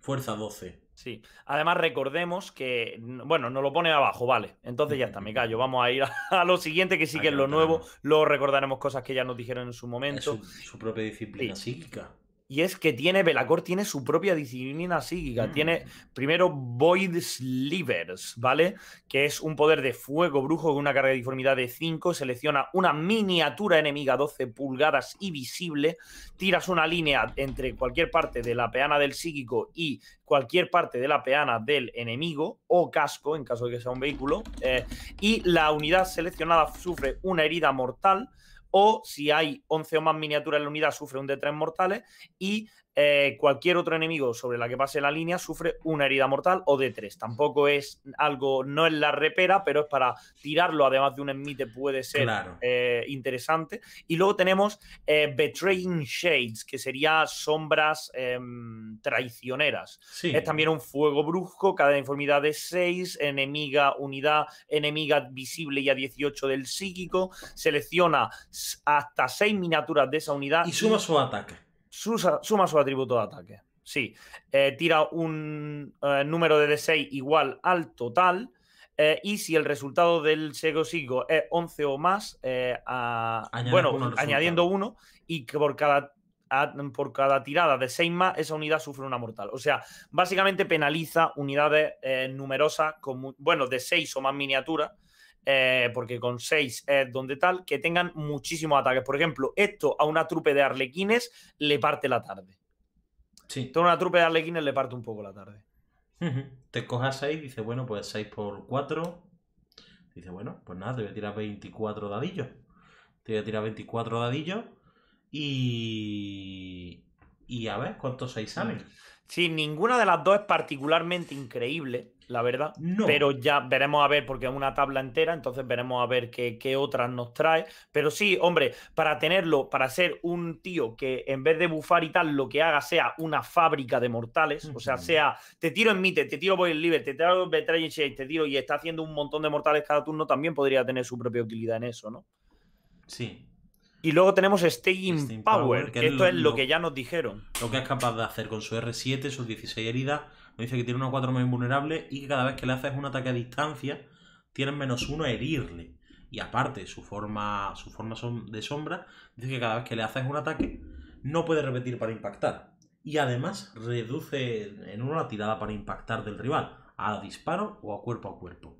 fuerza 12. Sí, además recordemos que, bueno, nos lo pone abajo, vale. Entonces ya está, me callo. Vamos a ir a, lo siguiente, que sí que es lo nuevo. Luego recordaremos cosas que ya nos dijeron en su momento. su, propia disciplina psíquica. Y es que tiene, Belacor tiene su propia disciplina psíquica. Tiene mm. primero Void Slivers, ¿vale? Que es un poder de fuego brujo con una carga de deformidad de 5. Selecciona una miniatura enemiga 12 pulgadas y visible. Tiras una línea entre cualquier parte de la peana del psíquico y cualquier parte de la peana del enemigo o casco, en caso de que sea un vehículo. Eh, y la unidad seleccionada sufre una herida mortal o si hay 11 o más miniaturas en la unidad, sufre un de 3 mortales y eh, cualquier otro enemigo sobre la que pase la línea sufre una herida mortal o de 3 Tampoco es algo, no es la repera, pero es para tirarlo, además de un enmite puede ser eh, interesante. Y luego tenemos eh, Betraying Shades, que sería sombras em, traicioneras. Es también un fuego brusco, cada deformidad de 6, enemiga unidad, enemiga visible y a 18 del psíquico. Selecciona hasta 6 miniaturas de esa unidad. Y suma su ataque suma su atributo de ataque. Sí, eh, tira un eh, número de D6 igual al total. Eh, y si el resultado del Sego Sigo es 11 o más, bueno, añadiendo uno, y que por cada, por cada tirada de 6 más, esa unidad sufre una mortal. O sea, básicamente penaliza unidades numerosas, bueno, de 6 o más miniaturas, eh, porque con 6 es donde tal, que tengan muchísimos ataques. Por ejemplo, esto a una trupe de arlequines le parte la tarde. Sí. Toda una trupe de arlequines le parte un poco la tarde. Te cojas 6, dice, bueno, pues 6 por 4. Dice, bueno, pues nada, te voy a tirar 24 dadillos. Te voy a tirar 24 dadillos y. Y a ver cuántos 6 salen. Sí, ninguna de las dos es particularmente increíble la verdad. Pero ya veremos a ver, porque es una tabla entera, entonces veremos a ver qué, otras nos trae. Pero sí, hombre, para tenerlo, para ser un tío que en vez de bufar y tal, lo que haga sea una fábrica de mortales, o sea, sea, te tiro en mite, te tiro voy el libre, te tiro en te tiro y está haciendo un montón de mortales cada turno, también podría tener su propia utilidad en eso, ¿no? Sí, y luego tenemos Staying, Power, que, esto es lo, lo, que ya nos dijeron. Lo que es capaz de hacer con su R7, sus 16 heridas, dice que tiene una 4 más invulnerable y que cada vez que le haces un ataque a distancia, tienes menos uno a herirle. Y aparte, su forma, su forma de sombra dice que cada vez que le haces un ataque, no puede repetir para impactar. Y además reduce en uno la tirada para impactar del rival, a disparo o a cuerpo a cuerpo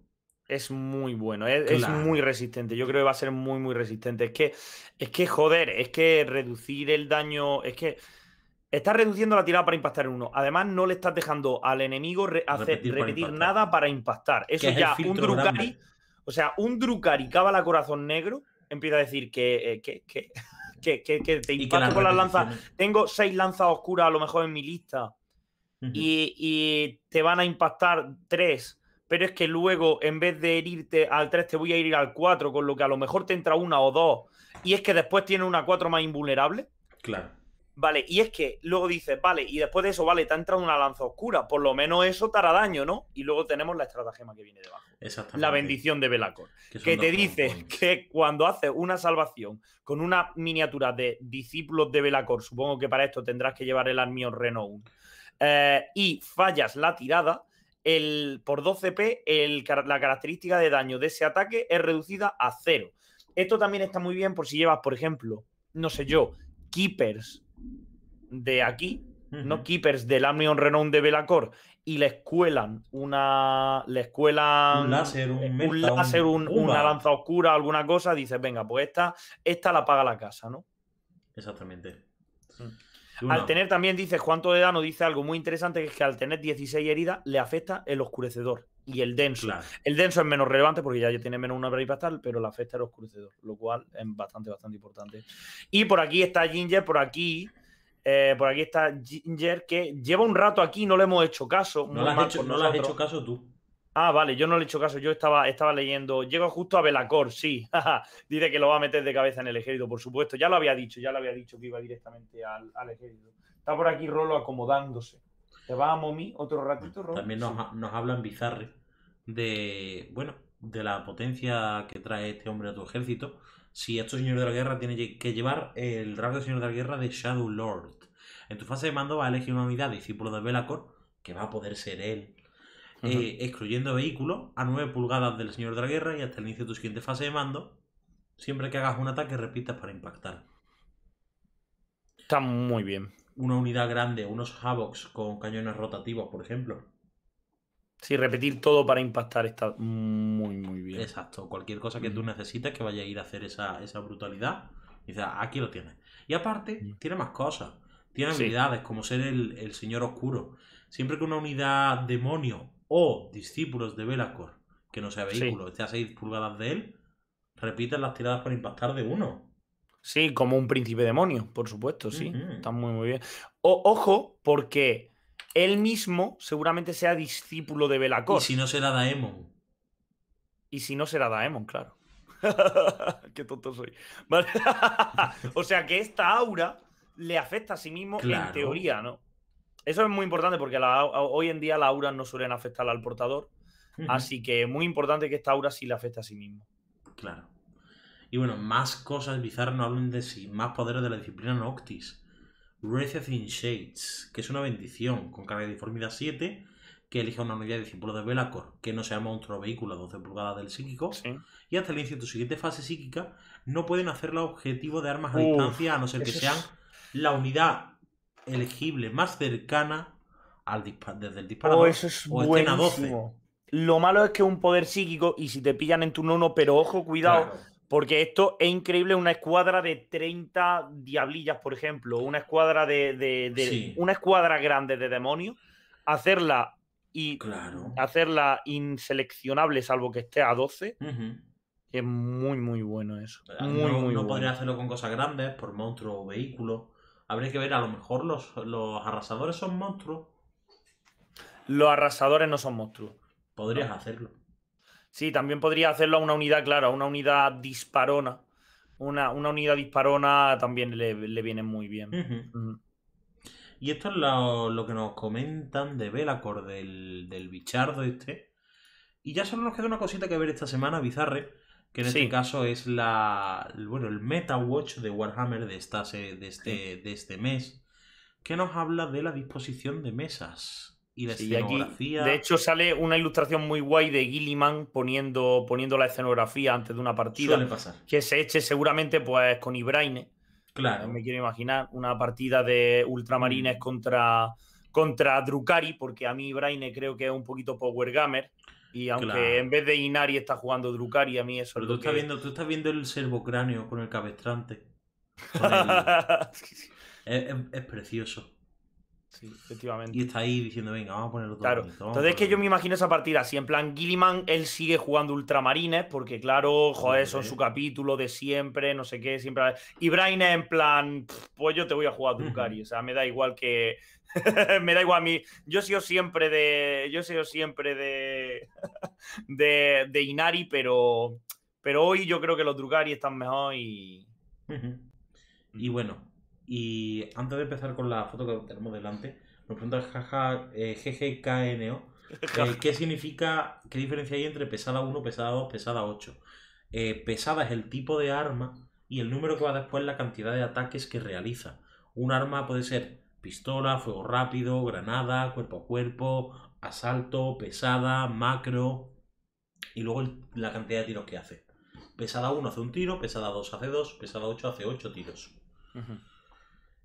es muy bueno, es, es, muy resistente. Yo creo que va a ser muy, muy resistente. Es que, es que, joder, es que reducir el daño, es que Estás reduciendo la tirada para impactar en uno. Además, no le estás dejando al enemigo repetir, nada para impactar. Eso ya, un Drukari. O sea, un Drukari la corazón negro empieza a decir que, eh, que, que, que, te impacto con las lanzas. Tengo seis lanzas oscuras a lo mejor en mi lista. y, te van a impactar tres. Pero es que luego, en vez de herirte al tres te voy a ir al cuatro con lo que a lo mejor te entra una o dos. Y es que después tiene una cuatro más invulnerable. Claro. Vale, y es que luego dices, vale, y después de eso, vale, te ha entrado una lanza oscura, por lo menos eso te hará daño, ¿no? Y luego tenemos la estratagema que viene debajo. La bendición de Belacor. Que, te dice que cuando haces una salvación con una miniatura de discípulos de Belacor, supongo que para esto tendrás que llevar el armión Renault, eh, y fallas la tirada, el, por 12p, el, la característica de daño de ese ataque es reducida a cero. Esto también está muy bien por si llevas, por ejemplo, no sé yo, Keepers de aquí, ¿no? Keepers del Amnion Renown de Belacor y les escuelan una. Les cuelan. Un láser, un, eh, un láser, una lanza oscura, alguna cosa, dices, venga, pues esta, esta la paga la casa, ¿no? Exactamente. Mm. Al tener también, dices, cuánto de nos dice algo muy interesante, que es que al tener 16 heridas, le afecta el oscurecedor y el denso. El denso es menos relevante porque ya tiene menos una para tal, pero le afecta el oscurecedor, lo cual es bastante, bastante importante. Y por aquí está Ginger, por aquí. Eh, por aquí está Ginger, que lleva un rato aquí, no le hemos hecho caso. No le has, hecho, caso tú. Ah, vale, yo no le he hecho caso, yo estaba, estaba leyendo. Llego justo a Belacor, sí. *laughs* Dice que lo va a meter de cabeza en el ejército, por supuesto. Ya lo había dicho, ya lo había dicho que iba directamente al, ejército. Está por aquí Rolo acomodándose. ¿Te va a Momi otro ratito, Rolo? También nos, hablan bizarres de, bueno, de la potencia que trae este hombre a tu ejército si estos señor de la guerra tiene que llevar el dragón de señor de la guerra de Shadow Lord. En tu fase de mando va a elegir una unidad discípulo de Belacor que va a poder ser él, eh, excluyendo vehículos a 9 pulgadas del señor de la guerra y hasta el inicio de tu siguiente fase de mando, siempre que hagas un ataque repitas para impactar. Está muy bien. Una unidad grande, unos Havocs con cañones rotativos, por ejemplo. Sí, repetir todo para impactar está muy, muy bien. Exacto. Cualquier cosa que tú mm. necesites que vaya a ir a hacer esa, brutalidad, dices, ah, aquí lo tienes. Y aparte, mm. tiene más cosas. Tiene habilidades como ser el, señor oscuro. Siempre que una unidad demonio o discípulos de Belacor, que no sea vehículo, esté a 6 pulgadas de él, repiten las tiradas para impactar de uno. Sí, como un príncipe demonio, por supuesto, sí. Está muy, muy bien. O, ojo, porque él mismo seguramente sea discípulo de Belacor. Y si no será Daemon. Y si no será Daemon, claro. *laughs* Qué tonto soy. *laughs* o sea que esta aura le afecta a sí mismo en teoría, ¿no? Eso es muy importante porque hoy en día las auras no suelen afectar al portador. Así que es muy importante que esta aura sí le afecte a sí mismo. Claro. Y bueno, más cosas bizarras no hablen de sí, más poderes de la disciplina Noctis. Reset in Shades, que es una bendición, con carga de deformidad 7, que elige una unidad de discípulos de Belacor que no sea monstruo vehículo 12 pulgadas del psíquico. Y hasta el inicio de tu siguiente fase psíquica, no pueden hacerla objetivo de armas a distancia, a no ser que sean la unidad elegible más cercana al desde el disparador. Oh, es o 12. Lo malo es que un poder psíquico y si te pillan en tu nono, pero ojo, cuidado. Porque esto es increíble, una escuadra de 30 diablillas, por ejemplo, una escuadra de, una escuadra grande de demonios, hacerla y hacerla inseleccionable, salvo que esté a 12. Es muy, muy bueno eso. no, podrías podría hacerlo con cosas grandes, por monstruos o vehículos. Habría que ver, a lo mejor los, arrasadores son monstruos. Los arrasadores no son monstruos. Podrías hacerlo. Sí, también podría hacerlo a una unidad, claro, a una unidad disparona. Una, una unidad disparona también le, viene muy bien. Y esto es lo, que nos comentan de Belacor, del, bichardo este. Y ya solo nos queda una cosita que ver esta semana, Bizarre, que en este caso es la bueno, el Meta Watch de Warhammer de, esta, de, este, de este mes, que nos habla de la disposición de mesas y de de hecho, sale una ilustración muy guay de Gilliman poniendo, poniendo la escenografía antes de una partida. Que se eche seguramente pues con Ibraine. Claro. Me quiero imaginar una partida de ultramarines mm. contra, contra Drukari, porque a mí Ibraine creo que es un poquito power gamer. Y aunque en vez de Inari está jugando Drukari, a mí eso tú estás viendo, tú estás viendo el servocráneo con el cabestrante. *laughs* es precioso efectivamente. Y está ahí diciendo, venga, vamos a ponerlo todo. Entonces es que yo me imagino esa partida así. En plan, Gilliman, él sigue jugando ultramarines, porque claro, joder, son su capítulo de siempre, no sé qué, siempre. Y Brian en plan, pues yo te voy a jugar a o sea, me da igual que. *laughs* me da igual a mí. Yo he sido siempre de. Yo he siempre de. *laughs* de, de Inari, pero. Pero hoy yo creo que los Drukari están mejor y. Y bueno, y antes de empezar con la foto que tenemos delante, nos pregunta jaja, eh, GGKNO *laughs* eh, qué significa, qué diferencia hay entre pesada 1, pesada 2, pesada 8. Eh, pesada es el tipo de arma y el número que va después la cantidad de ataques que realiza. Un arma puede ser pistola, fuego rápido, granada, cuerpo a cuerpo, asalto, pesada, macro y luego la cantidad de tiros que hace. Pesada 1 hace un tiro, pesada 2 hace dos, pesada 8 hace 8 tiros.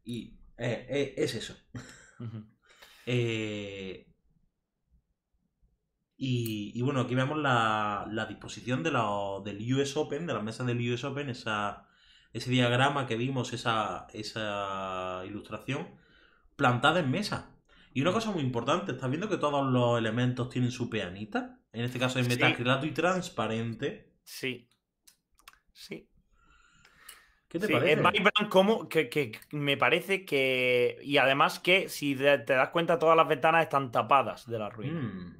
Y eh, eh, es eso. Eh, y, bueno, aquí vemos la, disposición de del US Open, de la mesa del US Open, ese diagrama que vimos, esa, esa ilustración, plantada en mesa. Y una mm. cosa muy importante, ¿estás viendo que todos los elementos tienen su peanita? En este caso es metacrilato y transparente. Sí. Sí. ¿Qué te sí, parece? como que, me parece que... Y además que, si te, das cuenta, todas las ventanas están tapadas de las ruinas. Mm.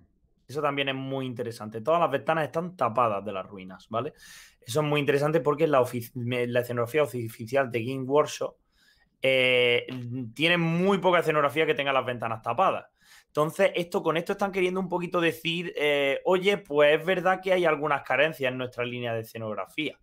Eso también es muy interesante. Todas las ventanas están tapadas de las ruinas, ¿vale? Eso es muy interesante porque la, la escenografía oficial de Game Workshop eh, tiene muy poca escenografía que tenga las ventanas tapadas. Entonces, esto, con esto están queriendo un poquito decir, eh, oye, pues es verdad que hay algunas carencias en nuestra línea de escenografía.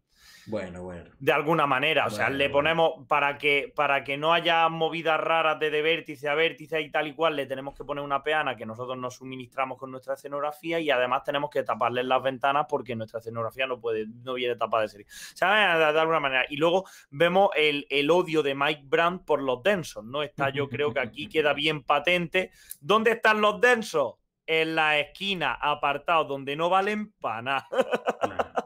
Bueno, bueno. De alguna manera, o sea, le ponemos para que para que no haya movidas raras de, vértice a vértice y tal y cual, le tenemos que poner una peana que nosotros nos suministramos con nuestra escenografía y además tenemos que taparle las ventanas porque nuestra escenografía no puede no viene tapada de serie. O sea, eh, de, alguna manera. Y luego vemos el, odio de Mike Brandt por los densos, ¿no? Está, yo creo que aquí *laughs* queda bien patente. ¿Dónde están los densos? En la esquina, apartado, donde no valen pana. *laughs*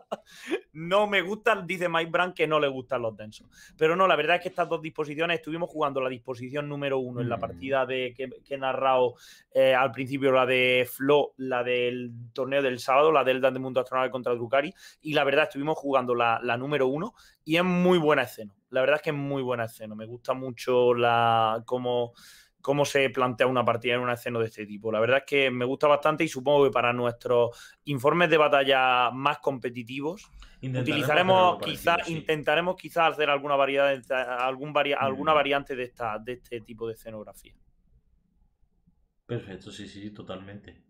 no me gustan, dice Mike Brand que no le gustan los densos. Pero no, la verdad es que estas dos disposiciones estuvimos jugando la disposición número uno en la mm. partida de que, he narrado eh, al principio, la de Flo, la del torneo del sábado, la del Dan de Mundo contra Drucari, y la verdad estuvimos jugando la, la número uno y es muy buena escena. La verdad es que es muy buena escena. Me gusta mucho la como cómo se plantea una partida en una escena de este tipo. La verdad es que me gusta bastante y supongo que para nuestros informes de batalla más competitivos utilizaremos quizás intentaremos quizás hacer alguna variedad algún alguna variante de esta de este tipo de escenografía. Perfecto, sí, sí, totalmente.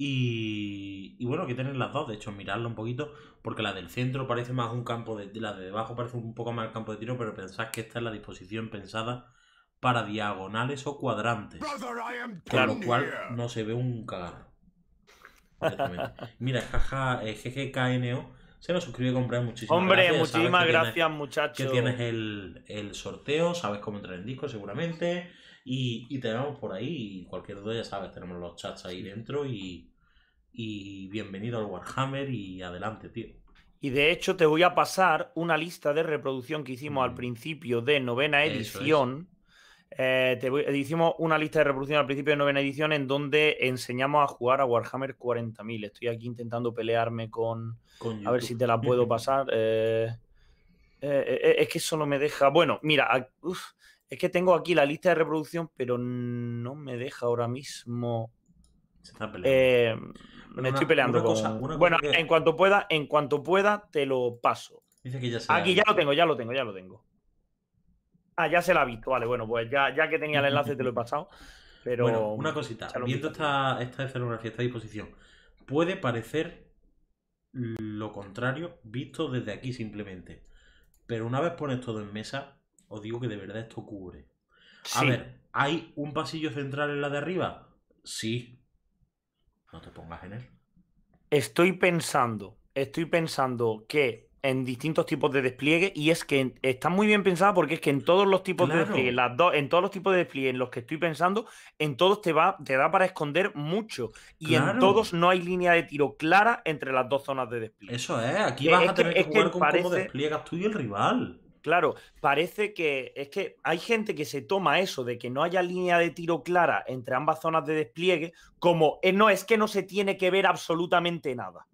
Y, y, bueno, que tener las dos, de hecho, mirarlo un poquito, porque la del centro parece más un campo de la de debajo parece un poco más el campo de tiro, pero pensás que esta es la disposición pensada para diagonales o cuadrantes. Con lo cual no se ve un cagarro. Mira, jaja, eh, GGKNO se nos suscribe a comprar muchísimas Hombre, muchísimas gracias, muchachos. Que tienes el, sorteo, sabes cómo entrar en disco seguramente. Y, y te vemos por ahí. cualquier duda, ya sabes, tenemos los chats ahí dentro. Y, bienvenido al Warhammer y adelante, tío. Y de hecho, te voy a pasar una lista de reproducción que hicimos al mm. principio de novena edición eh, te hicimos una lista de reproducción al principio de novena edición en donde enseñamos a jugar a Warhammer 40.000. Estoy aquí intentando pelearme con... a ver si te la puedo *laughs* pasar. Eh, eh, es que eso no me deja... Bueno, mira, es que tengo aquí la lista de reproducción, pero no me deja ahora mismo... Se está peleando. me estoy peleando bueno, en cuanto pueda, en cuanto pueda, te lo paso. Aquí ya lo tengo, ya lo tengo, ya lo tengo. Ah, ya se la ha visto. Vale, bueno, pues ya, que tenía el enlace te lo he *laughs* pasado. Pero... una cosita. Viendo esta, esta escenografía, esta disposición, puede parecer lo contrario visto desde aquí simplemente. Pero una vez pones todo en mesa, os digo que de verdad esto cubre. A ver, ¿hay un pasillo central en la de arriba? Sí. No te pongas en él. Estoy pensando, estoy pensando que en distintos tipos de despliegue y es que está muy bien pensada porque es que en todos los tipos de despliegue, las dos, en todos los tipos de despliegue en los que estoy pensando, en todos te va, te da para esconder mucho y en todos no hay línea de tiro clara entre las dos zonas de despliegue. Eso es, aquí vas a tener que, despliegas tú y el rival. Claro, parece que es que hay gente que se toma eso de que no haya línea de tiro clara entre ambas zonas de despliegue como eh, no es que no se tiene que ver absolutamente nada.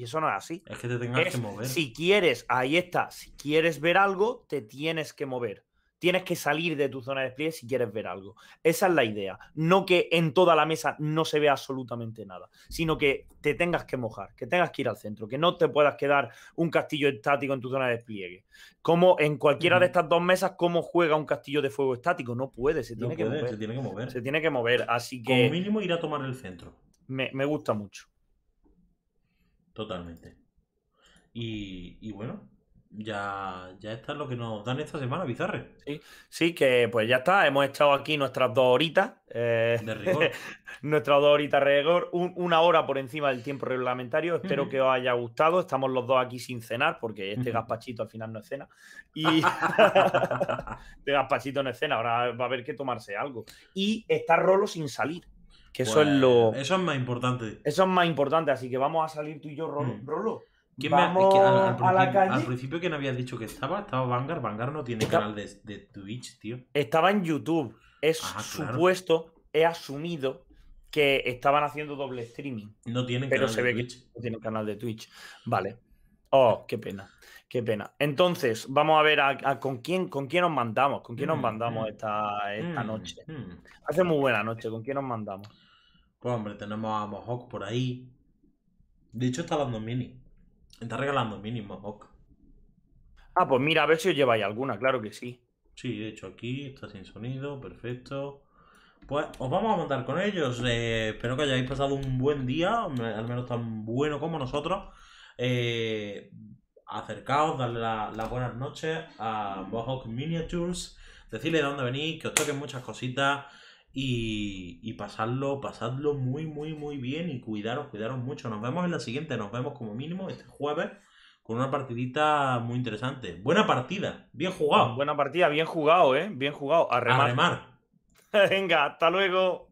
Y eso no es así. Es que te tengas que mover. Si quieres, ahí está, si quieres ver algo, te tienes que mover. Tienes que salir de tu zona de despliegue si quieres ver algo. Esa es la idea. No que en toda la mesa no se vea absolutamente nada, sino que te tengas que mojar, que tengas que ir al centro, que no te puedas quedar un castillo estático en tu zona de despliegue. Como en cualquiera de estas dos mesas, ¿cómo juega un castillo de fuego estático? No puede, se tiene, que, mover. Se tiene que mover. Se tiene que mover, así que... Como mínimo ir a tomar el centro. me gusta mucho totalmente. Y, bueno, ya, ya está lo que nos dan esta semana, Bizarre. Sí, sí, que pues ya está. Hemos estado aquí eh, *laughs* nuestras dos horitas. de rigor. nuestras dos horitas rigor. una hora por encima del tiempo reglamentario. Espero que os haya gustado. Estamos los dos aquí sin cenar, porque este gaspachito al final no es cena. Y *laughs* *laughs* este gazpachito no es cena. Ahora va a haber que tomarse algo. Y está Rolo sin salir eso es pues, lo. Eso es más importante. Eso es más importante, así que vamos a salir tú y yo, Rolo. Mm. Rolo ¿Quién vamos me, al, a Al principio, ¿quién habías dicho que estaba? Estaba Vanguard. Vanguard no tiene canal de, de, Twitch, tío. Estaba en YouTube. Es ah, supuesto, he asumido que estaban haciendo doble streaming. No tienen pero se ve Que no tienen canal de Twitch. Vale. Oh, qué pena. Qué pena. Entonces, vamos a ver con quién con quién nos mandamos, con quién nos mm, mandamos mm. esta, esta mm, noche. Hace muy buena noche, ¿con quién nos mandamos? Pues hombre, tenemos a Mohawk por ahí. De hecho, está dando mini. Está regalando mini Mohawk. Ah, pues mira, a ver si os lleváis alguna, claro que sí. Sí, de hecho aquí está sin sonido, perfecto. Pues os vamos a mandar con ellos. Eh, espero que hayáis pasado un buen día, al menos tan bueno como nosotros. Eh, acercaos, darle las buenas noches a Bohawk Miniatures, decirle de dónde venís, que os toquen muchas cositas y, y pasadlo, pasadlo muy, muy, muy bien y cuidaros, cuidaros mucho. Nos vemos en la siguiente, nos vemos como mínimo este jueves con una partidita muy interesante. Buena partida, bien jugado. Buena partida, bien jugado, ¿eh? Bien jugado. arremar *laughs* Venga, hasta luego.